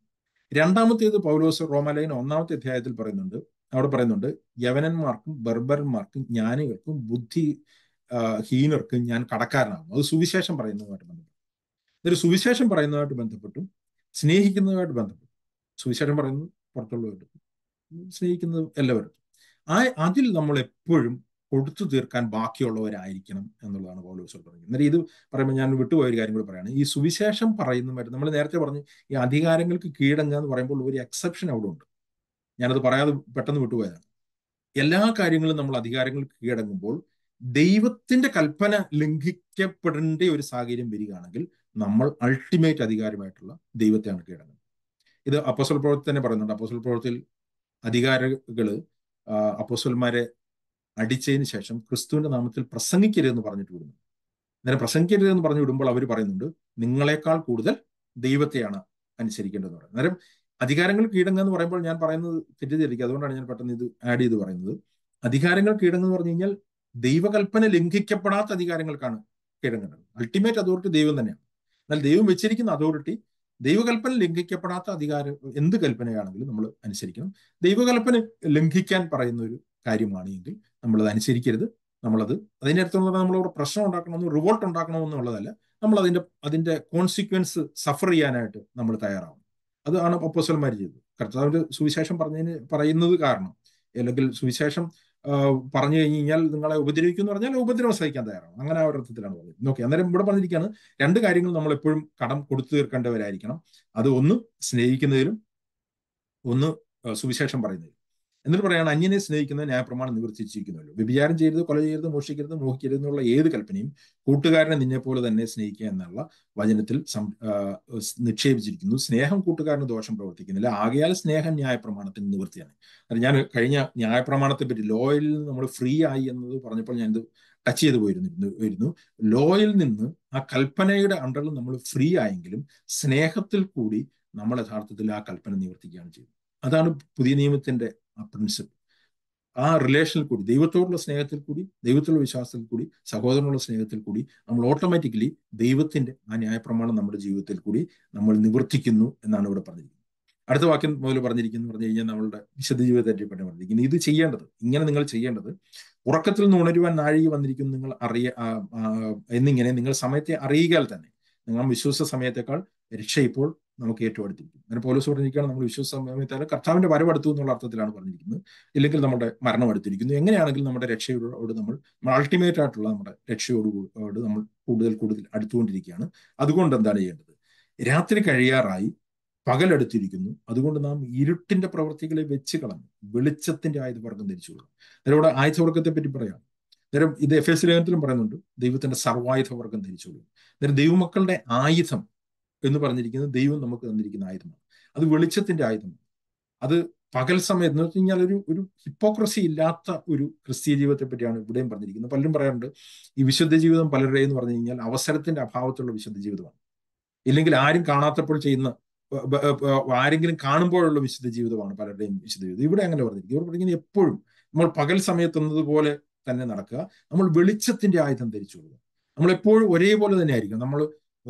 രണ്ടാമത്തേത് പൗലോസ് റോമലൈൻ ഒന്നാമത്തെ അധ്യായത്തിൽ പറയുന്നുണ്ട് അവിടെ പറയുന്നുണ്ട് യവനന്മാർക്കും ബർബരന്മാർക്കും ജ്ഞാനികൾക്കും ബുദ്ധി ഹീനർക്കും ഞാൻ കടക്കാരനാകും അത് സുവിശേഷം പറയുന്നതുമായിട്ട് ബന്ധപ്പെട്ടു ഇതൊരു സുവിശേഷം പറയുന്നതുമായിട്ട് ബന്ധപ്പെട്ടും സ്നേഹിക്കുന്നതുമായിട്ട് ബന്ധപ്പെട്ടു സുവിശേഷം പറയുന്നത് പുറത്തുള്ളവരും സ്നേഹിക്കുന്നത് എല്ലാവരും ആ അതിൽ നമ്മൾ എപ്പോഴും കൊടുത്തു തീർക്കാൻ ബാക്കിയുള്ളവരായിരിക്കണം എന്നുള്ളതാണ് പൗലോസ് പറഞ്ഞത് അന്നേരം ഇത് പറയുമ്പോൾ ഞാൻ വിട്ടുപോയ ഒരു കാര്യം കൂടി പറയാണ് ഈ സുവിശേഷം പറയുന്നവർ നമ്മൾ നേരത്തെ പറഞ്ഞു ഈ അധികാരങ്ങൾക്ക് കീഴടങ്ങുക എന്ന് പറയുമ്പോൾ ഒരു എക്സെപ്ഷൻ അവിടെ ഉണ്ട് ഞാനത് പറയാതെ പെട്ടെന്ന് വിട്ടുപോയതാണ് എല്ലാ കാര്യങ്ങളും നമ്മൾ അധികാരങ്ങൾക്ക് കീഴടങ്ങുമ്പോൾ ദൈവത്തിന്റെ കൽപ്പന ലംഘിക്കപ്പെടേണ്ട ഒരു സാഹചര്യം വരികയാണെങ്കിൽ നമ്മൾ അൾട്ടിമേറ്റ് അധികാരമായിട്ടുള്ള ദൈവത്തെയാണ് കീഴടങ്ങുന്നത് ഇത് അപ്പസൽ പ്രവർത്തി തന്നെ പറയുന്നുണ്ട് അപ്പസൽ പ്രവർത്തിയിൽ അധികാരികള് അപ്പോസ്വൽമാരെ അടിച്ചതിന് ശേഷം ക്രിസ്തുവിന്റെ നാമത്തിൽ എന്ന് പറഞ്ഞിട്ട് വിടുന്നു നേരെ എന്ന് പറഞ്ഞു വിടുമ്പോൾ അവർ പറയുന്നുണ്ട് നിങ്ങളെക്കാൾ കൂടുതൽ ദൈവത്തെയാണ് അനുസരിക്കേണ്ടതെന്ന് പറയുന്നത് നേരം അധികാരങ്ങൾ കീടങ്ങ എന്ന് പറയുമ്പോൾ ഞാൻ പറയുന്നത് തെറ്റിദ്ധരിക്കുക അതുകൊണ്ടാണ് ഞാൻ പെട്ടെന്ന് ഇത് ആഡ് ചെയ്ത് പറയുന്നത് അധികാരങ്ങൾ കീടങ്ങ് എന്ന് പറഞ്ഞു കഴിഞ്ഞാൽ ദൈവകൽപ്പന ലംഘിക്കപ്പെടാത്ത അധികാരങ്ങൾക്കാണ് കീഴടങ്ങേണ്ടത് അൾട്ടിമേറ്റ് അതോറിറ്റി ദൈവം തന്നെയാണ് എന്നാൽ ദൈവം വെച്ചിരിക്കുന്ന അതോറിറ്റി ദൈവകൽപ്പന ലംഘിക്കപ്പെടാത്ത അധികാരം എന്ത് കൽപ്പനയാണെങ്കിലും നമ്മൾ അനുസരിക്കണം ദൈവകൽപ്പന ലംഘിക്കാൻ പറയുന്ന ഒരു കാര്യമാണ് എങ്കിൽ നമ്മളത് അനുസരിക്കരുത് നമ്മളത് അതിൻ്റെ അടുത്ത് പറഞ്ഞാൽ നമ്മളവിടെ പ്രശ്നം ഉണ്ടാക്കണമെന്നോ റിവോൾട്ട് ഉണ്ടാക്കണമെന്നോ എന്നുള്ളതല്ല നമ്മൾ അതിൻ്റെ അതിൻ്റെ കോൺസിക്വൻസ് സഫർ ചെയ്യാനായിട്ട് നമ്മൾ തയ്യാറാവും അതാണ് അപ്പോസൽമാർ ചെയ്തത് കർത്താവിൻ്റെ സുവിശേഷം പറഞ്ഞതിന് പറയുന്നത് കാരണം അല്ലെങ്കിൽ സുവിശേഷം പറഞ്ഞു കഴിഞ്ഞ് കഴിഞ്ഞാൽ നിങ്ങളെ ഉപദ്രവിക്കുന്നു എന്ന് പറഞ്ഞാൽ ഉപദ്രവം സഹിക്കാൻ തയ്യാറാണ് അങ്ങനെ ആ ഒരർത്ഥത്തിലാണ് പറഞ്ഞത് ഓക്കെ അന്നേരം ഇവിടെ പറഞ്ഞിരിക്കുകയാണ് രണ്ട് കാര്യങ്ങൾ നമ്മൾ എപ്പോഴും കടം കൊടുത്തു തീർക്കേണ്ടവരായിരിക്കണം അത് ഒന്ന് സ്നേഹിക്കുന്നതിലും ഒന്ന് സുവിശേഷം പറയുന്നതിലും എന്നിട്ട് പറയാണ് അന്യനെ സ്നേഹിക്കുന്ന ന്യായപ്രമാണം നിവർത്തിച്ചിരിക്കുന്നുള്ളൂ വ്യഭിചാരം ചെയ്യരുത് കൊല ചെയ്യരുത് മോഷിക്കരുത് മോഹിക്കരുത് എന്നുള്ള ഏത് കൽപ്പനയും കൂട്ടുകാരനെ നിന്നെപ്പോലെ തന്നെ സ്നേഹിക്കുക എന്നുള്ള വചനത്തിൽ നിക്ഷേപിച്ചിരിക്കുന്നു സ്നേഹം കൂട്ടുകാരന് ദോഷം പ്രവർത്തിക്കുന്നില്ല ആകയാൽ സ്നേഹം ന്യായപ്രമാണത്തിന് നിവൃത്തിയാണ് അത് ഞാൻ കഴിഞ്ഞ ന്യായപ്രമാണത്തെ പറ്റി ലോയിൽ നിന്ന് നമ്മൾ ഫ്രീ ആയി എന്നത് പറഞ്ഞപ്പോൾ ഞാനിത് ടച്ച് ചെയ്തു പോയിരുന്നു വരുന്നു ലോയിൽ നിന്ന് ആ കൽപ്പനയുടെ അണ്ടറിൽ നമ്മൾ ഫ്രീ ആയെങ്കിലും സ്നേഹത്തിൽ കൂടി നമ്മൾ യഥാർത്ഥത്തിൽ ആ കൽപ്പന നിവർത്തിക്കുകയാണ് ചെയ്യുന്നത് അതാണ് പുതിയ നിയമത്തിന്റെ ആ പ്രിൻസിപ്പിൾ ആ റിലേഷനിൽ കൂടി ദൈവത്തോടുള്ള സ്നേഹത്തിൽ കൂടി ദൈവത്തിലുള്ള വിശ്വാസത്തിൽ കൂടി സഹോദരനുള്ള സ്നേഹത്തിൽ കൂടി നമ്മൾ ഓട്ടോമാറ്റിക്കലി ദൈവത്തിന്റെ ആ ന്യായപ്രമാണം നമ്മുടെ ജീവിതത്തിൽ കൂടി നമ്മൾ നിവർത്തിക്കുന്നു എന്നാണ് ഇവിടെ പറഞ്ഞിരിക്കുന്നത് അടുത്ത വാക്യം മുതൽ പറഞ്ഞിരിക്കുന്നു പറഞ്ഞു കഴിഞ്ഞാൽ നമ്മളുടെ വിശുദ്ധ ജീവിതത്തെ പറ്റി പറഞ്ഞിരിക്കുന്നത് ഇത് ചെയ്യേണ്ടത് ഇങ്ങനെ നിങ്ങൾ ചെയ്യേണ്ടത് ഉറക്കത്തിൽ നിന്ന് ഉണരുവാൻ നാഴികി വന്നിരിക്കുന്നു നിങ്ങൾ അറിയ എന്നിങ്ങനെ നിങ്ങൾ സമയത്തെ അറിയുകയാൽ തന്നെ നിങ്ങൾ വിശ്വസ സമയത്തേക്കാൾ രക്ഷ ഇപ്പോൾ നമുക്ക് ഏറ്റവും അടുത്തിരിക്കും അങ്ങനെ പോലീസ് പറഞ്ഞിരിക്കുകയാണ് നമ്മൾ വിശ്വസ സമയത്താൽ കർത്താവിന്റെ വരവെടുത്തു എന്നുള്ള അർത്ഥത്തിലാണ് പറഞ്ഞിരിക്കുന്നത് ഇല്ലെങ്കിൽ നമ്മുടെ മരണം അടുത്തിരിക്കുന്നു എങ്ങനെയാണെങ്കിലും നമ്മുടെ രക്ഷയോട് നമ്മൾ നമ്മൾ അൾട്ടിമേറ്റ് ആയിട്ടുള്ള നമ്മുടെ രക്ഷയോട് നമ്മൾ കൂടുതൽ കൂടുതൽ അടുത്തുകൊണ്ടിരിക്കുകയാണ് അതുകൊണ്ട് എന്താണ് ചെയ്യേണ്ടത് രാത്രി കഴിയാറായി പകലെടുത്തിരിക്കുന്നു അതുകൊണ്ട് നാം ഇരുട്ടിന്റെ പ്രവൃത്തികളെ വെച്ച് കളഞ്ഞു വെളിച്ചത്തിന്റെ ആയുധവർഗം ധരിച്ചു കൊടുക്കണം അതിലൂടെ വർഗത്തെ പറ്റി പറയാം നേരം ഇത് എഫ് എസ് ലേഖനത്തിലും പറയുന്നുണ്ട് ദൈവത്തിന്റെ സർവായുധവർഗം ധരിച്ചു കൊടുക്കും നേരം ദൈവമക്കളുടെ ആയുധം എന്ന് പറഞ്ഞിരിക്കുന്നത് ദൈവം നമുക്ക് തന്നിരിക്കുന്ന ആയുധമാണ് അത് വെളിച്ചത്തിന്റെ ആയുധമാണ് അത് പകൽ സമയത്ത് എന്ന് വെച്ചുകഴിഞ്ഞാൽ ഒരു ഒരു ഹിപ്പോക്രസി ഇല്ലാത്ത ഒരു ക്രിസ്തീയ ജീവിതത്തെ പറ്റിയാണ് ഇവിടെയും പറഞ്ഞിരിക്കുന്നത് പലരും പറയാറുണ്ട് ഈ വിശുദ്ധ ജീവിതം പലരുടെ എന്ന് പറഞ്ഞു കഴിഞ്ഞാൽ അവസരത്തിന്റെ അഭാവത്തിലുള്ള വിശുദ്ധ ജീവിതമാണ് ഇല്ലെങ്കിൽ ആരും കാണാത്തപ്പോൾ ചെയ്യുന്ന ആരെങ്കിലും കാണുമ്പോഴുള്ള വിശുദ്ധ ജീവിതമാണ് പലരുടെയും വിശുദ്ധ ജീവിതം ഇവിടെ അങ്ങനെ പറഞ്ഞിരിക്കും ഇവർ പറഞ്ഞാൽ എപ്പോഴും നമ്മൾ പകൽ സമയത്ത് എന്നതുപോലെ തന്നെ നടക്കുക നമ്മൾ വെളിച്ചത്തിന്റെ ആയുധം ധരിച്ചു കൊടുക്കുക നമ്മളെപ്പോഴും ഒരേപോലെ തന്നെ ആയിരിക്കും നമ്മൾ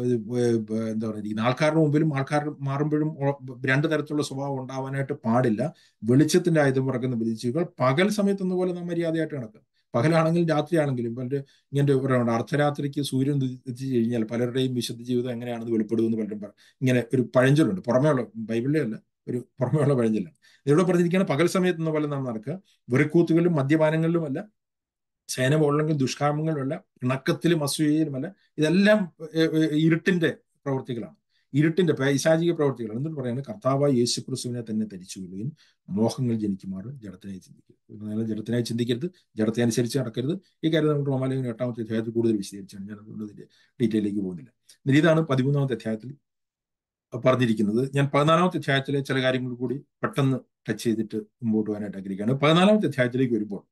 എന്താ പറഞ്ഞിരിക്കുന്നത് ആൾക്കാരുടെ മുമ്പിലും ആൾക്കാർ മാറുമ്പോഴും രണ്ട് തരത്തിലുള്ള സ്വഭാവം ഉണ്ടാവാനായിട്ട് പാടില്ല വെളിച്ചത്തിന്റെ ആയുധം പറക്കുന്ന വിധിച്ചുകൾ പകൽ സമയത്ത് പോലെ നാം മര്യാദയായിട്ട് നടക്കുക പകലാണെങ്കിലും രാത്രിയാണെങ്കിലും പലരും ഇങ്ങനെ പറയുന്നത് അർദ്ധരാത്രിക്ക് സൂര്യൻ എത്തിച്ചു കഴിഞ്ഞാൽ പലരുടെയും വിശുദ്ധ ജീവിതം എങ്ങനെയാണെന്ന് വെളിപ്പെടുമെന്ന് പലരും പറയും ഇങ്ങനെ ഒരു പഴഞ്ചൊല്ലുണ്ട് പുറമേയുള്ള ബൈബിളിലെ അല്ല ഒരു പുറമേയുള്ള പഴഞ്ചൊല്ലാണ് ഇവിടെ പറഞ്ഞിരിക്കുകയാണ് പകൽ സമയത്ത് പോലെ നാം നടക്കുക വെറുക്കൂത്തുകളിലും മദ്യപാനങ്ങളിലുമല്ല അല്ല സേന പോലുള്ള ദുഷ്കാമങ്ങളുമല്ല ഇണക്കത്തിലും അസൂയയിലുമല്ല ഇതെല്ലാം ഇരുട്ടിന്റെ പ്രവൃത്തികളാണ് ഇരുട്ടിന്റെ പൈശാചിക പ്രവൃത്തികളാണ് എന്നിട്ട് പറയുന്നത് കർത്താവായ യേശു ക്രിസ്തുവിനെ തന്നെ വിടുകയും മോഹങ്ങൾ ജനിക്കുമാറ് ജഡത്തിനായി ചിന്തിക്കരുത് ജഡത്തിനായി ചിന്തിക്കരുത് ജഡത്തെ അനുസരിച്ച് നടക്കരുത് ഈ കാര്യം നമുക്ക് റോമാലയം എട്ടാമത്തെ അധ്യായത്തിൽ കൂടുതൽ വിശദീകരിച്ചാണ് ഞാൻ അതുകൊണ്ട് ഡീറ്റെയിലേക്ക് പോകുന്നില്ല ഇതാണ് പതിമൂന്നാമത്തെ അധ്യായത്തിൽ പറഞ്ഞിരിക്കുന്നത് ഞാൻ പതിനാലാമത്തെ അധ്യായത്തിലെ ചില കാര്യങ്ങൾ കൂടി പെട്ടെന്ന് ടച്ച് ചെയ്തിട്ട് മുമ്പോട്ട് പോകാനായിട്ട് ആഗ്രഹിക്കുകയാണ് പതിനാലാമത്തെ അധ്യായത്തിലേക്ക് വരുമ്പോൾ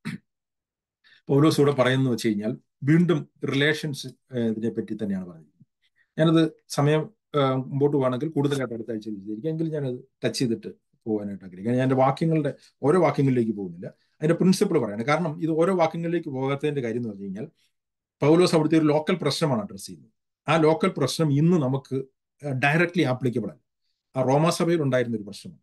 പൗലോസ് ഇവിടെ പറയുന്നു വെച്ച് കഴിഞ്ഞാൽ വീണ്ടും റിലേഷൻസ് ഇതിനെ പറ്റി തന്നെയാണ് പറയുന്നത് ഞാനത് സമയം മുമ്പോട്ട് പോകണമെങ്കിൽ കൂടുതലായിട്ട് അടുത്ത ആഴ്ച വിചാരിക്കും എങ്കിൽ ഞാനത് ടച്ച് ചെയ്തിട്ട് പോകാനായിട്ട് ആഗ്രഹിക്കുക ഞാൻ എൻ്റെ വാക്യങ്ങളുടെ ഓരോ വാക്യങ്ങളിലേക്ക് പോകുന്നില്ല അതിൻ്റെ പ്രിൻസിപ്പിൾ പറയാണ് കാരണം ഇത് ഓരോ വാക്യങ്ങളിലേക്ക് പോകാത്തതിൻ്റെ കാര്യം എന്ന് പറഞ്ഞു കഴിഞ്ഞാൽ പൗലോസ് അവിടുത്തെ ഒരു ലോക്കൽ പ്രശ്നമാണ് അഡ്രസ്സ് ചെയ്യുന്നത് ആ ലോക്കൽ പ്രശ്നം ഇന്ന് നമുക്ക് ഡയറക്റ്റ്ലി ആപ്ലിക്കബിൾ അല്ല ആ റോമാസഭയിൽ ഉണ്ടായിരുന്ന ഒരു പ്രശ്നമാണ്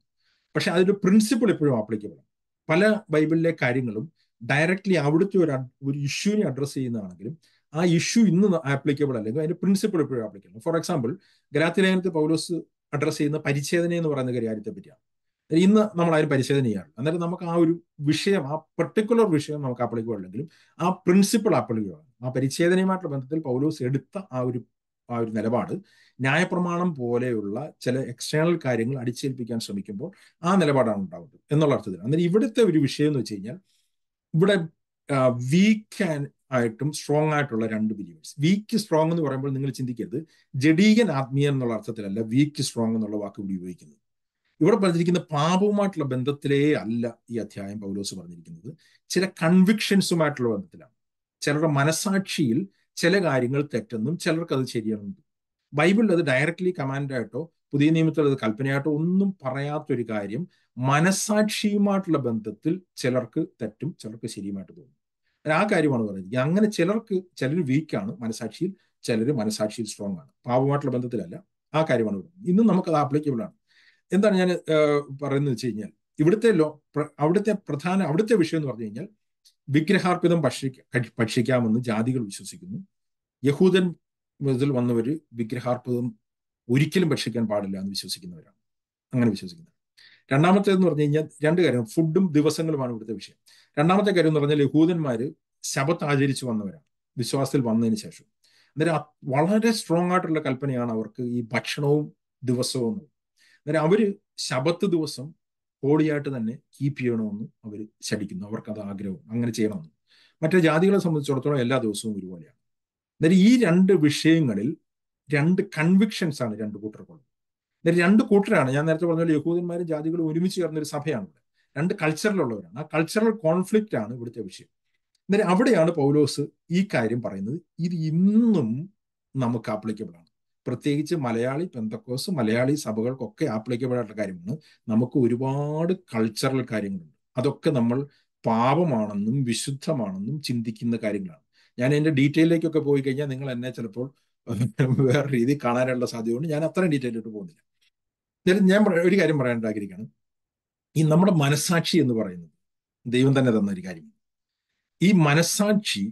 പക്ഷെ അതിൻ്റെ പ്രിൻസിപ്പിൾ എപ്പോഴും ആപ്ലിക്കബിൾ ആണ് പല ബൈബിളിലെ കാര്യങ്ങളും ഡയറക്ട്ലി അവിടുത്തെ ഒരു ഒരു ഇഷ്യൂവിനെ അഡ്രസ്സ് ചെയ്യുന്നതാണെങ്കിലും ആ ഇഷ്യൂ ഇന്ന് ആപ്ലിക്കബിൾ അല്ലെങ്കിൽ അതിന്റെ പ്രിൻസിപ്പിൾ എപ്പോഴും ആപ്ലിക്കബിൾ ഫോർ എക്സാമ്പിൾ ഗ്രാത്തിലേഖനത്തിൽ പൗലോസ് അഡ്രസ്സ് ചെയ്യുന്ന പരിച്ഛേദന എന്ന് പറയുന്ന കാര്യത്തെ പറ്റിയാണ് ഇന്ന് നമ്മൾ അതിന് പരിശോധന ചെയ്യാറ് അന്നേരം നമുക്ക് ആ ഒരു വിഷയം ആ പെർട്ടിക്കുലർ വിഷയം നമുക്ക് ആപ്ലിക്കബിൾ അല്ലെങ്കിലും ആ പ്രിൻസിപ്പിൾ ആപ്ലിക്കബിൾ ആണ് ആ പരിച്ഛേദനയുമായിട്ടുള്ള ബന്ധത്തിൽ പൗലോസ് എടുത്ത ആ ഒരു ആ ഒരു നിലപാട് ന്യായപ്രമാണം പോലെയുള്ള ചില എക്സ്റ്റേണൽ കാര്യങ്ങൾ അടിച്ചേൽപ്പിക്കാൻ ശ്രമിക്കുമ്പോൾ ആ നിലപാടാണ് ഉണ്ടാകുന്നത് എന്നുള്ള അർത്ഥത്തിൽ അന്നേരം ഇവിടുത്തെ ഒരു വിഷയം എന്ന് വെച്ച് കഴിഞ്ഞാൽ ഇവിടെ വീക്ക് ആയിട്ടും സ്ട്രോങ് ആയിട്ടുള്ള രണ്ട് ബിലീവേഴ്സ് വീക്ക് സ്ട്രോങ് എന്ന് പറയുമ്പോൾ നിങ്ങൾ ചിന്തിക്കരുത് ജഡീകൻ ആത്മീയൻ എന്നുള്ള അർത്ഥത്തിലല്ല വീക്ക് സ്ട്രോങ് എന്നുള്ള വാക്ക് ഇവിടെ ഉപയോഗിക്കുന്നത് ഇവിടെ പറഞ്ഞിരിക്കുന്ന പാപവുമായിട്ടുള്ള ബന്ധത്തിലേ അല്ല ഈ അധ്യായം പൗലോസ് പറഞ്ഞിരിക്കുന്നത് ചില കൺവിക്ഷൻസുമായിട്ടുള്ള ബന്ധത്തിലാണ് ചിലരുടെ മനസാക്ഷിയിൽ ചില കാര്യങ്ങൾ തെറ്റെന്നും ചിലർക്ക് അത് ശരിയാണെന്നും ബൈബിളിൽ അത് ഡയറക്ട്ലി കമാൻഡായിട്ടോ പുതിയ അത് കൽപ്പനയായിട്ട് ഒന്നും പറയാത്തൊരു കാര്യം മനസാക്ഷിയുമായിട്ടുള്ള ബന്ധത്തിൽ ചിലർക്ക് തെറ്റും ചിലർക്ക് ശരിയുമായിട്ട് തോന്നും ആ കാര്യമാണ് പറയുന്നത് അങ്ങനെ ചിലർക്ക് ചിലർ വീക്കാണ് മനസാക്ഷിയിൽ ചിലർ മനസാക്ഷിയിൽ സ്ട്രോങ് ആണ് പാപമായിട്ടുള്ള ബന്ധത്തിലല്ല ആ കാര്യമാണ് പറയുന്നത് ഇന്നും നമുക്കത് ആപ്ലിക്കബിൾ ആണ് എന്താണ് ഞാൻ പറയുന്നത് വെച്ച് കഴിഞ്ഞാൽ ഇവിടുത്തെ ലോ അവിടുത്തെ പ്രധാന അവിടുത്തെ വിഷയം എന്ന് പറഞ്ഞു കഴിഞ്ഞാൽ വിഗ്രഹാർപ്പിതം ഭക്ഷിക്ക ഭക്ഷിക്കാമെന്ന് ജാതികൾ വിശ്വസിക്കുന്നു യഹൂദൻ ഇതിൽ വന്നവർ വിഗ്രഹാർപ്പിതം ഒരിക്കലും ഭക്ഷിക്കാൻ പാടില്ല എന്ന് വിശ്വസിക്കുന്നവരാണ് അങ്ങനെ വിശ്വസിക്കുന്നത് രണ്ടാമത്തേതെന്ന് പറഞ്ഞു കഴിഞ്ഞാൽ രണ്ട് കാര്യം ഫുഡും ദിവസങ്ങളുമാണ് ഇവിടുത്തെ വിഷയം രണ്ടാമത്തെ കാര്യം എന്ന് പറഞ്ഞാൽ യഹൂദന്മാർ ശബത്ത് ആചരിച്ചു വന്നവരാണ് വിശ്വാസത്തിൽ വന്നതിന് ശേഷം അന്നേരം വളരെ സ്ട്രോങ് ആയിട്ടുള്ള കൽപ്പനയാണ് അവർക്ക് ഈ ഭക്ഷണവും ദിവസവും അന്നേരം അവർ ശബത്ത് ദിവസം ഹോളിയായിട്ട് തന്നെ കീപ്പ് ചെയ്യണമെന്ന് അവർ ശഠിക്കുന്നു അവർക്കത് ആഗ്രഹം അങ്ങനെ ചെയ്യണമെന്ന് മറ്റേ ജാതികളെ സംബന്ധിച്ചിടത്തോളം എല്ലാ ദിവസവും ഒരുപോലെയാണ് അന്നേരം ഈ രണ്ട് വിഷയങ്ങളിൽ രണ്ട് കൺവിക്ഷൻസ് ആണ് രണ്ട് കൂട്ടർക്കുള്ളത് എന്നിട്ട് രണ്ട് കൂട്ടരാണ് ഞാൻ നേരത്തെ പറഞ്ഞ യഹൂദന്മാരും ജാതികളും ഒരുമിച്ച് ചേർന്ന ഒരു സഭയാണ് ഇവിടെ രണ്ട് കൾച്ചറിലുള്ളവരാണ് ആ കൾച്ചറൽ കോൺഫ്ലിക്റ്റ് ആണ് ഇവിടുത്തെ വിഷയം എന്നിട്ട് അവിടെയാണ് പൗലോസ് ഈ കാര്യം പറയുന്നത് ഇത് ഇന്നും നമുക്ക് ആപ്ലിക്കബിൾ ആണ് പ്രത്യേകിച്ച് മലയാളി പെന്തക്കോസ് മലയാളി സഭകൾക്കൊക്കെ ആപ്ലിക്കബിൾ ആയിട്ടുള്ള കാര്യമാണ് നമുക്ക് ഒരുപാട് കൾച്ചറൽ കാര്യങ്ങളുണ്ട് അതൊക്കെ നമ്മൾ പാപമാണെന്നും വിശുദ്ധമാണെന്നും ചിന്തിക്കുന്ന കാര്യങ്ങളാണ് ഞാൻ എൻ്റെ ഡീറ്റെയിലേക്കൊക്കെ പോയി കഴിഞ്ഞാൽ നിങ്ങൾ എന്നെ ചിലപ്പോൾ വേറെ രീതി കാണാനുള്ള സാധ്യതയുണ്ട് ഞാൻ അത്രയും ഡീറ്റെയിൽ ഇട്ട് പോകുന്നില്ല എന്നാലും ഞാൻ ഒരു കാര്യം പറയാൻ ആഗ്രഹിക്കുകയാണ് ഈ നമ്മുടെ മനസാക്ഷി എന്ന് പറയുന്നത് ദൈവം തന്നെ തന്ന ഒരു കാര്യമാണ് ഈ മനസാക്ഷി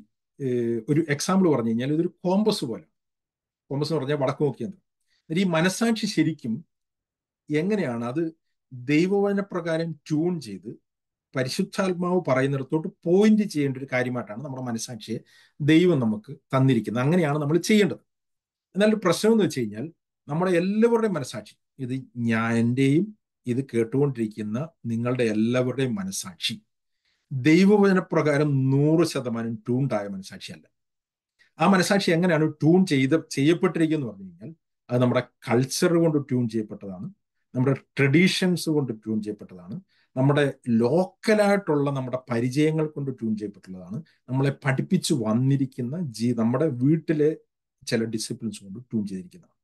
ഒരു എക്സാമ്പിൾ പറഞ്ഞു കഴിഞ്ഞാൽ ഇതൊരു കോമ്പസ് പോലെ കോമ്പസ് എന്ന് പറഞ്ഞാൽ വടക്ക് നോക്കിയ യന്ത്രം ഈ മനസാക്ഷി ശരിക്കും എങ്ങനെയാണ് അത് ദൈവവചന പ്രകാരം ട്യൂൺ ചെയ്ത് പരിശുദ്ധാത്മാവ് പറയുന്നിടത്തോട്ട് പോയിന്റ് ചെയ്യേണ്ട ഒരു കാര്യമായിട്ടാണ് നമ്മുടെ മനസാക്ഷിയെ ദൈവം നമുക്ക് തന്നിരിക്കുന്നത് അങ്ങനെയാണ് നമ്മൾ ചെയ്യേണ്ടത് എന്നാലൊരു പ്രശ്നം എന്ന് വെച്ച് കഴിഞ്ഞാൽ നമ്മുടെ എല്ലാവരുടെയും മനസാക്ഷി ഇത് ഞാൻ എൻ്റെയും ഇത് കേട്ടുകൊണ്ടിരിക്കുന്ന നിങ്ങളുടെ എല്ലാവരുടെയും മനസാക്ഷി ദൈവവചനപ്രകാരം നൂറ് ശതമാനം ട്യൂൺഡായ മനസാക്ഷിയല്ല ആ മനസാക്ഷി എങ്ങനെയാണ് ട്യൂൺ ചെയ്ത് ചെയ്യപ്പെട്ടിരിക്കുന്നത് എന്ന് പറഞ്ഞു കഴിഞ്ഞാൽ അത് നമ്മുടെ കൾച്ചർ കൊണ്ട് ട്യൂൺ ചെയ്യപ്പെട്ടതാണ് നമ്മുടെ ട്രഡീഷൻസ് കൊണ്ട് ട്യൂൺ ചെയ്യപ്പെട്ടതാണ് നമ്മുടെ ലോക്കലായിട്ടുള്ള നമ്മുടെ പരിചയങ്ങൾ കൊണ്ട് ട്യൂൺ ചെയ്യപ്പെട്ടുള്ളതാണ് നമ്മളെ പഠിപ്പിച്ചു വന്നിരിക്കുന്ന ജീ നമ്മുടെ വീട്ടിലെ ചില ഡിസിപ്ലിൻസ് കൊണ്ട് ട്യൂൺ ചെയ്തിരിക്കുന്നതാണ്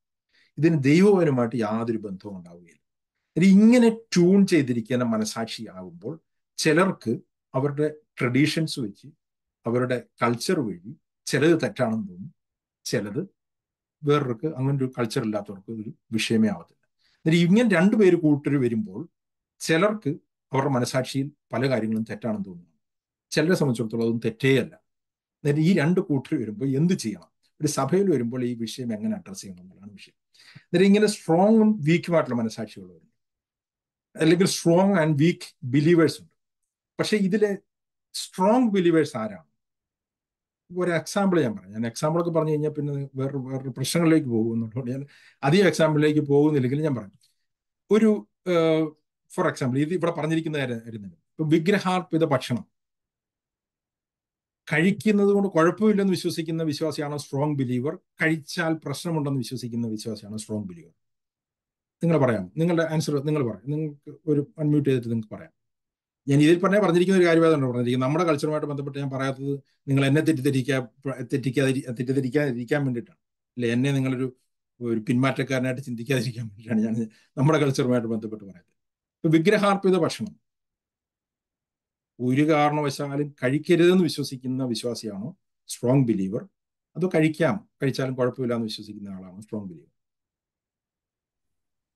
ഇതിന് ദൈവപരമായിട്ട് യാതൊരു ബന്ധവും ഉണ്ടാവുകയില്ല ഇങ്ങനെ ട്യൂൺ ചെയ്തിരിക്കുന്ന മനസാക്ഷിയാകുമ്പോൾ ചിലർക്ക് അവരുടെ ട്രഡീഷൻസ് വെച്ച് അവരുടെ കൾച്ചർ വഴി ചിലത് തെറ്റാണെന്ന് തോന്നും ചിലത് വേറൊരു അങ്ങനെ ഒരു കൾച്ചർ ഇല്ലാത്തവർക്ക് ഒരു വിഷയമേ ആവത്തില്ല എന്നിട്ട് ഇങ്ങനെ രണ്ടുപേര് കൂട്ടർ വരുമ്പോൾ ചിലർക്ക് അവരുടെ മനസാക്ഷിയിൽ പല കാര്യങ്ങളും തെറ്റാണെന്ന് തോന്നുന്നു ചിലരെ സംബന്ധിച്ചിടത്തോളം അതൊന്നും തെറ്റേയല്ല എന്നിട്ട് ഈ രണ്ട് കൂട്ടർ വരുമ്പോൾ എന്ത് ചെയ്യണം ഒരു സഭയിൽ വരുമ്പോൾ ഈ വിഷയം എങ്ങനെ അഡ്രസ് ചെയ്യണം എന്നുള്ളതാണ് വിഷയം എന്നിട്ട് ഇങ്ങനെ സ്ട്രോങ്ങും വീക്കുമായിട്ടുള്ള മനസാക്ഷികളുണ്ട് അല്ലെങ്കിൽ സ്ട്രോങ് ആൻഡ് വീക്ക് ബിലീവേഴ്സ് ഉണ്ട് പക്ഷെ ഇതിലെ സ്ട്രോങ് ബിലീവേഴ്സ് ആരാണ് ഒരു എക്സാമ്പിൾ ഞാൻ പറഞ്ഞു ഞാൻ എക്സാമ്പിളൊക്കെ പറഞ്ഞു കഴിഞ്ഞാൽ പിന്നെ വേറെ വേറെ പ്രശ്നങ്ങളിലേക്ക് പോകുന്നുണ്ടോ ഞാൻ അധികം എക്സാമ്പിളിലേക്ക് പോകുന്നില്ലെങ്കിൽ ഞാൻ പറഞ്ഞു ഒരു ഫോർ എക്സാമ്പിൾ ഇത് ഇവിടെ പറഞ്ഞിരിക്കുന്ന കാര്യം ഇപ്പൊ വിഗ്രഹാർപ്പിത ഭക്ഷണം കഴിക്കുന്നത് കൊണ്ട് കുഴപ്പമില്ലെന്ന് വിശ്വസിക്കുന്ന വിശ്വാസിയാണ് സ്ട്രോങ് ബിലീവർ കഴിച്ചാൽ പ്രശ്നമുണ്ടെന്ന് വിശ്വസിക്കുന്ന വിശ്വാസിയാണ് സ്ട്രോങ് ബിലീവർ നിങ്ങൾ പറയാം നിങ്ങളുടെ ആൻസർ നിങ്ങൾ പറയാം നിങ്ങൾക്ക് ഒരു അൺമ്യൂട്ട് ചെയ്തിട്ട് നിങ്ങൾക്ക് പറയാം ഞാൻ ഇതിൽ പറഞ്ഞാൽ പറഞ്ഞിരിക്കുന്ന ഒരു കാര്യമായതാണ് പറഞ്ഞിരിക്കുന്നത് നമ്മുടെ കൾച്ചറുമായിട്ട് ബന്ധപ്പെട്ട് ഞാൻ പറയാത്തത് നിങ്ങൾ എന്നെ തെറ്റിദ്ധരിക്കാ തെറ്റിക്കാതി തെറ്റിദ്ധരിക്കാതിരിക്കാൻ വേണ്ടിയിട്ടാണ് അല്ലെ എന്നെ നിങ്ങളൊരു ഒരു പിന്മാറ്റക്കാരനായിട്ട് ചിന്തിക്കാതിരിക്കാൻ വേണ്ടിയിട്ടാണ് ഞാൻ നമ്മുടെ കൾച്ചറുമായിട്ട് ബന്ധപ്പെട്ട് പറയുന്നത് വിഗ്രഹാർപ്പിത ഭക്ഷണം ഒരു കാരണവശാലും കഴിക്കരുതെന്ന് വിശ്വസിക്കുന്ന വിശ്വാസിയാണോ സ്ട്രോങ് ബിലീവർ അതോ കഴിക്കാം കഴിച്ചാലും കുഴപ്പമില്ല എന്ന് വിശ്വസിക്കുന്ന ആളാണ് സ്ട്രോങ് ബിലീവർ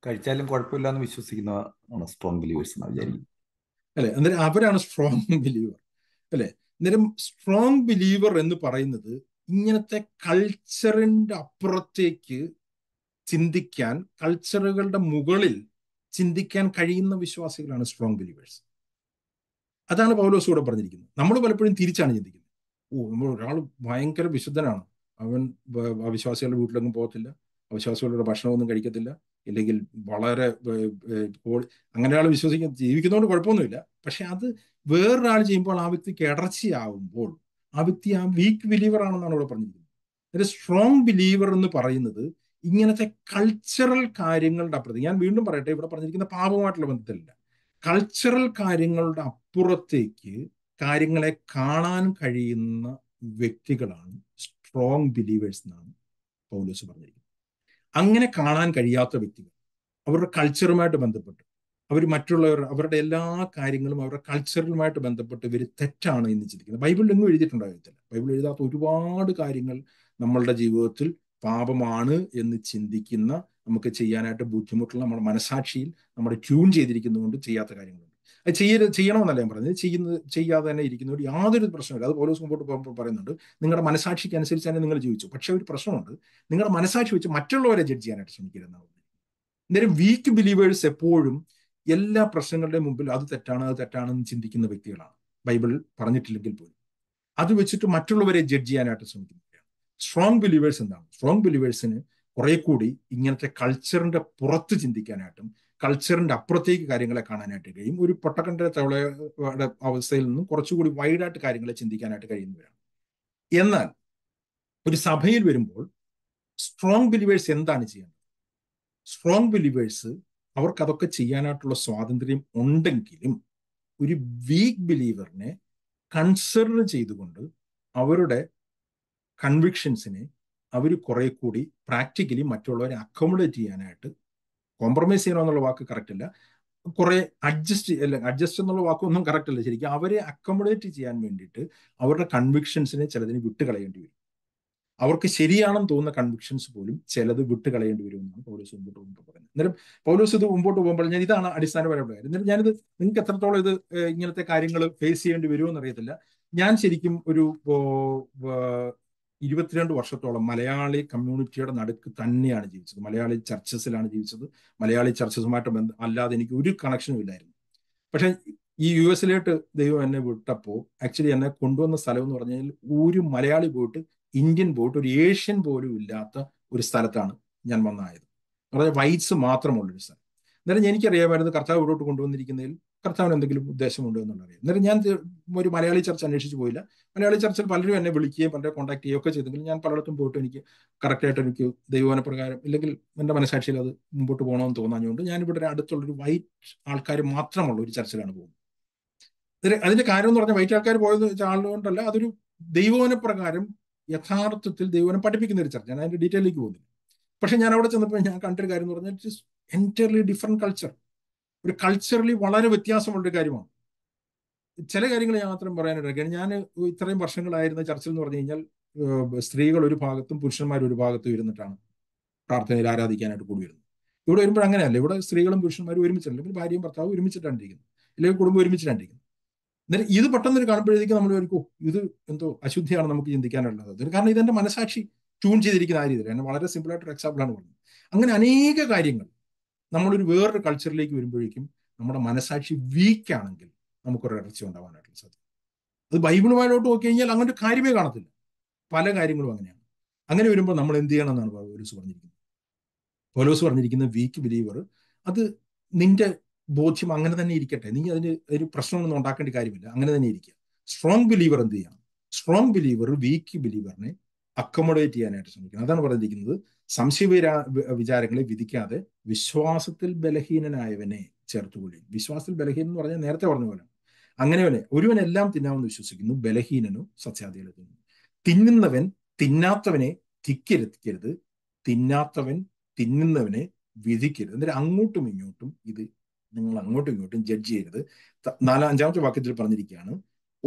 കഴിച്ചാലും കുഴപ്പമില്ല എന്ന് വിശ്വസിക്കുന്ന സ്ട്രോങ് ബിലീവേഴ്സ് എന്ന് അല്ലെ അന്നേരം അവരാണ് സ്ട്രോങ് ബിലീവർ അല്ലെ അന്നേരം സ്ട്രോങ് ബിലീവർ എന്ന് പറയുന്നത് ഇങ്ങനത്തെ കൾച്ചറിന്റെ അപ്പുറത്തേക്ക് ചിന്തിക്കാൻ കൾച്ചറുകളുടെ മുകളിൽ ചിന്തിക്കാൻ കഴിയുന്ന വിശ്വാസികളാണ് സ്ട്രോങ് ബിലീവേഴ്സ് അതാണ് പൗലോസ് കൂടെ പറഞ്ഞിരിക്കുന്നത് നമ്മൾ പലപ്പോഴും തിരിച്ചാണ് ചിന്തിക്കുന്നത് ഓ നമ്മൾ ഒരാൾ ഭയങ്കര വിശുദ്ധനാണ് അവൻ അവിശ്വാസികളുടെ വീട്ടിലൊന്നും പോകത്തില്ല അവിശ്വാസികളുടെ ഭക്ഷണമൊന്നും കഴിക്കത്തില്ല ഇല്ലെങ്കിൽ വളരെ അങ്ങനെ ഒരാൾ വിശ്വസിക്കുന്ന ജീവിക്കുന്നതുകൊണ്ട് കുഴപ്പമൊന്നുമില്ല പക്ഷെ അത് വേറൊരാൾ ചെയ്യുമ്പോൾ ആ വ്യക്തിക്ക് കിടർച്ചയാവുമ്പോൾ ആ വ്യക്തി ആ വീക്ക് ബിലീവർ ആണെന്നാണ് ഇവിടെ പറഞ്ഞിരിക്കുന്നത് ഒരു സ്ട്രോങ് ബിലീവർ എന്ന് പറയുന്നത് ഇങ്ങനത്തെ കൾച്ചറൽ കാര്യങ്ങളുടെ അപ്പുറത്ത് ഞാൻ വീണ്ടും പറയട്ടെ ഇവിടെ പറഞ്ഞിരിക്കുന്ന പാപമായിട്ടുള്ള ബന്ധത്തിലല്ല കൾച്ചറൽ കാര്യങ്ങളുടെ അപ്പുറത്തേക്ക് കാര്യങ്ങളെ കാണാൻ കഴിയുന്ന വ്യക്തികളാണ് സ്ട്രോങ് ബിലീവേഴ്സ് എന്നാണ് പൗലോസ് പറഞ്ഞിരിക്കുന്നത് അങ്ങനെ കാണാൻ കഴിയാത്ത വ്യക്തികൾ അവരുടെ കൾച്ചറുമായിട്ട് ബന്ധപ്പെട്ട് അവർ മറ്റുള്ളവർ അവരുടെ എല്ലാ കാര്യങ്ങളും അവരുടെ കൾച്ചറുമായിട്ട് ബന്ധപ്പെട്ട് ഇവർ തെറ്റാണ് എന്ന് ചിന്തിക്കുന്നത് ബൈബിളിലൊന്നും എഴുതിയിട്ടുണ്ടാകത്തില്ല ബൈബിൾ എഴുതാത്ത ഒരുപാട് കാര്യങ്ങൾ നമ്മളുടെ ജീവിതത്തിൽ പാപമാണ് എന്ന് ചിന്തിക്കുന്ന നമുക്ക് ചെയ്യാനായിട്ട് ബുദ്ധിമുട്ടുള്ള നമ്മുടെ മനസാക്ഷിയിൽ നമ്മുടെ ട്യൂൺ ചെയ്തിരിക്കുന്നതുകൊണ്ട് ചെയ്യാത്ത കാര്യങ്ങളുണ്ട് അത് ചെയ്യ ചെയ്യണമെന്നല്ല ഞാൻ പറഞ്ഞത് ചെയ്യുന്നത് ചെയ്യാതെ തന്നെ ഇരിക്കുന്നതുകൊണ്ട് യാതൊരു പ്രശ്നമില്ല അത് പോലീസ് മുമ്പോട്ട് പറയുന്നുണ്ട് നിങ്ങളുടെ മനസാക്ഷിക്ക് അനുസരിച്ച് തന്നെ നിങ്ങൾ ജീവിച്ചു പക്ഷേ ഒരു പ്രശ്നമുണ്ട് നിങ്ങളുടെ മനസാക്ഷി വെച്ച് മറ്റുള്ളവരെ ജഡ്ജ് ചെയ്യാനായിട്ട് ശ്രമിക്കരുതെന്നാണ് അന്നേരം വീക്ക് ബിലീവേഴ്സ് എപ്പോഴും എല്ലാ പ്രശ്നങ്ങളുടെ മുമ്പിൽ അത് തെറ്റാണ് അത് തെറ്റാണെന്ന് ചിന്തിക്കുന്ന വ്യക്തികളാണ് ബൈബിൾ പറഞ്ഞിട്ടില്ലെങ്കിൽ പോലും അത് വെച്ചിട്ട് മറ്റുള്ളവരെ ജഡ്ജ് ചെയ്യാനായിട്ട് ശ്രമിക്കുന്നവരാണ് സ്ട്രോങ് ബിലീവേഴ്സ് എന്താണ് സ്ട്രോങ് ബിലീവേഴ്സിന് കുറെ കൂടി ഇങ്ങനത്തെ കൾച്ചറിന്റെ പുറത്ത് ചിന്തിക്കാനായിട്ടും കൾച്ചറിന്റെ അപ്പുറത്തേക്ക് കാര്യങ്ങളെ കാണാനായിട്ട് കഴിയും ഒരു പൊട്ടക്കണ്ട തവളയുടെ അവസ്ഥയിൽ നിന്നും കുറച്ചുകൂടി വൈഡായിട്ട് കാര്യങ്ങളെ ചിന്തിക്കാനായിട്ട് കഴിയുന്നവരാണ് എന്നാൽ ഒരു സഭയിൽ വരുമ്പോൾ സ്ട്രോങ് ബിലീവേഴ്സ് എന്താണ് ചെയ്യേണ്ടത് സ്ട്രോങ് ബിലീവേഴ്സ് അവർക്ക് അതൊക്കെ ചെയ്യാനായിട്ടുള്ള സ്വാതന്ത്ര്യം ഉണ്ടെങ്കിലും ഒരു വീക്ക് ബിലീവറിനെ കൺസിഡർ ചെയ്തുകൊണ്ട് അവരുടെ കൺവിക്ഷൻസിനെ അവർ കുറേ കൂടി പ്രാക്ടിക്കലി മറ്റുള്ളവരെ അക്കോമഡേറ്റ് ചെയ്യാനായിട്ട് കോംപ്രമൈസ് ചെയ്യണം എന്നുള്ള വാക്ക് കറക്റ്റ് അല്ല കുറെ അഡ്ജസ്റ്റ് അല്ല അഡ്ജസ്റ്റ് എന്നുള്ള വാക്കൊന്നും കറക്റ്റ് അല്ല ശരിക്കും അവരെ അക്കോമഡേറ്റ് ചെയ്യാൻ വേണ്ടിയിട്ട് അവരുടെ കൺവിക്ഷൻസിനെ ചിലതിന് വിട്ടുകളയേണ്ടി വരും അവർക്ക് ശരിയാണെന്ന് തോന്നുന്ന കൺവിക്ഷൻസ് പോലും ചിലത് വിട്ടുകളയേണ്ടി വരും എന്നാണ് പൗലോസ് മുമ്പോട്ട് മുമ്പോട്ട് പറയുന്നത് എന്നാലും പൗലോസ് ഇത് മുമ്പോട്ട് പോകുമ്പോൾ ഞാൻ ഇതാണ് അടിസ്ഥാനപരമായ കാര്യം എന്നാലും ഞാനിത് നിങ്ങൾക്ക് എത്രത്തോളം ഇത് ഇങ്ങനത്തെ കാര്യങ്ങൾ ഫേസ് ചെയ്യേണ്ടി വരുമോ എന്നറിയത്തില്ല ഞാൻ ശരിക്കും ഒരു ഇരുപത്തിരണ്ട് വർഷത്തോളം മലയാളി കമ്മ്യൂണിറ്റിയുടെ നടുക്ക് തന്നെയാണ് ജീവിച്ചത് മലയാളി ചർച്ചസിലാണ് ജീവിച്ചത് മലയാളി ചർച്ചസുമായിട്ട് ബന്ധം അല്ലാതെ എനിക്ക് ഒരു കണക്ഷനും ഇല്ലായിരുന്നു പക്ഷെ ഈ യു എസിലോട്ട് ദൈവം എന്നെ വിട്ടപ്പോൾ ആക്ച്വലി എന്നെ കൊണ്ടുവന്ന സ്ഥലം എന്ന് പറഞ്ഞു കഴിഞ്ഞാൽ ഒരു മലയാളി പോയിട്ട് ഇന്ത്യൻ പോയിട്ട് ഒരു ഏഷ്യൻ പോലും ഇല്ലാത്ത ഒരു സ്ഥലത്താണ് ഞാൻ വന്നായത് എന്ന് പറഞ്ഞാൽ വൈറ്റ്സ് മാത്രമുള്ളൊരു സ്ഥലം എന്നാലും എനിക്കറിയാമായിരുന്നു കർത്താവ് ഇവിടോട്ട് കൊണ്ടുവന്നിരിക്കുന്നതിൽ കർത്താവിന് എന്തെങ്കിലും ഉദ്ദേശമുണ്ടോ എന്നുള്ളറിയാം എന്നിട്ട് ഞാൻ ഒരു മലയാളി ചർച്ച അന്വേഷിച്ച് പോയില്ല മലയാളി ചർച്ചിൽ പലരും എന്നെ വിളിക്കുകയും പലരെ കോൺടാക്ട് ചെയ്യുകയൊക്കെ ചെയ്തെങ്കിലും ഞാൻ പലയിടത്തും പോയിട്ട് എനിക്ക് കറക്റ്റായിട്ട് എനിക്ക് ദൈവവന പ്രകാരം ഇല്ലെങ്കിൽ എൻ്റെ മനസാക്ഷിയിൽ അത് മുമ്പോട്ട് പോകണമെന്ന് തോന്നാഞ്ഞുകൊണ്ട് ഞാനിവിടെ അടുത്തുള്ളൊരു വൈറ്റ് ആൾക്കാർ മാത്രമുള്ള ഒരു ചർച്ചിലാണ് പോകുന്നത് അതിന്റെ കാര്യം എന്ന് പറഞ്ഞാൽ വൈറ്റ് ആൾക്കാർ പോയത് ആളുകൊണ്ടല്ല അതൊരു ദൈവവന പ്രകാരം യഥാർത്ഥത്തിൽ ദൈവനം പഠിപ്പിക്കുന്ന ഒരു ചർച്ച ഞാൻ അതിന്റെ ഡീറ്റെയിലേക്ക് പോകുന്നില്ല പക്ഷെ ഞാൻ അവിടെ ചെന്നപ്പോൾ ഞാൻ കണ്ടൊരു കാര്യം എന്ന് പറഞ്ഞാൽ it is entirely different culture ഒരു കൾച്ചറലി വളരെ വ്യത്യാസമുള്ളൊരു കാര്യമാണ് ചില കാര്യങ്ങൾ ഞാൻ മാത്രം പറയാനായിട്ട് ഞാൻ ഇത്രയും വർഷങ്ങളായിരുന്ന ചർച്ചിൽ എന്ന് പറഞ്ഞു കഴിഞ്ഞാൽ സ്ത്രീകൾ ഒരു ഭാഗത്തും പുരുഷന്മാർ ഒരു ഭാഗത്തും ഇരുന്നിട്ടാണ് പ്രാർത്ഥനയിൽ ആരാധിക്കാനായിട്ട് കൂടി വരുന്നത് ഇവിടെ വരുമ്പോൾ അങ്ങനെയല്ല ഇവിടെ സ്ത്രീകളും പുരുഷന്മാരും ഒരുമിച്ചല്ല പിന്നെ ഭാര്യയും ഭർത്താവും ഒരുമിച്ചിട്ടാണ് ഇരിക്കുന്നത് അല്ലെങ്കിൽ കുടുംബം ഒരുമിച്ചിട്ടാണ് ഇരിക്കുന്നത് എന്നാൽ ഇത് പെട്ടെന്ന് കാണുമ്പോഴേക്കും നമ്മൾ ഓർക്കും ഇത് എന്തോ അശുദ്ധിയാണ് നമുക്ക് ചിന്തിക്കാനുള്ളത് കാരണം ഇതെന്റെ മനസാക്ഷി ട്യൂൺ ചെയ്തിരിക്കുന്ന ആ രീതിയിൽ വളരെ എക്സാമ്പിൾ ആണ് പറഞ്ഞത് അങ്ങനെ അനേക കാര്യങ്ങൾ നമ്മളൊരു വേറൊരു കൾച്ചറിലേക്ക് വരുമ്പോഴേക്കും നമ്മുടെ മനസാക്ഷി വീക്കാണെങ്കിൽ നമുക്കൊരു ഇടർച്ച ഉണ്ടാവാനായിട്ടുള്ള സാധ്യത അത് ബൈബിളുമായിട്ട് നോക്കി കഴിഞ്ഞാൽ അങ്ങനെ ഒരു കാര്യമേ കാണത്തില്ല പല കാര്യങ്ങളും അങ്ങനെയാണ് അങ്ങനെ വരുമ്പോൾ നമ്മൾ എന്ത് ചെയ്യണം എന്നാണ് പൗലോസ് പറഞ്ഞിരിക്കുന്നത് പൗലോസ് പറഞ്ഞിരിക്കുന്ന വീക്ക് ബിലീവർ അത് നിന്റെ ബോധ്യം അങ്ങനെ തന്നെ ഇരിക്കട്ടെ നീ അതിന് ഒരു പ്രശ്നമൊന്നും ഉണ്ടാക്കേണ്ട കാര്യമില്ല അങ്ങനെ തന്നെ ഇരിക്കുക സ്ട്രോങ് ബിലീവർ എന്ത് ചെയ്യണം സ്ട്രോങ് ബിലീവർ വീക്ക് ബിലീവറിനെ അക്കോമഡേറ്റ് ചെയ്യാനായിട്ട് ശ്രമിക്കുന്നത് അതാണ് പറഞ്ഞിരിക്കുന്നത് സംശയ വിചാരങ്ങളെ വിധിക്കാതെ വിശ്വാസത്തിൽ ബലഹീനനായവനെ ചേർത്തുകൊള്ളുകയും വിശ്വാസത്തിൽ ബലഹീനൻ എന്ന് പറഞ്ഞാൽ നേരത്തെ പറഞ്ഞ പോലെ അങ്ങനെയവനെ ഒരുവൻ എല്ലാം തിന്നാമെന്ന് വിശ്വസിക്കുന്നു ബലഹീനനോ സത്യാധികളെ തിന്നു തിന്നുന്നവൻ തിന്നാത്തവനെ ധിക്കരിക്കരുത് തിന്നാത്തവൻ തിന്നുന്നവനെ വിധിക്കരുത് എന്നിട്ട് അങ്ങോട്ടും ഇങ്ങോട്ടും ഇത് നിങ്ങൾ അങ്ങോട്ടും ഇങ്ങോട്ടും ജഡ്ജ് ചെയ്യരുത് നാലാം അഞ്ചാമത്തെ വാക്യത്തിൽ പറഞ്ഞിരിക്കുകയാണ്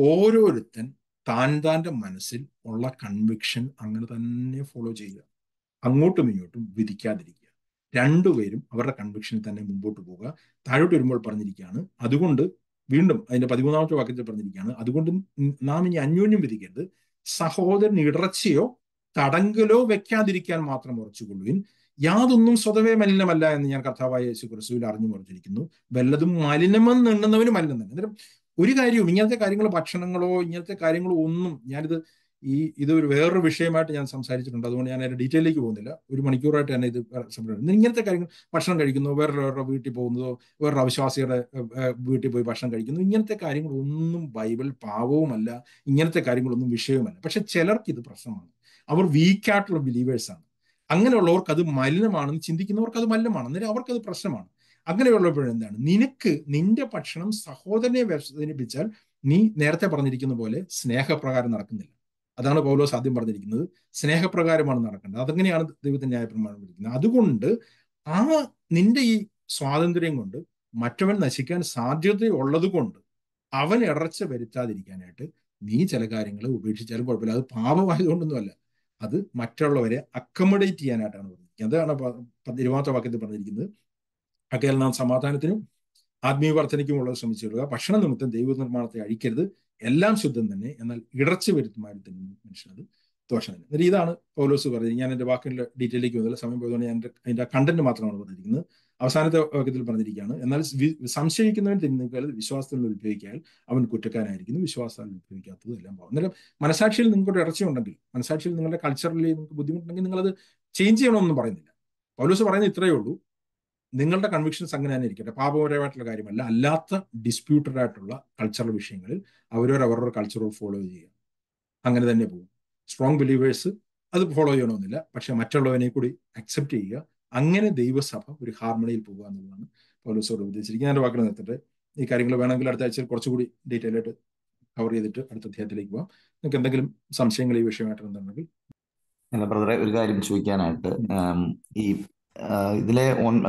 ഓരോരുത്തൻ താൻ താൻ്റെ മനസ്സിൽ ഉള്ള കൺവിക്ഷൻ അങ്ങനെ തന്നെ ഫോളോ ചെയ്യുക അങ്ങോട്ടും ഇങ്ങോട്ടും വിധിക്കാതിരിക്കുക രണ്ടുപേരും അവരുടെ കൺവിക്ഷനിൽ തന്നെ മുമ്പോട്ട് പോവുക താഴോട്ട് വരുമ്പോൾ പറഞ്ഞിരിക്കുകയാണ് അതുകൊണ്ട് വീണ്ടും അതിന്റെ പതിമൂന്നാമത്തെ വാക്യത്തിൽ പറഞ്ഞിരിക്കുകയാണ് അതുകൊണ്ട് നാം ഇനി അന്യോന്യം വിധിക്കരുത് സഹോദരൻ ഇടർച്ചയോ തടങ്കലോ വെക്കാതിരിക്കാൻ മാത്രം ഉറച്ചുകൊള്ളുവിൻ യാതൊന്നും സ്വതവേ മലിനമല്ല എന്ന് ഞാൻ കർത്താവായ യേശു ക്രിസ്തുവിൽ അറിഞ്ഞു മറിച്ചിരിക്കുന്നു വല്ലതും മലിനമെന്ന് എണ്ണുന്നവന് മലിനം തന്നെ അന്നേരം ഒരു കാര്യവും ഇങ്ങനത്തെ കാര്യങ്ങൾ ഭക്ഷണങ്ങളോ ഇങ്ങനത്തെ കാര്യങ്ങളോ ഒന്നും ഞാനിത് ഈ ഇത് ഒരു വേറൊരു വിഷയമായിട്ട് ഞാൻ സംസാരിച്ചിട്ടുണ്ട് അതുകൊണ്ട് ഞാൻ അതിന്റെ ഡീറ്റെയിലേക്ക് പോകുന്നില്ല ഒരു മണിക്കൂറായിട്ട് തന്നെ ഇത് സംഭവിക്കുന്നത് ഇങ്ങനത്തെ കാര്യങ്ങൾ ഭക്ഷണം കഴിക്കുന്നു വേറൊരാളുടെ വീട്ടിൽ പോകുന്നതോ വേറൊരു അവിശ്വാസിയുടെ വീട്ടിൽ പോയി ഭക്ഷണം കഴിക്കുന്നു ഇങ്ങനത്തെ കാര്യങ്ങളൊന്നും ബൈബിൾ പാവവുമല്ല ഇങ്ങനത്തെ കാര്യങ്ങളൊന്നും വിഷയവുമല്ല പക്ഷെ ചിലർക്ക് ഇത് പ്രശ്നമാണ് അവർ വീക്കായിട്ടുള്ള ബിലീവേഴ്സാണ് അങ്ങനെയുള്ളവർക്ക് അത് മലിനമാണെന്ന് ചിന്തിക്കുന്നവർക്ക് അത് മലിനമാണ് അന്നേരം അവർക്കത് പ്രശ്നമാണ് അങ്ങനെയുള്ളപ്പോൾ എന്താണ് നിനക്ക് നിന്റെ ഭക്ഷണം സഹോദരനെ വ്യസനിപ്പിച്ചാൽ നീ നേരത്തെ പറഞ്ഞിരിക്കുന്ന പോലെ സ്നേഹപ്രകാരം നടക്കുന്നില്ല അതാണ് പൗലോസ് ആദ്യം പറഞ്ഞിരിക്കുന്നത് സ്നേഹപ്രകാരമാണ് നടക്കേണ്ടത് അതങ്ങനെയാണ് ദൈവത്തിന്റെ ന്യായപ്രമാണം വിളിക്കുന്നത് അതുകൊണ്ട് ആ നിന്റെ ഈ സ്വാതന്ത്ര്യം കൊണ്ട് മറ്റവൻ നശിക്കാൻ സാധ്യതയുള്ളത് കൊണ്ട് അവൻ ഇടർച്ച വരുത്താതിരിക്കാനായിട്ട് നീ ചില കാര്യങ്ങൾ ഉപേക്ഷിച്ചാലും കുഴപ്പമില്ല അത് അല്ല അത് മറ്റുള്ളവരെ അക്കമഡേറ്റ് ചെയ്യാനായിട്ടാണ് പറഞ്ഞിരിക്കുന്നത് അതാണ് തിരുവാത്ത വാക്യത്തിൽ പറഞ്ഞിരിക്കുന്നത് ഒക്കെയാൽ നാം സമാധാനത്തിനും ആത്മീയ വർധനയ്ക്കുമുള്ളത് കൊടുക്കുക ഭക്ഷണ നിമിത്തം ദൈവ നിർമ്മാണത്തെ അഴിക്കരുത് എല്ലാം ശുദ്ധം തന്നെ എന്നാൽ ഇടർച്ച തന്നെ മനുഷ്യനത് ദോഷം തന്നെ എന്നിട്ട് ഇതാണ് പൗലോസ് പറഞ്ഞത് ഞാൻ എൻ്റെ വാക്കിൻ്റെ ഡീറ്റെയിലേക്ക് വന്നില്ല സമയം പോയതുകൊണ്ട് ഞാൻ അതിൻ്റെ കണ്ടന്റ് മാത്രമാണ് പറഞ്ഞിരിക്കുന്നത് അവസാനത്തെ വാക്യത്തിൽ പറഞ്ഞിരിക്കുകയാണ് എന്നാൽ സംശയിക്കുന്നവൻ തിരിഞ്ഞാൽ വിശ്വാസത്തിൽ ഉത്ഭവിക്കാൻ അവൻ കുറ്റക്കാരായിരിക്കുന്നു വിശ്വാസത്തിൽ ഉത്ഭവിക്കാത്തത് എല്ലാം പോകും എന്നാലും മനസാക്ഷിയിൽ നിങ്ങൾക്കൊരു ഉണ്ടെങ്കിൽ മനസാക്ഷിയിൽ നിങ്ങളുടെ കൾച്ചറിൽ നിങ്ങൾക്ക് ബുദ്ധിമുട്ടുണ്ടെങ്കിൽ നിങ്ങളത് ചേഞ്ച് ചെയ്യണമെന്നും പറയുന്നില്ല പൗലോസ് പറയുന്നത് ഇത്രയേ ഉള്ളൂ നിങ്ങളുടെ കൺവിക്ഷൻസ് അങ്ങനെ തന്നെ ഇരിക്കട്ടെ പാപപരമായിട്ടുള്ള കാര്യമല്ല അല്ലാത്ത ഡിസ്പ്യൂട്ടഡ് ആയിട്ടുള്ള കൾച്ചറൽ വിഷയങ്ങളിൽ അവരവരവരുടെ കൾച്ചറൽ ഫോളോ ചെയ്യുക അങ്ങനെ തന്നെ പോകും സ്ട്രോങ് ബിലീവേഴ്സ് അത് ഫോളോ ചെയ്യണമെന്നില്ല പക്ഷെ മറ്റുള്ളവനെ കൂടി അക്സെപ്റ്റ് ചെയ്യുക അങ്ങനെ ദൈവസഭ ഒരു ഹാർമണിയിൽ പോകുക എന്നുള്ളതാണ് പൗലോസോട് ഉദ്ദേശിച്ചിരിക്കുന്നത് എൻ്റെ വാക്കിൽ നിർത്തിട്ട് ഈ കാര്യങ്ങൾ വേണമെങ്കിൽ അടുത്ത ആഴ്ച കുറച്ചുകൂടി ഡീറ്റെയിൽ ആയിട്ട് കവർ ചെയ്തിട്ട് അടുത്ത അധ്യായത്തിലേക്ക് പോകാം നിങ്ങൾക്ക് എന്തെങ്കിലും സംശയങ്ങൾ ഈ വിഷയമായിട്ട് വിഷയമായിട്ടുണ്ടെന്നുണ്ടെങ്കിൽ ബ്രദറെ ഒരു കാര്യം ചോദിക്കാനായിട്ട് ഈ ഇതിലെ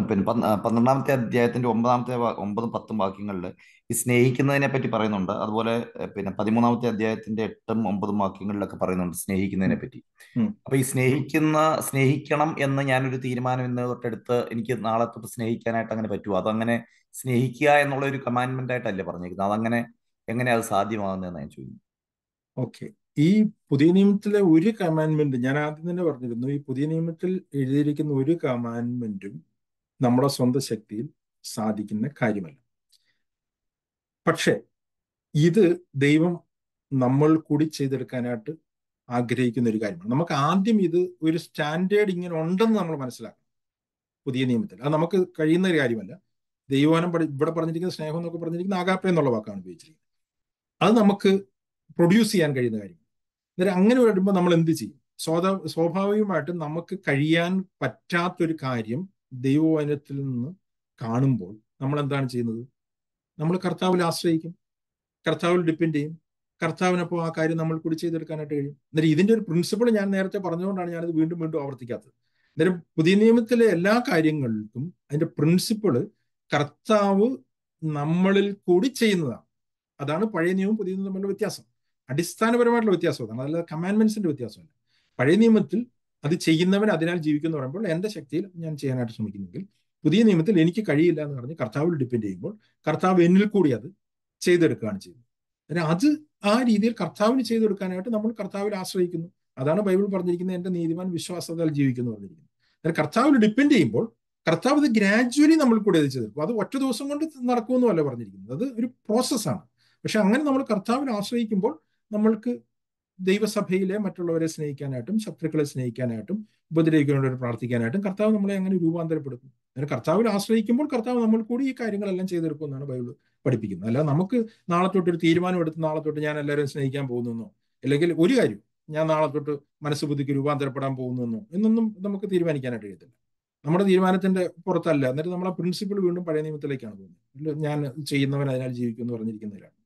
പിന്നെ പന്ത്രണ്ടാമത്തെ അധ്യായത്തിന്റെ ഒമ്പതാമത്തെ ഒമ്പതും പത്തും വാക്യങ്ങളിൽ ഈ സ്നേഹിക്കുന്നതിനെ പറ്റി പറയുന്നുണ്ട് അതുപോലെ പിന്നെ പതിമൂന്നാമത്തെ അധ്യായത്തിന്റെ എട്ടും ഒമ്പതും വാക്യങ്ങളിലൊക്കെ പറയുന്നുണ്ട് സ്നേഹിക്കുന്നതിനെ പറ്റി അപ്പൊ ഈ സ്നേഹിക്കുന്ന സ്നേഹിക്കണം എന്ന് ഞാനൊരു തീരുമാനം ഇന്ന് തൊട്ടടുത്ത് എനിക്ക് നാളെ തൊട്ട് സ്നേഹിക്കാനായിട്ട് അങ്ങനെ പറ്റുമോ അതങ്ങനെ സ്നേഹിക്കുക എന്നുള്ള ഒരു കമാൻഡ്മെന്റ് ആയിട്ടല്ലേ പറഞ്ഞിരിക്കുന്നത് അതങ്ങനെ എങ്ങനെയാ അത് സാധ്യമാകുന്നതെന്ന് ഞാൻ ചോദിക്കുന്നു ഓക്കെ ഈ പുതിയ നിയമത്തിലെ ഒരു കമാൻമെന്റ് ഞാൻ ആദ്യം തന്നെ പറഞ്ഞിരുന്നു ഈ പുതിയ നിയമത്തിൽ എഴുതിയിരിക്കുന്ന ഒരു കമാൻമെന്റും നമ്മുടെ സ്വന്തം ശക്തിയിൽ സാധിക്കുന്ന കാര്യമല്ല പക്ഷേ ഇത് ദൈവം നമ്മൾ കൂടി ചെയ്തെടുക്കാനായിട്ട് ആഗ്രഹിക്കുന്ന ഒരു കാര്യമാണ് നമുക്ക് ആദ്യം ഇത് ഒരു സ്റ്റാൻഡേർഡ് ഇങ്ങനെ ഉണ്ടെന്ന് നമ്മൾ മനസ്സിലാക്കണം പുതിയ നിയമത്തിൽ അത് നമുക്ക് കഴിയുന്ന ഒരു കാര്യമല്ല ദൈവാനം പഠി ഇവിടെ പറഞ്ഞിരിക്കുന്ന സ്നേഹം എന്നൊക്കെ പറഞ്ഞിരിക്കുന്ന ആകാപ്പ എന്നുള്ള വാക്കാണ് ഉപയോഗിച്ചിരിക്കുന്നത് അത് നമുക്ക് പ്രൊഡ്യൂസ് ചെയ്യാൻ കഴിയുന്ന കാര്യം അന്നേരം അങ്ങനെ വരുമ്പോൾ നമ്മൾ എന്ത് ചെയ്യും സ്വത സ്വാഭാവികമായിട്ടും നമുക്ക് കഴിയാൻ പറ്റാത്തൊരു കാര്യം ദൈവവചനത്തിൽ നിന്ന് കാണുമ്പോൾ നമ്മൾ എന്താണ് ചെയ്യുന്നത് നമ്മൾ കർത്താവിൽ ആശ്രയിക്കും കർത്താവിൽ ഡിപ്പെൻഡ് ചെയ്യും കർത്താവിനപ്പോൾ ആ കാര്യം നമ്മൾ കൂടി ചെയ്തെടുക്കാനായിട്ട് കഴിയും അന്നേരം ഇതിൻ്റെ ഒരു പ്രിൻസിപ്പിൾ ഞാൻ നേരത്തെ പറഞ്ഞുകൊണ്ടാണ് ഞാനിത് വീണ്ടും വീണ്ടും ആവർത്തിക്കാത്തത് അന്നേരം പുതിയ നിയമത്തിലെ എല്ലാ കാര്യങ്ങൾക്കും അതിൻ്റെ പ്രിൻസിപ്പിള് കർത്താവ് നമ്മളിൽ കൂടി ചെയ്യുന്നതാണ് അതാണ് പഴയ നിയമം പുതിയ നിയമം തമ്മിലുള്ള വ്യത്യാസം അടിസ്ഥാനപരമായിട്ടുള്ള വ്യത്യാസം അതാണ് അതല്ല കമാൻഡ്മെന്റ്സിന്റെ വ്യത്യാസമല്ല പഴയ നിയമത്തിൽ അത് ചെയ്യുന്നവൻ അതിനാൽ ജീവിക്കുന്നു പറയുമ്പോൾ എന്റെ ശക്തിയിൽ ഞാൻ ചെയ്യാനായിട്ട് ശ്രമിക്കുന്നെങ്കിൽ പുതിയ നിയമത്തിൽ എനിക്ക് കഴിയില്ല എന്ന് പറഞ്ഞ് കർത്താവിൽ ഡിപ്പെൻഡ് ചെയ്യുമ്പോൾ കർത്താവ് എന്നിൽ കൂടി അത് ചെയ്തെടുക്കുകയാണ് ചെയ്യുന്നത് അത് ആ രീതിയിൽ കർത്താവിന് ചെയ്തെടുക്കാനായിട്ട് നമ്മൾ കർത്താവിൽ ആശ്രയിക്കുന്നു അതാണ് ബൈബിൾ പറഞ്ഞിരിക്കുന്നത് എന്റെ നീതിമാൻ വിശ്വാസത്താൽ ജീവിക്കുന്നു പറഞ്ഞിരിക്കുന്നത് അതിന് കർത്താവിൽ ഡിപ്പെൻഡ് ചെയ്യുമ്പോൾ കർത്താവ് ഇത് ഗ്രാജുവലി നമ്മൾ കൂടി അത് ചെയ്തെടുക്കും അത് ഒറ്റ ദിവസം കൊണ്ട് നടക്കുമെന്നല്ല പറഞ്ഞിരിക്കുന്നത് അത് ഒരു പ്രോസസ്സാണ് പക്ഷെ അങ്ങനെ നമ്മൾ കർത്താവിനെ ആശ്രയിക്കുമ്പോൾ നമ്മൾക്ക് ദൈവസഭയിലെ മറ്റുള്ളവരെ സ്നേഹിക്കാനായിട്ടും ശത്രുക്കളെ സ്നേഹിക്കാനായിട്ടും ഉപദ്രവിക്കുന്നവരോട് പ്രാർത്ഥിക്കാനായിട്ടും കർത്താവ് നമ്മളെ അങ്ങനെ രൂപാന്തരപ്പെടുത്തുന്നു അങ്ങനെ കർത്താവിനെ ആശ്രയിക്കുമ്പോൾ കർത്താവ് നമ്മൾ കൂടി ഈ കാര്യങ്ങളെല്ലാം എന്നാണ് ബൈബിൾ പഠിപ്പിക്കുന്നത് അല്ല നമുക്ക് നാളെ തൊട്ട് ഒരു തീരുമാനം എടുത്ത് നാളെ തൊട്ട് ഞാൻ എല്ലാവരും സ്നേഹിക്കാൻ പോകുന്നെന്നോ അല്ലെങ്കിൽ ഒരു കാര്യം ഞാൻ നാളെ തൊട്ട് മനസ്സ് ബുദ്ധിക്ക് രൂപാന്തരപ്പെടാൻ പോകുന്നെന്നോ എന്നൊന്നും നമുക്ക് തീരുമാനിക്കാനായിട്ട് കഴിയത്തില്ല നമ്മുടെ തീരുമാനത്തിന്റെ പുറത്തല്ല എന്നിട്ട് നമ്മളെ പ്രിൻസിപ്പിൾ വീണ്ടും പഴയ നിയമത്തിലേക്കാണ് പോകുന്നത് ഞാൻ ചെയ്യുന്നവൻ അതിനാൽ ജീവിക്കും എന്ന് പറഞ്ഞിരിക്കുന്നതിലാണ്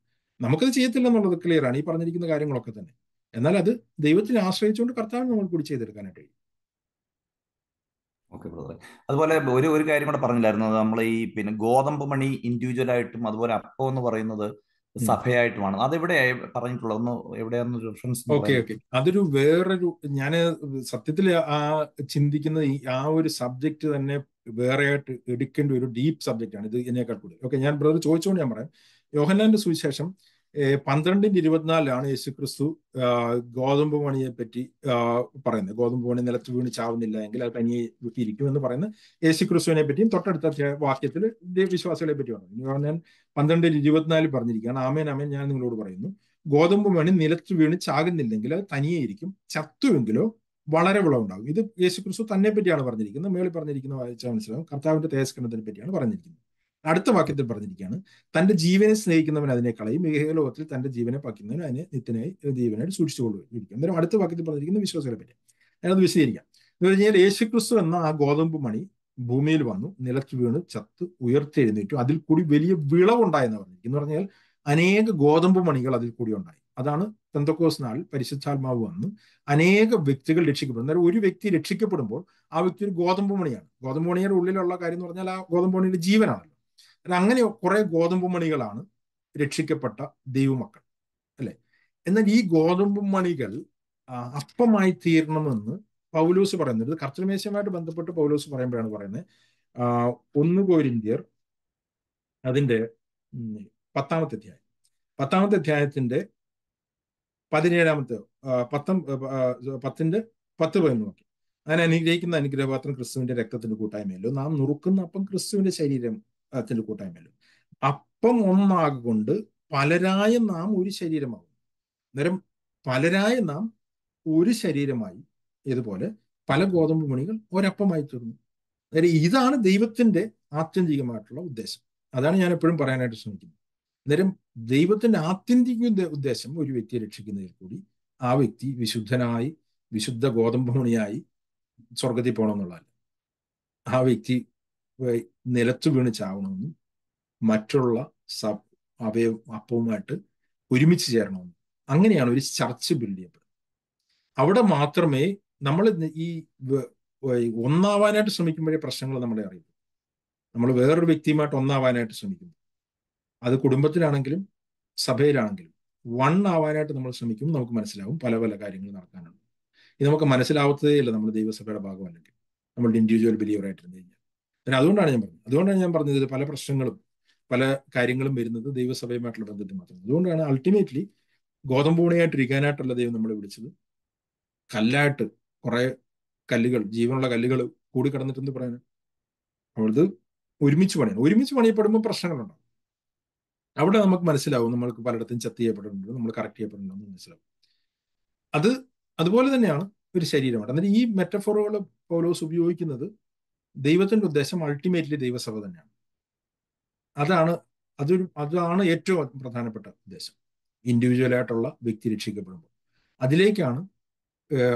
നമുക്കത് ചെയ്യത്തില്ല എന്നുള്ളത് ക്ലിയറാണ് ഈ പറഞ്ഞിരിക്കുന്ന കാര്യങ്ങളൊക്കെ തന്നെ എന്നാൽ അത് ദൈവത്തിനെ ആശ്രയിച്ചുകൊണ്ട് കർത്താവിന് നമ്മൾ കൂടി ചെയ്തെടുക്കാനായിട്ട് കഴിയും അതുപോലെ ഒരു ഒരു കാര്യം കൂടെ പറഞ്ഞില്ലായിരുന്നു നമ്മൾ ഈ പിന്നെ ഗോതമ്പ് മണി ഇൻഡിവിജ്വൽ ആയിട്ടും അതുപോലെ അപ്പം എന്ന് പറയുന്നത് സഭയായിട്ടുമാണ് അതെവിടെ പറഞ്ഞിട്ടുള്ളത് ഒന്ന് എവിടെയാണെന്ന് റെഫറൻസ് ഓക്കെ ഓക്കെ അതൊരു വേറൊരു ഞാൻ സത്യത്തിൽ ആ ചിന്തിക്കുന്ന ഈ ആ ഒരു സബ്ജക്റ്റ് തന്നെ വേറെ ആയിട്ട് എടുക്കേണ്ട ഒരു ഡീപ്പ് സബ്ജക്റ്റ് ആണ് ഇത് ഇതിനേക്കാൾ കൂടി ഓക്കെ ഞാൻ ബ്രദർ ചോദിച്ചുകൊണ്ട് ഞാൻ പറയാം യോഹന്നാന്റെ സുവിശേഷം പന്ത്രണ്ടിന്റെ ഇരുപത്തിനാലിലാണ് യേശു ക്രിസ്തു ഗോതമ്പ് മണിയെ പറ്റി പറയുന്നത് ഗോതമ്പ് മണി നിലത്ത് വീണ് ചാവുന്നില്ല എങ്കിൽ അത് തനിയെ എന്ന് പറയുന്ന യേശു ക്രിസ്തുവിനെ പറ്റിയും തൊട്ടടുത്ത വാക്യത്തിൽ വിശ്വാസികളെ പറ്റിയാണ് ഇനി ഞാൻ പന്ത്രണ്ടിൽ ഇരുപത്തിനാലിൽ പറഞ്ഞിരിക്കുകയാണ് ആമേൻ ആമേൻ ഞാൻ നിങ്ങളോട് പറയുന്നു ഗോതമ്പ് മണി നിലത്ത് വീണ് ചാകുന്നില്ലെങ്കിൽ അത് തനിയെ ഇരിക്കും ചത്തുവെങ്കിലോ വളരെ വിളവുണ്ടാകും ഇത് യേശു ക്രിസ്തു തന്നെ പറ്റിയാണ് പറഞ്ഞിരിക്കുന്നത് മേളിൽ പറഞ്ഞിരിക്കുന്ന വായിച്ചാൽ മനസ്സിലാവും കർത്താവിന്റെ തേജസ്കരണത്തിനെ പറ്റിയാണ് പറഞ്ഞിരിക്കുന്നത് അടുത്ത വാക്യത്തിൽ പറഞ്ഞിരിക്കുകയാണ് തന്റെ ജീവനെ സ്നേഹിക്കുന്നവൻ അതിനെ കളയും ലോകത്തിൽ തന്റെ ജീവനെ പാക്കുന്നവൻ അതിനെ നിത്യനായി ജീവനായിട്ട് കൊണ്ടുപോയിരിക്കും അന്നേരം അടുത്ത വാക്യത്തിൽ പറഞ്ഞിരിക്കുന്ന വിശ്വാസികളെ പറ്റി ഞാനത് വിശദീകരിക്കാം എന്ന് പറഞ്ഞാൽ യേശുക്രിസ്തു എന്ന ആ ഗോതമ്പ് മണി ഭൂമിയിൽ വന്നു നിലത്ത് വീണ് ചത്ത് ഉയർത്തെഴുന്നേറ്റു അതിൽ കൂടി വലിയ വിളവുണ്ടായെന്ന് പറഞ്ഞിരിക്കും എന്ന് പറഞ്ഞാൽ അനേക ഗോതമ്പ് മണികൾ അതിൽ കൂടി ഉണ്ടായി അതാണ് പെന്തക്കോസ് നാളിൽ പരിശുദ്ധാത്മാവ് വന്ന് അനേക വ്യക്തികൾ രക്ഷിക്കപ്പെടും അന്നേരം ഒരു വ്യക്തി രക്ഷിക്കപ്പെടുമ്പോൾ ആ വ്യക്തി ഒരു ഗോതമ്പ് മണിയാണ് ഗോതമ്പ് മണിയുടെ ഉള്ളിലുള്ള കാര്യം എന്ന് പറഞ്ഞാൽ ആ ഗോതമ്പ് മണിയുടെ ജീവനാണല്ലോ അങ്ങനെ കുറെ ഗോതമ്പ് മണികളാണ് രക്ഷിക്കപ്പെട്ട ദൈവമക്കൾ അല്ലെ എന്നാൽ ഈ ഗോതമ്പ് മണികൾ അപ്പമായി തീരണമെന്ന് പൗലോസ് പറയുന്നത് കർത്തമേശയുമായിട്ട് ബന്ധപ്പെട്ട് പൗലോസ് പറയുമ്പോഴാണ് പറയുന്നത് ഒന്ന് കോരിന്ത്യർ അതിൻ്റെ പത്താമത്തെ അധ്യായം പത്താമത്തെ അധ്യായത്തിന്റെ പതിനേഴാമത്തെ പത്തം പത്തിന്റെ പത്ത് പതിനൊന്ന് നോക്കി അതിനനുഗ്രഹിക്കുന്ന അനുഗ്രഹപാത്രം ക്രിസ്തുവിന്റെ രക്തത്തിന്റെ കൂട്ടായ്മയല്ലോ നാം നുറുക്കുന്ന അപ്പം ക്രിസ്തുവിന്റെ ശരീരം അതിൻ്റെ കൂട്ടായ്മയിലും അപ്പം ഒന്നാകൊണ്ട് പലരായ നാം ഒരു ശരീരമാകും അന്നേരം പലരായ നാം ഒരു ശരീരമായി ഇതുപോലെ പല ഗോതമ്പ് മണികൾ ഒരപ്പമായി തീർന്നു അതായത് ഇതാണ് ദൈവത്തിന്റെ ആത്യന്തികമായിട്ടുള്ള ഉദ്ദേശം അതാണ് ഞാൻ എപ്പോഴും പറയാനായിട്ട് ശ്രമിക്കുന്നത് അന്നേരം ദൈവത്തിന്റെ ആത്യന്തിക ഉദ്ദേശം ഒരു വ്യക്തിയെ രക്ഷിക്കുന്നതിൽ കൂടി ആ വ്യക്തി വിശുദ്ധനായി വിശുദ്ധ ഗോതമ്പ് മണിയായി സ്വർഗത്തിൽ പോകണം എന്നുള്ളതല്ല ആ വ്യക്തി നിലത്തു വീണ് ചാവണമെന്നും മറ്റുള്ള സബ് അവയ അപ്പവുമായിട്ട് ഒരുമിച്ച് ചേരണമെന്നും അങ്ങനെയാണ് ഒരു ചർച്ച് ബിൽഡ് ചെയ്യപ്പെടുന്നത് അവിടെ മാത്രമേ നമ്മൾ ഈ ഒന്നാവാനായിട്ട് ശ്രമിക്കുമ്പോഴേ പ്രശ്നങ്ങൾ നമ്മളെ അറിയുള്ളൂ നമ്മൾ വേറൊരു വ്യക്തിയുമായിട്ട് ഒന്നാവാനായിട്ട് ശ്രമിക്കുമ്പോൾ അത് കുടുംബത്തിലാണെങ്കിലും സഭയിലാണെങ്കിലും വൺ ആവാനായിട്ട് നമ്മൾ ശ്രമിക്കും നമുക്ക് മനസ്സിലാവും പല പല കാര്യങ്ങൾ നടക്കാനുണ്ട് ഇത് നമുക്ക് മനസ്സിലാവത്തതേ അല്ല നമ്മൾ ദൈവസഭയുടെ അല്ലെങ്കിൽ നമ്മൾ ഇൻഡിവിജ്വൽ ബിലീവർ ആയിട്ടിരുന്നു കഴിഞ്ഞാൽ പിന്നെ അതുകൊണ്ടാണ് ഞാൻ പറഞ്ഞത് അതുകൊണ്ടാണ് ഞാൻ പറഞ്ഞത് പല പ്രശ്നങ്ങളും പല കാര്യങ്ങളും വരുന്നത് ദൈവസഭയുമായിട്ടുള്ള ബന്ധത്തിൽ മാത്രം അതുകൊണ്ടാണ് അൾട്ടിമേറ്റ്ലി ഗോതമ്പൂണിയായിട്ടിരിക്കാനായിട്ടല്ല ദൈവം നമ്മളെ വിളിച്ചത് കല്ലായിട്ട് കുറെ കല്ലുകൾ ജീവനുള്ള കല്ലുകൾ കൂടി കടന്നിട്ടെന്ന് പറയാനാണ് അവളത് ഒരുമിച്ച് പണിയാണ് ഒരുമിച്ച് പണിയപ്പെടുമ്പോൾ പ്രശ്നങ്ങളുണ്ടാവും അവിടെ നമുക്ക് മനസ്സിലാവും നമ്മൾക്ക് പലയിടത്തും ചത്ത് ചെയ്യപ്പെട്ടിട്ടുണ്ട് നമ്മൾ കറക്റ്റ് ചെയ്യപ്പെട്ടിട്ടുണ്ടെന്ന് മനസ്സിലാവും അത് അതുപോലെ തന്നെയാണ് ഒരു ശരീരമായിട്ട് അന്നേരം ഈ മെറ്റഫോറുകൾ പോലോസ് ഉപയോഗിക്കുന്നത് ദൈവത്തിന്റെ ഉദ്ദേശം അൾട്ടിമേറ്റ്ലി ദൈവസഭ തന്നെയാണ് അതാണ് അതൊരു അതാണ് ഏറ്റവും പ്രധാനപ്പെട്ട ഉദ്ദേശം ഇൻഡിവിജ്വലായിട്ടുള്ള വ്യക്തി രക്ഷിക്കപ്പെടുമ്പോൾ അതിലേക്കാണ്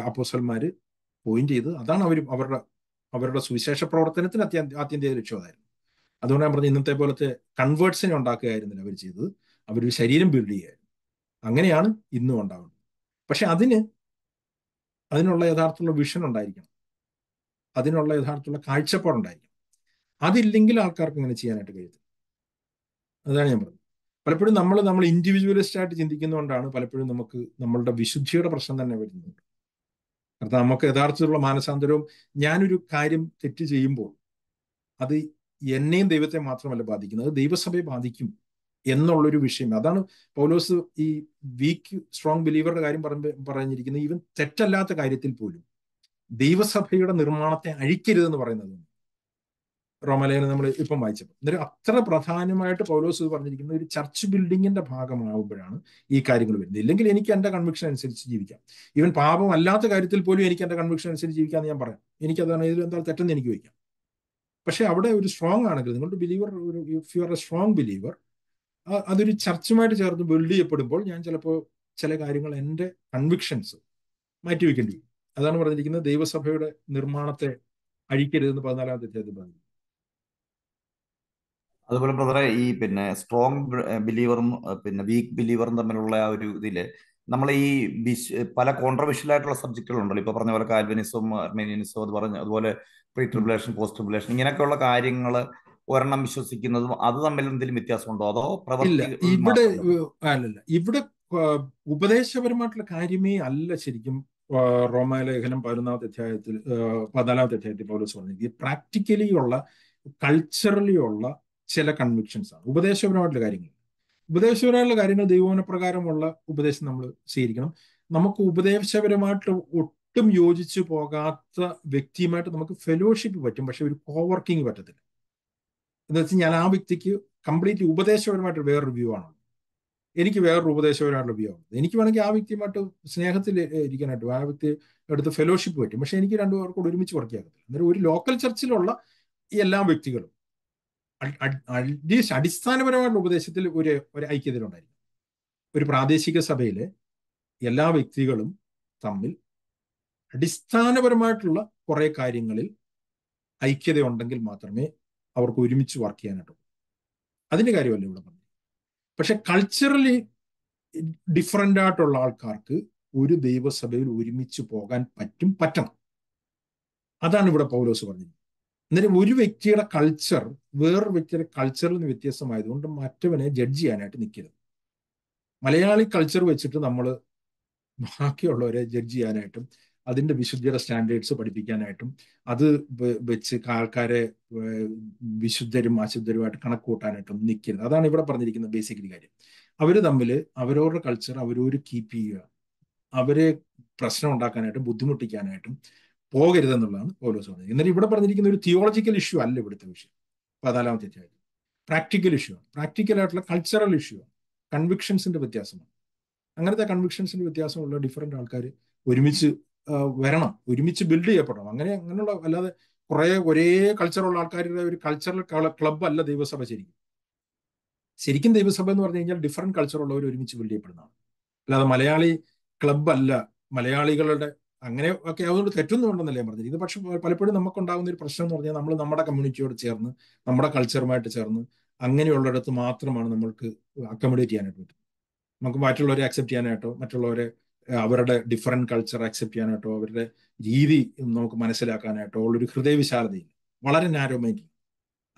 അപ്പോസൽമാർ പോയിന്റ് ചെയ്ത് അതാണ് അവർ അവരുടെ അവരുടെ സുവിശേഷ പ്രവർത്തനത്തിന് അത്യന്ത ആത്യന്തിക ലക്ഷ്യമായിരുന്നു അതുകൊണ്ട് ഞാൻ പറഞ്ഞു ഇന്നത്തെ പോലത്തെ കൺവേർട്സിനെ ഉണ്ടാക്കുകയായിരുന്നില്ല അവർ ചെയ്തത് അവരൊരു ശരീരം ബിൽഡ് ചെയ്യുകയായിരുന്നു അങ്ങനെയാണ് ഇന്നും ഉണ്ടാകുന്നത് പക്ഷെ അതിന് അതിനുള്ള യഥാർത്ഥമുള്ള വിഷൻ ഉണ്ടായിരിക്കണം അതിനുള്ള യഥാർത്ഥമുള്ള കാഴ്ചപ്പാടുണ്ടായിരിക്കും അതില്ലെങ്കിൽ ആൾക്കാർക്ക് ഇങ്ങനെ ചെയ്യാനായിട്ട് കഴിയത്തില്ല അതാണ് ഞാൻ പറഞ്ഞത് പലപ്പോഴും നമ്മൾ നമ്മൾ ഇൻഡിവിജ്വലിസ്റ്റ് ആയിട്ട് ചിന്തിക്കുന്നതുകൊണ്ടാണ് പലപ്പോഴും നമുക്ക് നമ്മളുടെ വിശുദ്ധിയുടെ പ്രശ്നം തന്നെ വരുന്നുണ്ട് കാരണം നമുക്ക് യഥാർത്ഥത്തിലുള്ള മാനസാന്തരവും ഞാനൊരു കാര്യം തെറ്റ് ചെയ്യുമ്പോൾ അത് എന്നെയും ദൈവത്തെ മാത്രമല്ല ബാധിക്കുന്നത് ദൈവസഭയെ ബാധിക്കും എന്നുള്ളൊരു വിഷയം അതാണ് പൗലോസ് ഈ വീക്ക് സ്ട്രോങ് ബിലീവറുടെ കാര്യം പറഞ്ഞ പറഞ്ഞിരിക്കുന്നത് ഈവൻ തെറ്റല്ലാത്ത കാര്യത്തിൽ പോലും ദൈവസഭയുടെ നിർമ്മാണത്തെ അഴിക്കരുത് എന്ന് പറയുന്നത് റോമലേഖനം നമ്മൾ ഇപ്പം വായിച്ചപ്പോൾ എന്നിട്ട് അത്ര പ്രധാനമായിട്ട് പൗലോസ് പറഞ്ഞിരിക്കുന്നത് ഒരു ചർച്ച് ബിൽഡിങ്ങിന്റെ ഭാഗമാകുമ്പോഴാണ് ഈ കാര്യങ്ങൾ വരുന്നത് ഇല്ലെങ്കിൽ എനിക്ക് എൻ്റെ കൺവിക്ഷൻ അനുസരിച്ച് ജീവിക്കാം ഈവൻ പാപമല്ലാത്ത കാര്യത്തിൽ പോലും എനിക്ക് എൻ്റെ കൺവിക്ഷൻ അനുസരിച്ച് ജീവിക്കാമെന്ന് ഞാൻ പറയാം അതാണ് ഇതിൽ എന്താ തെറ്റെന്ന് എനിക്ക് വയ്ക്കാം പക്ഷേ അവിടെ ഒരു സ്ട്രോങ് ആണെങ്കിൽ നിങ്ങളുടെ ബിലീവർ ഒരു if you are a strong believer അതൊരു ചർച്ചുമായിട്ട് ചേർന്ന് ബിൽഡ് ചെയ്യപ്പെടുമ്പോൾ ഞാൻ ചിലപ്പോൾ ചില കാര്യങ്ങൾ എൻ്റെ കൺവിക്ഷൻസ് മാറ്റിവെക്കേണ്ടി വരും അതാണ് പറഞ്ഞിരിക്കുന്നത് ദൈവസഭയുടെ നിർമ്മാണത്തെ അഴിക്കരുതെന്ന് പതിനാലാം തീയതി പറഞ്ഞു അതുപോലെ ബ്രദറെ ഈ പിന്നെ സ്ട്രോങ് ബിലീവറും പിന്നെ വീക്ക് ബിലീവറും തമ്മിലുള്ള ആ ഒരു ഇതില് നമ്മൾ ഈ പല കോൺട്രവേഴ്ഷ്യൽ ആയിട്ടുള്ള സബ്ജക്റ്റുകളുണ്ടല്ലോ ഇപ്പൊ പറഞ്ഞ പോലെ കാൽവിനിസം അർമേനിയനിസം അത് പറഞ്ഞ അതുപോലെ പ്രീ ട്രിബുലേഷൻ പോസ്റ്റ് ട്രിബുലേഷൻ ഇങ്ങനെയൊക്കെയുള്ള കാര്യങ്ങൾ ഒരെണ്ണം വിശ്വസിക്കുന്നതും അത് തമ്മിൽ എന്തെങ്കിലും വ്യത്യാസമുണ്ടോ അതോ പ്രവർത്തി ഇവിടെ അല്ലല്ല ഇവിടെ ഉപദേശപരമായിട്ടുള്ള കാര്യമേ അല്ല ശരിക്കും റോമാലേഖനം പതിനൊന്നാമത്തെ അധ്യായത്തിൽ പതിനാലാമത്തെ അധ്യായത്തിൽ പൗലോസ് പറഞ്ഞത് ഈ പ്രാക്ടിക്കലി ഉള്ള കൾച്ചറലി ഉള്ള ചില കൺവിക്ഷൻസ് ആണ് ഉപദേശപരമായിട്ടുള്ള കാര്യങ്ങൾ ഉപദേശപരമായിട്ടുള്ള കാര്യങ്ങൾ പ്രകാരമുള്ള ഉപദേശം നമ്മൾ സ്വീകരിക്കണം നമുക്ക് ഉപദേശപരമായിട്ട് ഒട്ടും യോജിച്ചു പോകാത്ത വ്യക്തിയുമായിട്ട് നമുക്ക് ഫെലോഷിപ്പ് പറ്റും പക്ഷെ ഒരു കോവർക്കിംഗ് പറ്റത്തില്ല എന്ന് വെച്ചാൽ ഞാൻ ആ വ്യക്തിക്ക് കംപ്ലീറ്റ്ലി ഉപദേശപരമായിട്ട് വേറൊരു വ്യൂ ആണുള്ളത് എനിക്ക് വേറൊരു ഉപദേശം ഒരാളുടെ ഉപയോഗം എനിക്ക് വേണമെങ്കിൽ ആ വ്യക്തിയുമായിട്ട് സ്നേഹത്തിൽ ഇരിക്കാനായിട്ട് ആ വ്യക്തി എടുത്ത് ഫെലോഷിപ്പ് പറ്റും പക്ഷെ എനിക്ക് രണ്ടുപേർ കൂടെ ഒരുമിച്ച് വർക്ക് ചെയ്യാറില്ല അന്നേരം ഒരു ലോക്കൽ ചർച്ചിലുള്ള ഈ എല്ലാ വ്യക്തികളും അറ്റ്ലീസ്റ്റ് അടിസ്ഥാനപരമായിട്ടുള്ള ഉപദേശത്തിൽ ഒരു ഒരു ഐക്യതയിലുണ്ടായിരിക്കും ഒരു പ്രാദേശിക സഭയിലെ എല്ലാ വ്യക്തികളും തമ്മിൽ അടിസ്ഥാനപരമായിട്ടുള്ള കുറേ കാര്യങ്ങളിൽ ഐക്യത ഉണ്ടെങ്കിൽ മാത്രമേ അവർക്ക് ഒരുമിച്ച് വർക്ക് ചെയ്യാനായിട്ടുള്ളൂ അതിന്റെ കാര്യമല്ല ഇവിടെ പറഞ്ഞു പക്ഷെ കൾച്ചറലി ഡിഫറെൻ്റ് ആയിട്ടുള്ള ആൾക്കാർക്ക് ഒരു ദൈവസഭയിൽ ഒരുമിച്ച് പോകാൻ പറ്റും പറ്റണം അതാണ് ഇവിടെ പൗലോസ് പറഞ്ഞത് അന്നേരം ഒരു വ്യക്തിയുടെ കൾച്ചർ വേറൊരു വ്യക്തിയുടെ കൾച്ചറിൽ നിന്ന് വ്യത്യസ്തമായതുകൊണ്ട് മറ്റവനെ ജഡ്ജ് ചെയ്യാനായിട്ട് നിൽക്കരുത് മലയാളി കൾച്ചർ വെച്ചിട്ട് നമ്മൾ ബാക്കിയുള്ളവരെ ജഡ്ജ് ചെയ്യാനായിട്ടും അതിൻ്റെ വിശുദ്ധിയുടെ സ്റ്റാൻഡേർഡ്സ് പഠിപ്പിക്കാനായിട്ടും അത് വെച്ച് ആൾക്കാരെ വിശുദ്ധരും അശുദ്ധരുമായിട്ട് കണക്ക് കൂട്ടാനായിട്ടും നിൽക്കരുത് അതാണ് ഇവിടെ പറഞ്ഞിരിക്കുന്ന ബേസിക്കലി കാര്യം അവർ തമ്മിൽ അവരവരുടെ കൾച്ചർ അവരോട് കീപ്പ് ചെയ്യുക അവരെ പ്രശ്നം ഉണ്ടാക്കാനായിട്ടും ബുദ്ധിമുട്ടിക്കാനായിട്ടും പോകരുതെന്നുള്ളതാണ് ഓരോ പറഞ്ഞത് എന്നാൽ ഇവിടെ പറഞ്ഞിരിക്കുന്ന ഒരു തിയോളജിക്കൽ ഇഷ്യൂ അല്ല ഇവിടുത്തെ വിഷയം പതിനാലാമത്തെ അധ്യായം പ്രാക്ടിക്കൽ ഇഷ്യൂ ആണ് പ്രാക്ടിക്കൽ ആയിട്ടുള്ള കൾച്ചറൽ ഇഷ്യൂ ആണ് കൺവിക്ഷൻസിന്റെ വ്യത്യാസമാണ് അങ്ങനത്തെ കൺവിക്ഷൻസിന്റെ വ്യത്യാസമുള്ള ഡിഫറെൻ്റ് ആൾക്കാർ ഒരുമിച്ച് വരണം ഒരുമിച്ച് ബിൽഡ് ചെയ്യപ്പെടണം അങ്ങനെ അങ്ങനെയുള്ള അല്ലാതെ കുറെ ഒരേ കൾച്ചറുള്ള ആൾക്കാരുടെ ഒരു കൾച്ചറൽ ക്ലബ്ബ് അല്ല ദൈവസഭ ശരിക്കും ശരിക്കും ദൈവസഭ എന്ന് പറഞ്ഞു കഴിഞ്ഞാൽ ഡിഫറെന്റ് കൾച്ചറുള്ളവർ ഒരുമിച്ച് ബിൽഡ് ചെയ്യപ്പെടുന്നതാണ് അല്ലാതെ മലയാളി ക്ലബ്ബ് അല്ല മലയാളികളുടെ അങ്ങനെ ഒക്കെ അതുകൊണ്ട് തെറ്റൊന്നും ഉണ്ടെന്നല്ലേ പറഞ്ഞത് ഇത് പക്ഷെ പലപ്പോഴും നമുക്കുണ്ടാകുന്ന ഒരു പ്രശ്നം എന്ന് പറഞ്ഞാൽ നമ്മൾ നമ്മുടെ കമ്മ്യൂണിറ്റിയോട് ചേർന്ന് നമ്മുടെ കൾച്ചറുമായിട്ട് ചേർന്ന് അങ്ങനെയുള്ളിടത്ത് മാത്രമാണ് നമ്മൾക്ക് അക്കോമഡേറ്റ് ചെയ്യാനായിട്ട് പറ്റും നമുക്ക് മറ്റുള്ളവരെ അക്സെപ്റ്റ് ചെയ്യാനായിട്ടോ മറ്റുള്ളവരെ അവരുടെ ഡിഫറെൻറ്റ് കൾച്ചർ അക്സെപ്റ്റ് ചെയ്യാനായിട്ടോ അവരുടെ രീതി നമുക്ക് മനസ്സിലാക്കാനായിട്ടോ ഉള്ളൊരു ഹൃദയവിശാലതയില്ല വളരെ നാരോ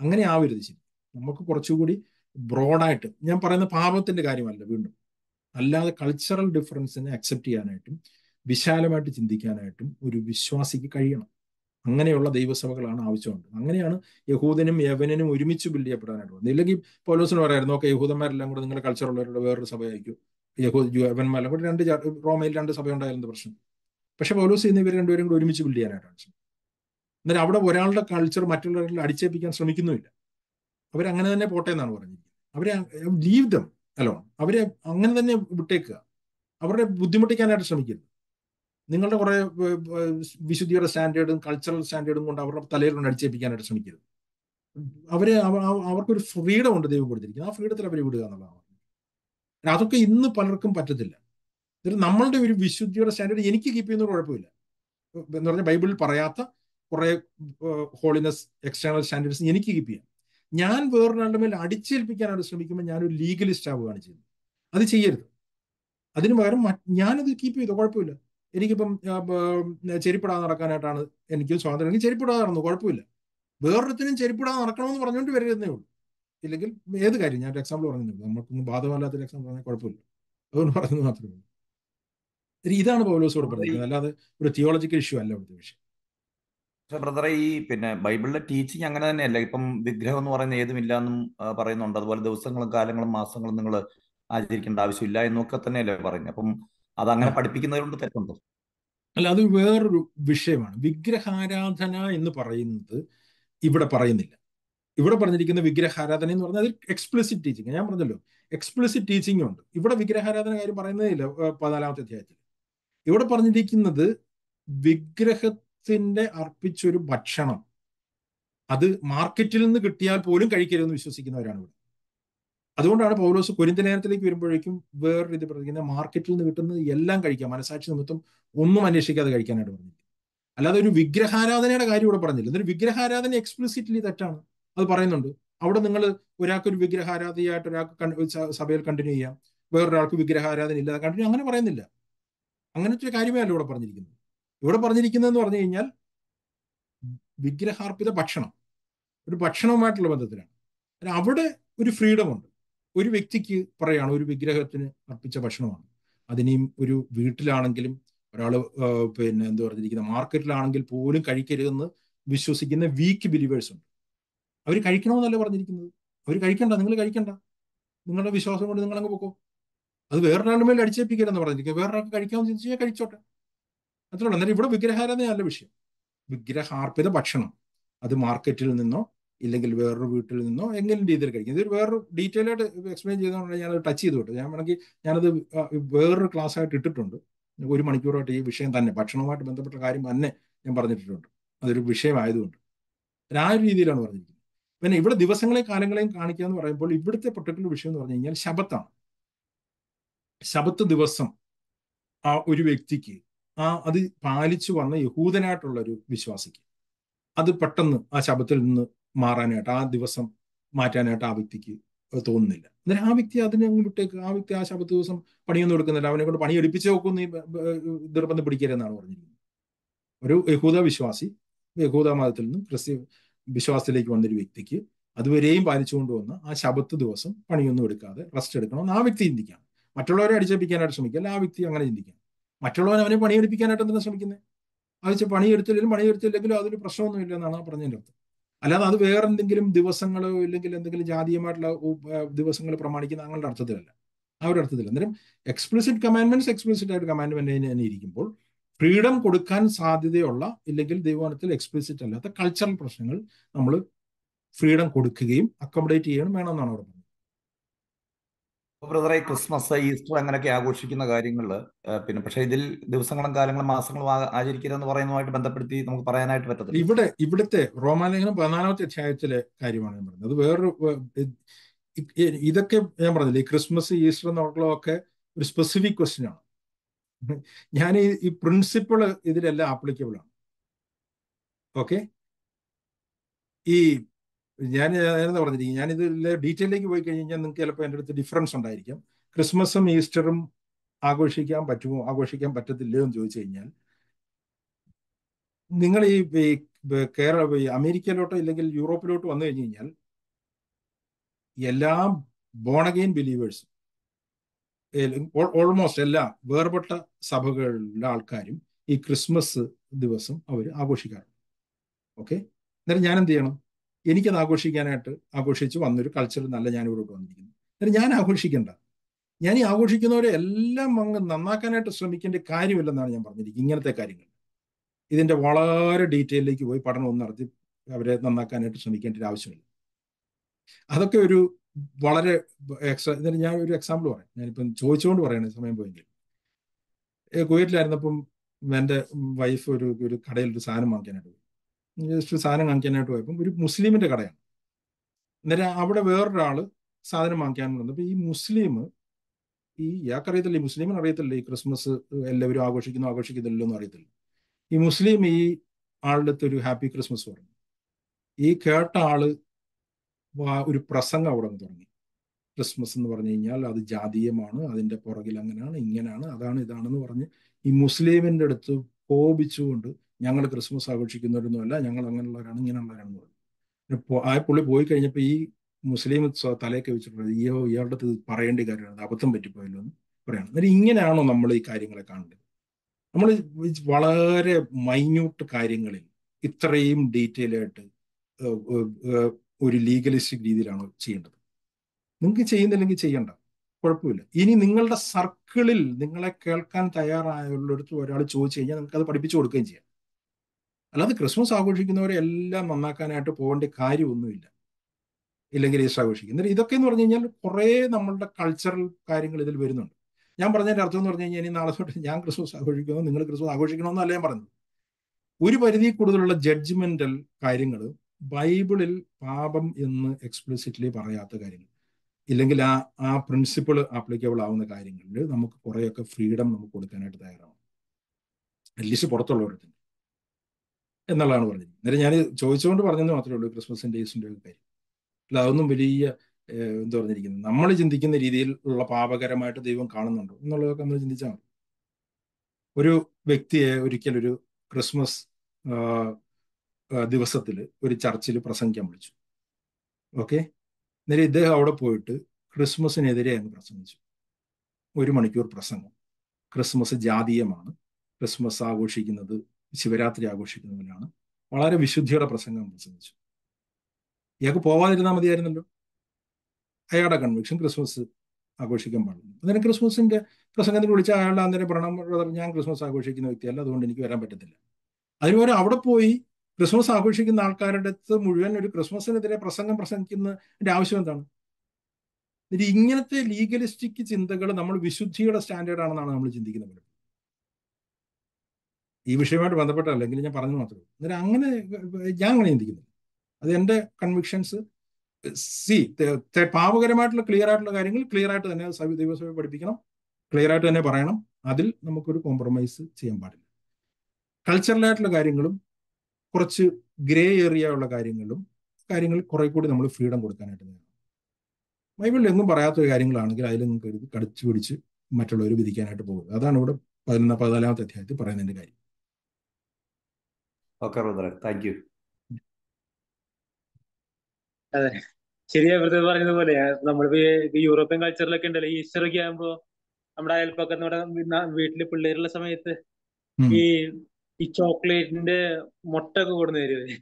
അങ്ങനെ ആവരുത് ശരി നമുക്ക് കുറച്ചുകൂടി ബ്രോഡായിട്ട് ഞാൻ പറയുന്ന പാപത്തിന്റെ കാര്യമല്ല വീണ്ടും അല്ലാതെ കൾച്ചറൽ ഡിഫറൻസിനെ അക്സെപ്റ്റ് ചെയ്യാനായിട്ടും വിശാലമായിട്ട് ചിന്തിക്കാനായിട്ടും ഒരു വിശ്വാസിക്ക് കഴിയണം അങ്ങനെയുള്ള ദൈവസഭകളാണ് ആവശ്യമുണ്ട് അങ്ങനെയാണ് യഹൂദനും യവനും ഒരുമിച്ച് ബിൽഡ് ചെയ്യപ്പെടാനായിട്ട് ഇല്ലെങ്കിൽ പോലീസിന് പറയായിരുന്നു ഓക്കെ യഹൂദന്മാരെല്ലാം കൂടെ നിങ്ങളുടെ കൾച്ചറുള്ളവരുടെ വേറൊരു സഭയായിരിക്കും യഹൂദന്മാരെ കൂടി രണ്ട് റോമയിൽ രണ്ട് സഭ ഉണ്ടായിരുന്നു പ്രശ്നം പക്ഷെ പൗലോസ് എന്നിവർ രണ്ടുപേരും കൂടി ഒരുമിച്ച് ബിൽഡ് ചെയ്യാനായിട്ടാണ് ശ്രമിക്കുന്നത് എന്നാലും അവിടെ ഒരാളുടെ കൾച്ചർ മറ്റുള്ളവരിൽ അടിച്ചേപ്പിക്കാൻ ശ്രമിക്കുന്നുമില്ല അവരങ്ങനെ തന്നെ പോട്ടെ എന്നാണ് പറഞ്ഞിരിക്കുന്നത് അവരെ ലീവ് ദം അല്ലോ അവരെ അങ്ങനെ തന്നെ വിട്ടേക്കുക അവരുടെ ബുദ്ധിമുട്ടിക്കാനായിട്ട് ശ്രമിക്കരുത് നിങ്ങളുടെ കുറെ വിശുദ്ധിയുടെ സ്റ്റാൻഡേർഡും കൾച്ചറൽ സ്റ്റാൻഡേർഡും കൊണ്ട് അവരുടെ തലയിൽ കൊണ്ട് അടിച്ചേപ്പിക്കാനായിട്ട് ശ്രമിക്കരുത് അവരെ അവർക്കൊരു ഫ്രീഡം ഉണ്ട് ദൈവം കൊടുത്തിരിക്കുന്നത് ആ ഫ്രീഡത്തിൽ അവരെ വിടുക എന്നുള്ളതാണ് അതൊക്കെ ഇന്ന് പലർക്കും പറ്റത്തില്ല എന്നിട്ട് നമ്മളുടെ ഒരു വിശുദ്ധിയുടെ സ്റ്റാൻഡേർഡ് എനിക്ക് കീപ്പ് ചെയ്യുന്ന കുഴപ്പമില്ല എന്ന് പറഞ്ഞാൽ ബൈബിളിൽ പറയാത്ത കുറെ ഹോളിനെസ് എക്സ്റ്റേണൽ സ്റ്റാൻഡേർഡ്സ് എനിക്ക് കീപ്പ് ചെയ്യാം ഞാൻ വേറൊരാളുടെ മേൽ അടിച്ചേൽപ്പിക്കാനായിട്ട് ശ്രമിക്കുമ്പോൾ ഞാനൊരു ലീഗലിസ്റ്റ് ആവുകയാണ് ചെയ്യുന്നത് അത് ചെയ്യരുത് അതിനു പകരം ഞാനത് കീപ്പ് ചെയ്തു കുഴപ്പമില്ല എനിക്കിപ്പം ചെരിപ്പിടാതെ നടക്കാനായിട്ടാണ് എനിക്ക് സ്വാതന്ത്ര്യം ചെരിപ്പിടാതെ നടന്നു കുഴപ്പമില്ല വേറൊരുത്തിനും ചെരിപ്പിടാതെ നടക്കണമെന്ന് പറഞ്ഞുകൊണ്ട് വരരുതേ ഉള്ളൂ ഇല്ലെങ്കിൽ ഏത് കാര്യം ഞാൻ ഒരു എക്സാമ്പിൾ പറഞ്ഞിട്ടുണ്ട് നമുക്കൊന്നും ഒരു എക്സാമ്പിൾ പറഞ്ഞാൽ കുഴപ്പമില്ല അതുകൊണ്ട് പറയുന്നത് മാത്രമേ ഉള്ളൂ ഇതാണ് പൗലോസോട് പറയുന്നത് അല്ലാതെ ഒരു തിയോളജിക്കൽ ഇഷ്യൂ അല്ല ഇവിടുത്തെ വിഷയം ബ്രദറെ ഈ പിന്നെ ബൈബിളിലെ ടീച്ചിങ് അങ്ങനെ തന്നെയല്ല ഇപ്പം വിഗ്രഹം എന്ന് പറയുന്ന ഏതുമില്ല എന്നും പറയുന്നുണ്ട് അതുപോലെ ദിവസങ്ങളും കാലങ്ങളും മാസങ്ങളും നിങ്ങൾ ആചരിക്കേണ്ട ആവശ്യമില്ല എന്നൊക്കെ തന്നെയല്ലേ പറയുന്നത് അപ്പം അത് അങ്ങനെ പഠിപ്പിക്കുന്നത് തെറ്റുണ്ടോ അല്ല അത് വേറൊരു വിഷയമാണ് വിഗ്രഹാരാധന എന്ന് പറയുന്നത് ഇവിടെ പറയുന്നില്ല ഇവിടെ പറഞ്ഞിരിക്കുന്ന വിഗ്രഹാരാധന എന്ന് പറഞ്ഞാൽ അത് എക്സ്പ്ലിസിറ്റ് ടീച്ചിങ് ഞാൻ പറഞ്ഞല്ലോ എക്സ്പ്ലിസിറ്റ് ടീച്ചിങ് ഉണ്ട് ഇവിടെ വിഗ്രഹാരാധന കാര്യം പറയുന്നതില്ല പതിനാലാമത്തെ അധ്യായത്തിൽ ഇവിടെ പറഞ്ഞിരിക്കുന്നത് വിഗ്രഹത്തിന്റെ അർപ്പിച്ചൊരു ഭക്ഷണം അത് മാർക്കറ്റിൽ നിന്ന് കിട്ടിയാൽ പോലും കഴിക്കരുതെന്ന് വിശ്വസിക്കുന്നവരാണ് ഇവിടെ അതുകൊണ്ടാണ് പൗലോസ് കൊരിന്തലേനത്തിലേക്ക് വരുമ്പോഴേക്കും വേറൊരു ഇത് പറഞ്ഞിരിക്കുന്നത് മാർക്കറ്റിൽ നിന്ന് കിട്ടുന്നത് എല്ലാം കഴിക്കാം മനസാക്ഷി നിമിത്തം ഒന്നും അന്വേഷിക്കാതെ കഴിക്കാനായിട്ട് പറഞ്ഞിരിക്കുന്നത് അല്ലാതെ ഒരു വിഗ്രഹാരാധനയുടെ കാര്യം ഇവിടെ പറഞ്ഞില്ല എന്നൊരു വിഗ്രഹാരാധന എക്സ്പ്ലിസിറ്റ്ലി തെറ്റാണ് അത് പറയുന്നുണ്ട് അവിടെ നിങ്ങൾ ഒരാൾക്ക് ഒരു വിഗ്രഹാരാധനയായിട്ട് ഒരാൾക്ക് സഭയിൽ കണ്ടിന്യൂ ചെയ്യാം വേറൊരാൾക്ക് വിഗ്രഹാരാധന ഇല്ലാതെ കണ്ടിന്യൂ അങ്ങനെ പറയുന്നില്ല അങ്ങനത്തെ ഒരു കാര്യമേ അല്ല ഇവിടെ പറഞ്ഞിരിക്കുന്നത് ഇവിടെ പറഞ്ഞിരിക്കുന്നതെന്ന് പറഞ്ഞു കഴിഞ്ഞാൽ വിഗ്രഹാർപ്പിത ഭക്ഷണം ഒരു ഭക്ഷണവുമായിട്ടുള്ള ബന്ധത്തിലാണ് അവിടെ ഒരു ഫ്രീഡം ഉണ്ട് ഒരു വ്യക്തിക്ക് പറയുകയാണ് ഒരു വിഗ്രഹത്തിന് അർപ്പിച്ച ഭക്ഷണമാണ് അതിനെയും ഒരു വീട്ടിലാണെങ്കിലും ഒരാൾ പിന്നെ എന്താ പറഞ്ഞിരിക്കുന്ന മാർക്കറ്റിലാണെങ്കിൽ പോലും കഴിക്കരുതെന്ന് വിശ്വസിക്കുന്ന വീക്ക് ബിലീവേഴ്സ് ഉണ്ട് അവർ കഴിക്കണമെന്നല്ലേ പറഞ്ഞിരിക്കുന്നത് അവർ കഴിക്കണ്ട നിങ്ങൾ കഴിക്കണ്ട നിങ്ങളുടെ വിശ്വാസം കൊണ്ട് നിങ്ങൾ അങ്ങ് പോക്കോ അത് വേറൊരാളുടെ മേലെ അടിച്ചേൽപ്പിക്കില്ലെന്ന് പറഞ്ഞിരിക്കുക വേറൊരാൾക്ക് കഴിക്കാമെന്ന് ചിന്തിച്ച് ഞാൻ കഴിച്ചോട്ടെ അത്രേ അന്നേരം ഇവിടെ വിഗ്രഹാരാധനയല്ല വിഷയം വിഗ്രഹാർപ്പിത ഭക്ഷണം അത് മാർക്കറ്റിൽ നിന്നോ ഇല്ലെങ്കിൽ വേറൊരു വീട്ടിൽ നിന്നോ എങ്ങനെയും രീതിയിൽ കഴിക്കും ഇതൊരു വേറൊരു ഡീറ്റെയിൽ ആയിട്ട് എക്സ്പ്ലെയിൻ ചെയ്തുകൊണ്ട് ഞാനത് ടച്ച് ചെയ്ത് വിട്ടു ഞാൻ വേണമെങ്കിൽ ഞാനത് വേറൊരു ക്ലാസ് ആയിട്ട് ഇട്ടിട്ടുണ്ട് ഒരു മണിക്കൂറായിട്ട് ഈ വിഷയം തന്നെ ഭക്ഷണവുമായിട്ട് ബന്ധപ്പെട്ട കാര്യം തന്നെ ഞാൻ പറഞ്ഞിട്ടുണ്ട് അതൊരു വിഷയമായതുകൊണ്ട് ആ രീതിയിലാണ് പറഞ്ഞിരിക്കുന്നത് പിന്നെ ഇവിടെ ദിവസങ്ങളെയും കാലങ്ങളെയും കാണിക്കുക എന്ന് പറയുമ്പോൾ ഇവിടുത്തെ പൊട്ടിക്കുലർ വിഷയം എന്ന് പറഞ്ഞു കഴിഞ്ഞാൽ ശബത്താണ് ശബത്ത് ദിവസം ആ ഒരു വ്യക്തിക്ക് ആ അത് പാലിച്ചു വന്ന യഹൂദനായിട്ടുള്ള ഒരു വിശ്വാസിക്ക് അത് പെട്ടെന്ന് ആ ശബത്തിൽ നിന്ന് മാറാനായിട്ട് ആ ദിവസം മാറ്റാനായിട്ട് ആ വ്യക്തിക്ക് തോന്നുന്നില്ല അന്നേരം ആ വ്യക്തി അതിനെ അങ്ങ് വിട്ടേക്ക് ആ വ്യക്തി ആ ശബത്ത് ദിവസം പണിയൊന്നും എടുക്കുന്നില്ല അവനെ കൊണ്ട് പണി എടുപ്പിച്ച് നോക്കും നീ നിർബന്ധം പിടിക്കരുതെന്നാണ് പറഞ്ഞിരിക്കുന്നത് ഒരു യഹൂദ വിശ്വാസി യഹൂദ മതത്തിൽ നിന്നും ക്രിസ്ത്യ വിശ്വാസത്തിലേക്ക് വന്നൊരു വ്യക്തിക്ക് അതുവരെയും പാലിച്ചുകൊണ്ട് വന്ന് ആ ശബത്ത് ദിവസം പണിയൊന്നും എടുക്കാതെ റെസ്റ്റ് എന്ന് ആ വ്യക്തി ചിന്തിക്കാം മറ്റുള്ളവരെ അടിച്ചേൽപ്പിക്കാനായിട്ട് ശ്രമിക്കുക ആ വ്യക്തി അങ്ങനെ ചിന്തിക്കാം മറ്റുള്ളവൻ അവനെ പണിയെടുപ്പിക്കാനായിട്ട് എന്തിനാണ് ശ്രമിക്കുന്നത് അത് വെച്ച് പണിയെടുത്തില്ലെങ്കിലും പണിയെടുത്തില്ലെങ്കിലും അതൊരു പ്രശ്നമൊന്നുമില്ല എന്നാണ് ആ പറഞ്ഞതിൻ്റെ അർത്ഥം അല്ലാതെ അത് വേറെ എന്തെങ്കിലും ദിവസങ്ങളോ ഇല്ലെങ്കിൽ എന്തെങ്കിലും ജാതീയമായിട്ടുള്ള ദിവസങ്ങൾ പ്രമാണിക്കുന്ന അങ്ങനെ അർത്ഥത്തിലല്ല ആ ഒരു അർത്ഥത്തിൽ അന്നേരം എക്സ്പ്ലിസിറ്റ് കമാൻഡ്മെന്റ്സ് എക്സ്പ്ലിസിറ്റ് ആയിട്ട് കമാൻഡ്മെന്റ് തന്നെ ഇരിക്കുമ്പോൾ ഫ്രീഡം കൊടുക്കാൻ സാധ്യതയുള്ള ഇല്ലെങ്കിൽ ദൈവവനത്തിൽ എക്സ്പ്ലിസിറ്റ് അല്ലാത്ത കൾച്ചറൽ പ്രശ്നങ്ങൾ നമ്മൾ ഫ്രീഡം കൊടുക്കുകയും അക്കോമഡേറ്റ് ചെയ്യണം വേണമെന്നാണ് അവർ പറഞ്ഞത് ബ്രദറെ ക്രിസ്മസ് ഈസ്റ്റർ അങ്ങനെയൊക്കെ ആഘോഷിക്കുന്ന കാര്യങ്ങൾ പിന്നെ പക്ഷേ ഇതിൽ ദിവസങ്ങളും കാലങ്ങളും മാസങ്ങളും ആചരിക്കരുത് എന്ന് പറയുന്നതുമായിട്ട് ബന്ധപ്പെടുത്തി നമുക്ക് പറയാനായിട്ട് പറ്റത്തില്ല ഇവിടെ ഇവിടുത്തെ റോമാലേഖനം പതിനാലാമത്തെ അധ്യായത്തിലെ കാര്യമാണ് ഞാൻ പറഞ്ഞത് അത് വേറൊരു ഇതൊക്കെ ഞാൻ പറഞ്ഞില്ലേ ക്രിസ്മസ് ഈസ്റ്റർ എന്നുള്ളതൊക്കെ ഒരു സ്പെസിഫിക് ക്വസ്റ്റ്യൻ ആണ് ഞാൻ ഈ ഈ പ്രിൻസിപ്പിൾ ഇതിലെല്ലാം ആപ്ലിക്കബിൾ ആണ് ഓക്കെ ഈ ഞാൻ നേരത്തെ പറഞ്ഞിരിക്കും ഞാൻ ഇതിലെ ഡീറ്റെയിലേക്ക് പോയി കഴിഞ്ഞാൽ നിങ്ങൾക്ക് ചിലപ്പോൾ എൻ്റെ അടുത്ത് ഡിഫറൻസ് ഉണ്ടായിരിക്കും ക്രിസ്മസും ഈസ്റ്ററും ആഘോഷിക്കാൻ പറ്റുമോ ആഘോഷിക്കാൻ പറ്റത്തില്ലയോ എന്ന് ചോദിച്ചു കഴിഞ്ഞാൽ നിങ്ങൾ ഈ കേരള അമേരിക്കയിലോട്ടോ ഇല്ലെങ്കിൽ യൂറോപ്പിലോട്ട് വന്നു കഴിഞ്ഞു കഴിഞ്ഞാൽ എല്ലാ ബോണഗെയിൻ ബിലീവേഴ്സും ഓൾമോസ്റ്റ് എല്ലാ വേർപെട്ട സഭകളിലെ ആൾക്കാരും ഈ ക്രിസ്മസ് ദിവസം അവർ ആഘോഷിക്കാറുണ്ട് ഓക്കെ എന്നിട്ട് ഞാൻ എന്ത് ചെയ്യണം എനിക്കത് ആഘോഷിക്കാനായിട്ട് ആഘോഷിച്ച് വന്നൊരു കൾച്ചർ നല്ല ഞാനിവിടെ വന്നിരിക്കുന്നു എന്നിട്ട് ഞാൻ ആഘോഷിക്കേണ്ട ഞാൻ ഈ ആഘോഷിക്കുന്നവരെ എല്ലാം അങ്ങ് നന്നാക്കാനായിട്ട് ശ്രമിക്കേണ്ട കാര്യമില്ലെന്നാണ് ഞാൻ പറഞ്ഞിരിക്കുന്നത് ഇങ്ങനത്തെ കാര്യങ്ങൾ ഇതിൻ്റെ വളരെ ഡീറ്റെയിലേക്ക് പോയി ഒന്നും നടത്തി അവരെ നന്നാക്കാനായിട്ട് ശ്രമിക്കേണ്ട ഒരു ആവശ്യമില്ല അതൊക്കെ ഒരു വളരെ എക്സാ ഇതിന് ഞാൻ ഒരു എക്സാമ്പിൾ പറയാം ഞാനിപ്പം ചോദിച്ചുകൊണ്ട് പറയണ സമയം പോയെങ്കിൽ കുവൈറ്റിലായിരുന്നപ്പം എൻ്റെ വൈഫ് ഒരു ഒരു കടയിൽ ഒരു സാധനം വാങ്ങിക്കാനായിട്ട് പോയി ജസ്റ്റ് സാധനം വാങ്ങിക്കാനായിട്ട് പോയപ്പം ഒരു മുസ്ലിമിന്റെ കടയാണ് അന്നേരം അവിടെ വേറൊരാൾ സാധനം വാങ്ങിക്കാൻ വന്നപ്പോൾ ഈ മുസ്ലിം ഈ ഇയാൾക്കറിയത്തില്ല ഈ മുസ്ലിമിന് അറിയത്തില്ല ഈ ക്രിസ്മസ് എല്ലാവരും ആഘോഷിക്കുന്നു ആഘോഷിക്കുന്നില്ലല്ലോ എന്ന് അറിയത്തില്ല ഈ മുസ്ലിം ഈ ആളുടെ ഒരു ഹാപ്പി ക്രിസ്മസ് പറഞ്ഞു ഈ കേട്ട ആള് ഒരു പ്രസംഗം അവിടെ നിന്ന് തുടങ്ങി ക്രിസ്മസ് എന്ന് പറഞ്ഞു കഴിഞ്ഞാൽ അത് ജാതീയമാണ് അതിൻ്റെ പുറകിൽ അങ്ങനെയാണ് ഇങ്ങനെയാണ് അതാണ് ഇതാണെന്ന് പറഞ്ഞ് ഈ മുസ്ലിമിൻ്റെ അടുത്ത് കോപിച്ചുകൊണ്ട് ഞങ്ങൾ ക്രിസ്മസ് ആഘോഷിക്കുന്നവരൊന്നുമല്ല ഞങ്ങൾ അങ്ങനെയുള്ളവരാണ് ഇങ്ങനെയുള്ളവരാണെന്ന് പറഞ്ഞു ആ പുള്ളി പോയി കഴിഞ്ഞപ്പോൾ ഈ മുസ്ലിം തലയൊക്കെ വെച്ചിട്ടുള്ളത് ഈ ഇയാളുടെ ഇത് പറയേണ്ട കാര്യമാണ് അബദ്ധം പറ്റിപ്പോയല്ലോ എന്ന് പറയണം എന്നിട്ട് ഇങ്ങനെയാണോ നമ്മൾ ഈ കാര്യങ്ങളെ കാണേണ്ടത് നമ്മൾ വളരെ മൈന്യൂട്ട് കാര്യങ്ങളിൽ ഇത്രയും ഡീറ്റെയിൽ ആയിട്ട് ഒരു ലീഗലിസ്റ്റിക് രീതിയിലാണ് ചെയ്യേണ്ടത് നിങ്ങൾക്ക് ചെയ്യുന്നില്ലെങ്കിൽ ചെയ്യണ്ട കുഴപ്പമില്ല ഇനി നിങ്ങളുടെ സർക്കിളിൽ നിങ്ങളെ കേൾക്കാൻ തയ്യാറായുള്ളടുത്ത് ഒരാൾ ചോദിച്ചു കഴിഞ്ഞാൽ നിങ്ങൾക്ക് അത് പഠിപ്പിച്ചു കൊടുക്കുകയും ചെയ്യാം അല്ലാതെ ക്രിസ്മസ് ആഘോഷിക്കുന്നവരെ എല്ലാം നന്നാക്കാനായിട്ട് പോകേണ്ട കാര്യമൊന്നുമില്ല ഇല്ലെങ്കിൽ ഈസ്റ്റർ ആഘോഷിക്കും ഇതൊക്കെ എന്ന് പറഞ്ഞു കഴിഞ്ഞാൽ കുറേ നമ്മളുടെ കൾച്ചറൽ കാര്യങ്ങൾ ഇതിൽ വരുന്നുണ്ട് ഞാൻ പറഞ്ഞതിൻ്റെ അർത്ഥം എന്ന് പറഞ്ഞു കഴിഞ്ഞാൽ ഇനി നാളെ തൊട്ട് ഞാൻ ക്രിസ്മസ് ആഘോഷിക്കുന്നു നിങ്ങൾ ക്രിസ്മസ് ആഘോഷിക്കണമെന്നല്ല ഞാൻ പറഞ്ഞത് ഒരു പരിധി കൂടുതലുള്ള ജഡ്ജ്മെന്റൽ കാര്യങ്ങൾ ബൈബിളിൽ പാപം എന്ന് എക്സ്പ്ലിസിറ്റ്ലി പറയാത്ത കാര്യങ്ങൾ ഇല്ലെങ്കിൽ ആ ആ പ്രിൻസിപ്പിൾ ആപ്ലിക്കബിൾ ആവുന്ന കാര്യങ്ങളിൽ നമുക്ക് കുറേയൊക്കെ ഫ്രീഡം നമുക്ക് കൊടുക്കാനായിട്ട് തയ്യാറാവും അറ്റ്ലീസ്റ്റ് പുറത്തുള്ളവരുടെ എന്നുള്ളതാണ് പറഞ്ഞത് നേരെ ഞാൻ ചോദിച്ചുകൊണ്ട് പറഞ്ഞെന്ന് മാത്രമേ ഉള്ളൂ ക്രിസ്മസിൻ്റെ ഈസിൻ്റെ ഒക്കെ കാര്യം അല്ല അതൊന്നും വലിയ എന്ത് പറഞ്ഞിരിക്കുന്നത് നമ്മൾ ചിന്തിക്കുന്ന രീതിയിലുള്ള പാപകരമായിട്ട് ദൈവം കാണുന്നുണ്ടോ എന്നുള്ളതൊക്കെ നമ്മൾ ചിന്തിച്ചാൽ മതി ഒരു വ്യക്തിയെ ഒരിക്കലൊരു ക്രിസ്മസ് ദിവസത്തിൽ ഒരു ചർച്ചിൽ പ്രസംഗിക്കാൻ വിളിച്ചു ഓക്കെ എന്നിട്ട് ഇദ്ദേഹം അവിടെ പോയിട്ട് ക്രിസ്മസിനെതിരെ അങ്ങ് പ്രസംഗിച്ചു ഒരു മണിക്കൂർ പ്രസംഗം ക്രിസ്മസ് ജാതീയമാണ് ക്രിസ്മസ് ആഘോഷിക്കുന്നത് ശിവരാത്രി ആഘോഷിക്കുന്നതിനാണ് വളരെ വിശുദ്ധിയുടെ പ്രസംഗം പ്രസംഗിച്ചു ഇയാൾക്ക് പോവാതിരുന്നാൽ മതിയായിരുന്നല്ലോ അയാളുടെ കൺവിക്ഷൻ ക്രിസ്മസ് ആഘോഷിക്കാൻ പാടില്ല അന്നേരം ക്രിസ്മസിന്റെ പ്രസംഗത്തിൽ വിളിച്ച അയാളുടെ അന്നേരം പ്രണം ഞാൻ ക്രിസ്മസ് ആഘോഷിക്കുന്ന വ്യക്തിയല്ല അതുകൊണ്ട് എനിക്ക് വരാൻ പറ്റത്തില്ല അതിനുപകരം അവിടെ പോയി ക്രിസ്മസ് ആഘോഷിക്കുന്ന ആൾക്കാരുടെ അടുത്ത് മുഴുവൻ ഒരു ക്രിസ്മസിനെതിരെ പ്രസംഗം പ്രസംഗിക്കുന്നതിന്റെ ആവശ്യം എന്താണ് എന്നിട്ട് ഇങ്ങനത്തെ ലീഗലിസ്റ്റിക് ചിന്തകൾ നമ്മൾ വിശുദ്ധിയുടെ സ്റ്റാൻഡേർഡ് ആണെന്നാണ് നമ്മൾ ചിന്തിക്കുന്നത് ഈ വിഷയമായിട്ട് ബന്ധപ്പെട്ടല്ല എങ്കിലും ഞാൻ പറഞ്ഞു മാത്രമേ അന്നേരം അങ്ങനെ ഞാൻ അങ്ങനെ ചിന്തിക്കുന്നു അത് എന്റെ കൺവിക്ഷൻസ് സി പാപകരമായിട്ടുള്ള ക്ലിയർ ആയിട്ടുള്ള കാര്യങ്ങൾ ക്ലിയർ ആയിട്ട് തന്നെ ദൈവസഭ പഠിപ്പിക്കണം ക്ലിയർ ആയിട്ട് തന്നെ പറയണം അതിൽ നമുക്കൊരു കോംപ്രമൈസ് ചെയ്യാൻ പാടില്ല കൾച്ചറലായിട്ടുള്ള കാര്യങ്ങളും കുറച്ച് ഗ്രേ ഏറിയ ഉള്ള കാര്യങ്ങളിലും കാര്യങ്ങളിൽ കുറെ കൂടി നമ്മൾ ഫ്രീഡം കൊടുക്കാനായിട്ട് നേരം ബൈബിളിൽ എന്നും പറയാത്ത കാര്യങ്ങളാണെങ്കിൽ അതിൽ നിങ്ങൾക്ക് എഴുതി കടിച്ചു പിടിച്ച് മറ്റുള്ളവർ വിധിക്കാനായിട്ട് പോകുക അതാണ് ഇവിടെ പതിനൊന്നാം പതിനാലാമത്തെ അധ്യായത്തിൽ പറയുന്നതിന്റെ കാര്യം താങ്ക് യു അതെ ശരിയാ പറയുന്ന പറഞ്ഞതുപോലെ നമ്മളിപ്പോ യൂറോപ്യൻ കൾച്ചറിലൊക്കെ ഉണ്ടല്ലോ ഈസ്റ്റർ ഒക്കെ ആകുമ്പോ നമ്മുടെ അയൽപ്പക്കത്ത് നമ്മുടെ വീട്ടില് പിള്ളേരുള്ള സമയത്ത് ഈ ഈ ചോക്ലേറ്റിന്റെ മുട്ട ഒക്കെ കൊടുന്ന് തരുമേ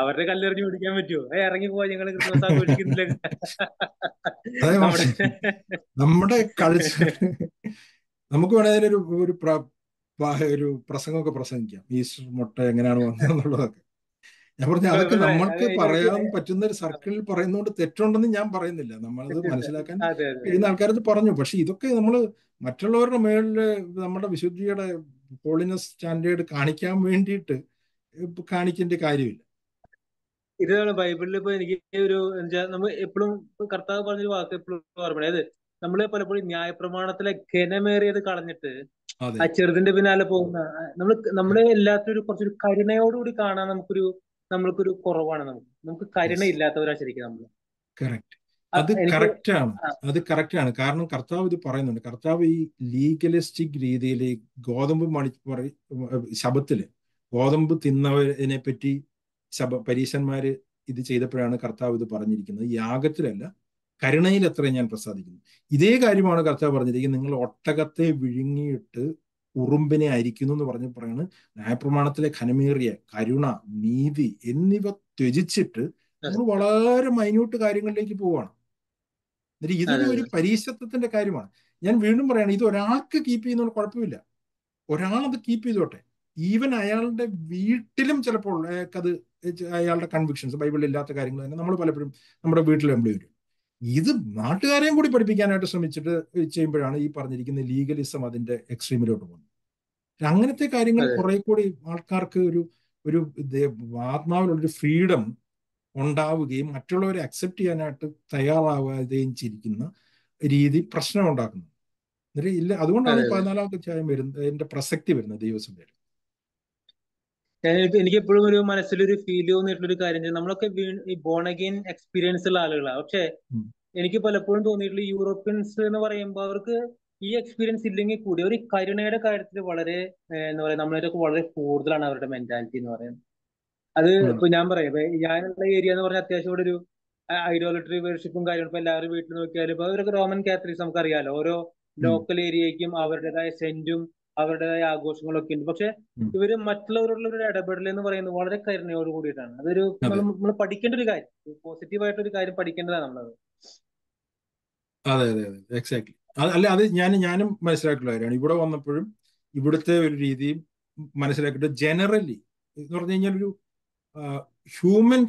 അവരുടെ കല്ലെറിഞ്ഞ് പിടിക്കാൻ പറ്റുമോ ഇറങ്ങി പോവാ ഞങ്ങള് ക്രിസ്മസ് ആഘോഷിക്കുന്നില്ല നമ്മുടെ നമുക്ക് വേണേൽ ഒരു ഒരു ഒരു പ്രസംഗമൊക്കെ പ്രസംഗിക്കാം ഈസ്റ്റർ മുട്ട എങ്ങനെയാണ് വന്നതെന്നുള്ളതൊക്കെ ഞാൻ പറഞ്ഞു അതൊക്കെ നമ്മൾക്ക് പറയാൻ പറ്റുന്ന ഒരു സർക്കിളിൽ പറയുന്നതുകൊണ്ട് തെറ്റുണ്ടെന്ന് ഞാൻ പറയുന്നില്ല നമ്മളത് മനസ്സിലാക്കാൻ കഴിയുന്ന ആൾക്കാരത് പറഞ്ഞു പക്ഷെ ഇതൊക്കെ നമ്മൾ മറ്റുള്ളവരുടെ മേളില് നമ്മുടെ വിശുദ്ധിയുടെ പോളിനസ് സ്റ്റാൻഡേർഡ് കാണിക്കാൻ വേണ്ടിയിട്ട് കാണിക്കേണ്ട കാര്യമില്ല ഇതാണ് ബൈബിളിൽ ഇപ്പൊ എനിക്ക് ഒരു നമ്മൾ എപ്പോഴും കർത്താവ് പറഞ്ഞൊരു വാക്ക് എപ്പോഴും ഓർമ്മ അതായത് നമ്മള് പലപ്പോഴും ന്യായപ്രമാണത്തിലെ ഘനമേറിയത് കളഞ്ഞിട്ട് ആ ചെറുതിന്റെ പിന്നാലെ പോകുന്ന നമ്മൾ നമ്മളെ എല്ലാത്തിനും ഒരു കുറച്ചൊരു കരുണയോടുകൂടി കാണാൻ നമുക്കൊരു നമ്മൾക്കൊരു കുറവാണ് നമുക്ക് നമുക്ക് കരുണ ഇല്ലാത്തവരാ ശരിക്കും നമ്മള് കറക്റ്റ് അത് കറക്റ്റാണ് അത് കറക്റ്റാണ് കാരണം കർത്താവ് ഇത് പറയുന്നുണ്ട് കർത്താവ് ഈ ലീഗലിസ്റ്റിക് രീതിയിൽ ഗോതമ്പ് മണി ശബത്തില് ഗോതമ്പ് തിന്നവനെ പറ്റി ശബ പരീശന്മാര് ഇത് ചെയ്തപ്പോഴാണ് കർത്താവ് ഇത് പറഞ്ഞിരിക്കുന്നത് യാഗത്തിലല്ല കരുണയിൽ അത്രയും ഞാൻ പ്രസാദിക്കുന്നു ഇതേ കാര്യമാണ് കർത്താവ് പറഞ്ഞിരിക്കുന്നത് നിങ്ങൾ ഒട്ടകത്തെ വിഴുങ്ങിയിട്ട് ഉറുമ്പിനെ അരിക്കുന്നു എന്ന് പറഞ്ഞ് പറയാണ് ന്യായപ്രമാണത്തിലെ ഖനമേറിയ കരുണ നീതി എന്നിവ ത്യജിച്ചിട്ട് നമ്മൾ വളരെ മൈന്യൂട്ട് കാര്യങ്ങളിലേക്ക് പോവാണ് എന്നിട്ട് ഇതൊരു ഒരു പരീക്ഷത്വത്തിന്റെ കാര്യമാണ് ഞാൻ വീണ്ടും പറയാണ് ഇത് ഒരാൾക്ക് കീപ്പ് ചെയ്യുന്നതുകൊണ്ട് കുഴപ്പമില്ല ഒരാളത് കീപ്പ് ചെയ്തോട്ടെ ഈവൻ അയാളുടെ വീട്ടിലും ചിലപ്പോൾ അത് അയാളുടെ കൺവിക്ഷൻസ് ബൈബിളിൽ ഇല്ലാത്ത കാര്യങ്ങൾ തന്നെ നമ്മൾ പലപ്പോഴും നമ്മുടെ വീട്ടിൽ നമ്മൾ വരും ഇത് നാട്ടുകാരെയും കൂടി പഠിപ്പിക്കാനായിട്ട് ശ്രമിച്ചിട്ട് ചെയ്യുമ്പോഴാണ് ഈ പറഞ്ഞിരിക്കുന്ന ലീഗലിസം അതിന്റെ എക്സ്ട്രീമിലോട്ട് പോകുന്നത് അങ്ങനത്തെ കാര്യങ്ങൾ കുറെ കൂടി ആൾക്കാർക്ക് ഒരു ഒരു ആത്മാവിലുള്ളൊരു ഫ്രീഡം ഉണ്ടാവുകയും മറ്റുള്ളവരെ അക്സെപ്റ്റ് ചെയ്യാനായിട്ട് തയ്യാറാവുകയും ചിരിക്കുന്ന രീതി പ്രശ്നം ഉണ്ടാക്കുന്നു എന്നിട്ട് ഇല്ല അതുകൊണ്ടാണ് പതിനാലാമത്തെ അധ്യായം വരുന്നത് അതിന്റെ പ്രസക്തി വരുന്നത് ദൈവസം വരും എനിക്ക് എപ്പോഴും ഒരു മനസ്സിലൊരു ഫീൽ തോന്നിയിട്ടുള്ള ഒരു കാര്യം നമ്മളൊക്കെ ഈ ബോൺ അഗെയിൻ എക്സ്പീരിയൻസ് ഉള്ള ആളുകളാണ് പക്ഷെ എനിക്ക് പലപ്പോഴും തോന്നിയിട്ടുള്ള യൂറോപ്യൻസ് എന്ന് പറയുമ്പോൾ അവർക്ക് ഈ എക്സ്പീരിയൻസ് ഇല്ലെങ്കിൽ കൂടി ഒരു കരുണയുടെ കാര്യത്തിൽ വളരെ എന്താ പറയാ നമ്മളൊക്കെ വളരെ കൂടുതലാണ് അവരുടെ മെന്റാലിറ്റി എന്ന് പറയുന്നത് അത് ഇപ്പൊ ഞാൻ പറയാം ഞാനുള്ള ഏരിയ എന്ന് പറഞ്ഞാൽ അത്യാവശ്യം ഇവിടെ ഒരു ഐഡോലട്രി വേർഷിപ്പും കാര്യങ്ങളും ഇപ്പൊ എല്ലാവരും വീട്ടിൽ നോക്കിയാലും ഇപ്പൊ അവരൊക്കെ റോമൻ കാത്തലിക്സ് നമുക്കറിയാലോ ഓരോ ലോക്കൽ ഏരിയക്കും അവരുടേതായ സെന്റും അവരുടേതായ ആഘോഷങ്ങളൊക്കെ ഉണ്ട് പക്ഷെ ഇവര് മറ്റുള്ളവരോടുള്ള ഒരു ഇടപെടൽ എന്ന് പറയുന്നത് വളരെ കരുണയോട് കൂടിയിട്ടാണ് അതൊരു നമ്മൾ പഠിക്കേണ്ട ഒരു കാര്യം പോസിറ്റീവ് ആയിട്ട് ഒരു കാര്യം പഠിക്കേണ്ടതാണ് നമ്മളത് അതെ അതെ അതെ എക്സാക്ട്ലി അല്ല അത് ഞാൻ ഞാനും മനസ്സിലാക്കിയുള്ള കാര്യമാണ് ഇവിടെ വന്നപ്പോഴും ഇവിടുത്തെ ഒരു രീതിയും മനസ്സിലാക്കിയിട്ട് ജനറലി എന്ന് പറഞ്ഞു കഴിഞ്ഞാൽ ഒരു ഹ്യൂമൻ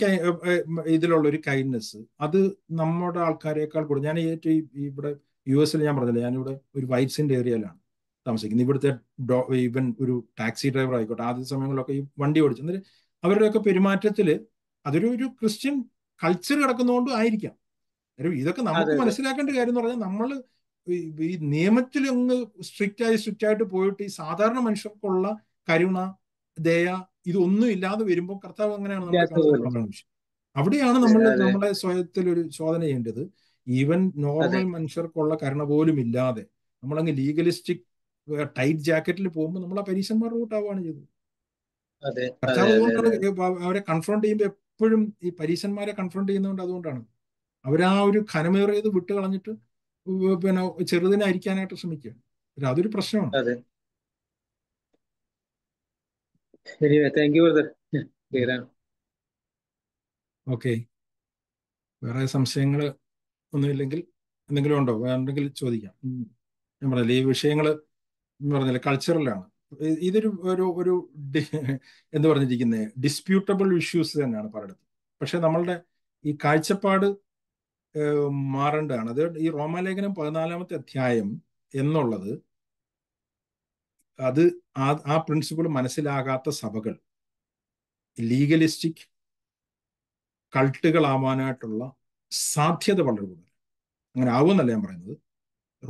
ഇതിലുള്ള ഒരു കൈൻഡ്നെസ് അത് നമ്മുടെ ആൾക്കാരെക്കാൾ കൂടുതൽ ഞാൻ ഏറ്റവും ഇവിടെ യു എസിൽ ഞാൻ പറഞ്ഞില്ല ഞാനിവിടെ ഒരു വൈറ്റ്സിൻ്റെ ഏരിയയിലാണ് താമസിക്കുന്നത് ഇവിടുത്തെ ഡോ ഈവൻ ഒരു ടാക്സി ഡ്രൈവർ ആയിക്കോട്ടെ ആദ്യ സമയങ്ങളിലൊക്കെ ഈ വണ്ടി ഓടിച്ചു എന്നിട്ട് അവരുടെയൊക്കെ പെരുമാറ്റത്തിൽ അതൊരു ഒരു ക്രിസ്ത്യൻ കൾച്ചർ കിടക്കുന്നതുകൊണ്ട് ആയിരിക്കാം ഇതൊക്കെ നമുക്ക് മനസ്സിലാക്കേണ്ട കാര്യം എന്ന് പറഞ്ഞാൽ നമ്മൾ ഈ നിയമത്തിൽ ഒന്ന് സ്ട്രിക്റ്റ് ആയി സ്ട്രിക്റ്റ് ആയിട്ട് പോയിട്ട് ഈ സാധാരണ മനുഷ്യർക്കുള്ള കരുണ ദയ ഇതൊന്നും ഇല്ലാതെ വരുമ്പോൾ കർത്താവ് അങ്ങനെയാണ് അവിടെയാണ് നമ്മൾ നമ്മളെ സ്വയത്തിൽ ഒരു ശോധന ചെയ്യേണ്ടത് ഈവൻ നോർമൽ മനുഷ്യർക്കുള്ള കരുണ പോലും ഇല്ലാതെ നമ്മളങ്ങ് ലീഗലിസ്റ്റിക് ടൈറ്റ് ജാക്കറ്റിൽ പോകുമ്പോൾ നമ്മൾ ആ പരീക്ഷന്മാർ റൂട്ടാവുകയാണ് ചെയ്തത് അവരെ കൺഫ്രണ്ട് ചെയ്യുമ്പോൾ എപ്പോഴും ഈ പരീക്ഷന്മാരെ കൺഫ്രണ്ട് ചെയ്യുന്നതുകൊണ്ട് അതുകൊണ്ടാണ് അവരാ ഒരു ഖനമേറിയത് വിട്ട് കളഞ്ഞിട്ട് പിന്നെ അരിക്കാനായിട്ട് ശ്രമിക്കുക അതൊരു പ്രശ്നമാണ് anyway, thank you, brother. ക്ലിയറാണ് ഓക്കെ വേറെ സംശയങ്ങൾ ഒന്നുമില്ലെങ്കിൽ എന്തെങ്കിലും ഉണ്ടോ വേണ്ടെങ്കിൽ ചോദിക്കാം ഞാൻ പറഞ്ഞില്ല ഈ വിഷയങ്ങൾ പറഞ്ഞില്ല കൾച്ചറലാണ് ഇതൊരു ഒരു ഒരു എന്ന് പറഞ്ഞിരിക്കുന്നത് ഡിസ്പ്യൂട്ടബിൾ ഇഷ്യൂസ് തന്നെയാണ് പലയിടത്തും പക്ഷെ നമ്മളുടെ ഈ കാഴ്ചപ്പാട് മാറേണ്ടതാണ് അത് ഈ റോമാലേഖനം പതിനാലാമത്തെ അധ്യായം എന്നുള്ളത് അത് ആ ആ പ്രിൻസിപ്പിൾ മനസ്സിലാകാത്ത സഭകൾ ലീഗലിസ്റ്റിക് കൾട്ടുകളാവാനായിട്ടുള്ള സാധ്യത വളരെ കൂടുതൽ അങ്ങനെ ആവുമെന്നല്ല ഞാൻ പറയുന്നത്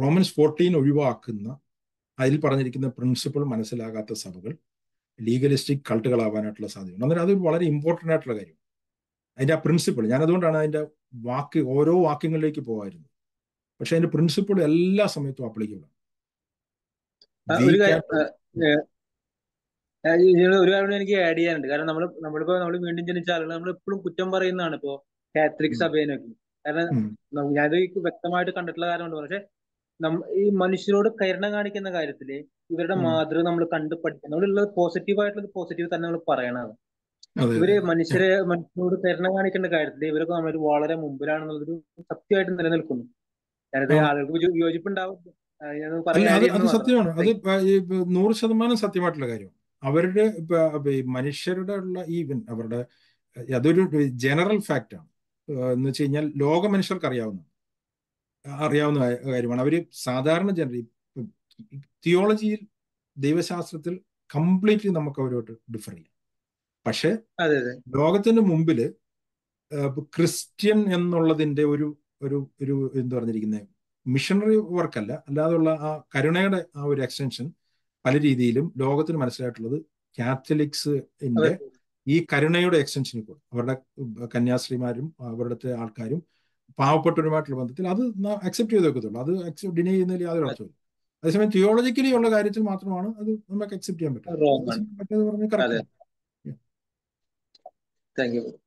റോമൻസ് ഫോർട്ടീൻ ഒഴിവാക്കുന്ന അതിൽ പറഞ്ഞിരിക്കുന്ന പ്രിൻസിപ്പിൾ മനസ്സിലാകാത്ത സഭകൾ ലീഗലിസ്റ്റിക് കൾട്ടുകളാവാനായിട്ടുള്ള സാധ്യതയുണ്ട് അന്നേരം അത് വളരെ ഇമ്പോർട്ടൻ്റ് ആയിട്ടുള്ള കാര്യം അതിൻ്റെ ആ പ്രിൻസിപ്പിൾ ഞാൻ അതുകൊണ്ടാണ് അതിൻ്റെ വാക്ക് ഓരോ വാക്യങ്ങളിലേക്ക് പോകായിരുന്നു പക്ഷെ അതിൻ്റെ പ്രിൻസിപ്പിൾ എല്ലാ സമയത്തും അപ്ലിക്കബിളാണ് ഒരു കാര്യം ഒരു കാര്യം എനിക്ക് ആഡ് ചെയ്യാനുണ്ട് കാരണം നമ്മള് നമ്മളിപ്പോ നമ്മള് വീണ്ടും ജനിച്ച ആളുകൾ നമ്മൾ എപ്പോഴും കുറ്റം പറയുന്നതാണ് ഇപ്പോ കാത്തലിക് സഭേനൊക്കെ കാരണം ഞാനത് വ്യക്തമായിട്ട് കണ്ടിട്ടുള്ള കാര്യമുണ്ട് പക്ഷെ ഈ മനുഷ്യരോട് കരുണ കാണിക്കുന്ന കാര്യത്തില് ഇവരുടെ മാതൃ നമ്മൾ കണ്ട് പഠിക്കുന്ന നമ്മളുള്ളത് പോസിറ്റീവ് ആയിട്ടുള്ളത് പോസിറ്റീവ് തന്നെ നമ്മൾ പറയണത് ഇവര് മനുഷ്യരെ മനുഷ്യരോട് കരുണ കാണിക്കേണ്ട കാര്യത്തില് ഇവരൊക്കെ നമ്മൾ വളരെ മുമ്പിലാണെന്നുള്ളൊരു സത്യമായിട്ട് നിലനിൽക്കുന്നു ഞാനത് ആളുകൾക്ക് യോജിപ്പുണ്ടാവും അത് സത്യമാണ് അത് നൂറ് ശതമാനം സത്യമായിട്ടുള്ള കാര്യമാണ് അവരുടെ മനുഷ്യരുടെ ഉള്ള ഈവൻ അവരുടെ അതൊരു ജനറൽ ഫാക്റ്റാണ് എന്ന് വെച്ച് കഴിഞ്ഞാൽ ലോക മനുഷ്യർക്ക് അറിയാവുന്ന അറിയാവുന്ന കാര്യമാണ് അവർ സാധാരണ ജനറൽ തിയോളജിയിൽ ദൈവശാസ്ത്രത്തിൽ കംപ്ലീറ്റ്ലി നമുക്ക് അവരോട്ട് ഡിഫർ ചെയ്യാം പക്ഷെ ലോകത്തിന് മുമ്പില് ക്രിസ്ത്യൻ എന്നുള്ളതിന്റെ ഒരു ഒരു ഒരു എന്ത് പറഞ്ഞിരിക്കുന്നത് മിഷണറി വർക്കല്ല അല്ലാതെയുള്ള ആ കരുണയുടെ ആ ഒരു എക്സ്റ്റൻഷൻ പല രീതിയിലും ലോകത്തിന് മനസ്സിലായിട്ടുള്ളത് കാത്തലിക്സിന്റെ ഈ കരുണയുടെ എക്സ്റ്റൻഷനിൽ കൂടെ അവരുടെ കന്യാസ്ത്രീമാരും അവരുടെ ആൾക്കാരും പാവപ്പെട്ടവരുമായിട്ടുള്ള ബന്ധത്തിൽ അത് അക്സെപ്റ്റ് ചെയ്ത് വെക്കത്തുള്ളൂ അത് അക്സെപ്റ്റ് ഡിനൈ ചെയ്യുന്നതിൽ യാതൊരു അർത്ഥമില്ല അതേസമയം തിയോളജിക്കലി ഉള്ള കാര്യത്തിൽ മാത്രമാണ് അത് നമുക്ക് അക്സെപ്റ്റ് ചെയ്യാൻ പറ്റും പറ്റുന്നത് പറഞ്ഞാൽ താങ്ക് യു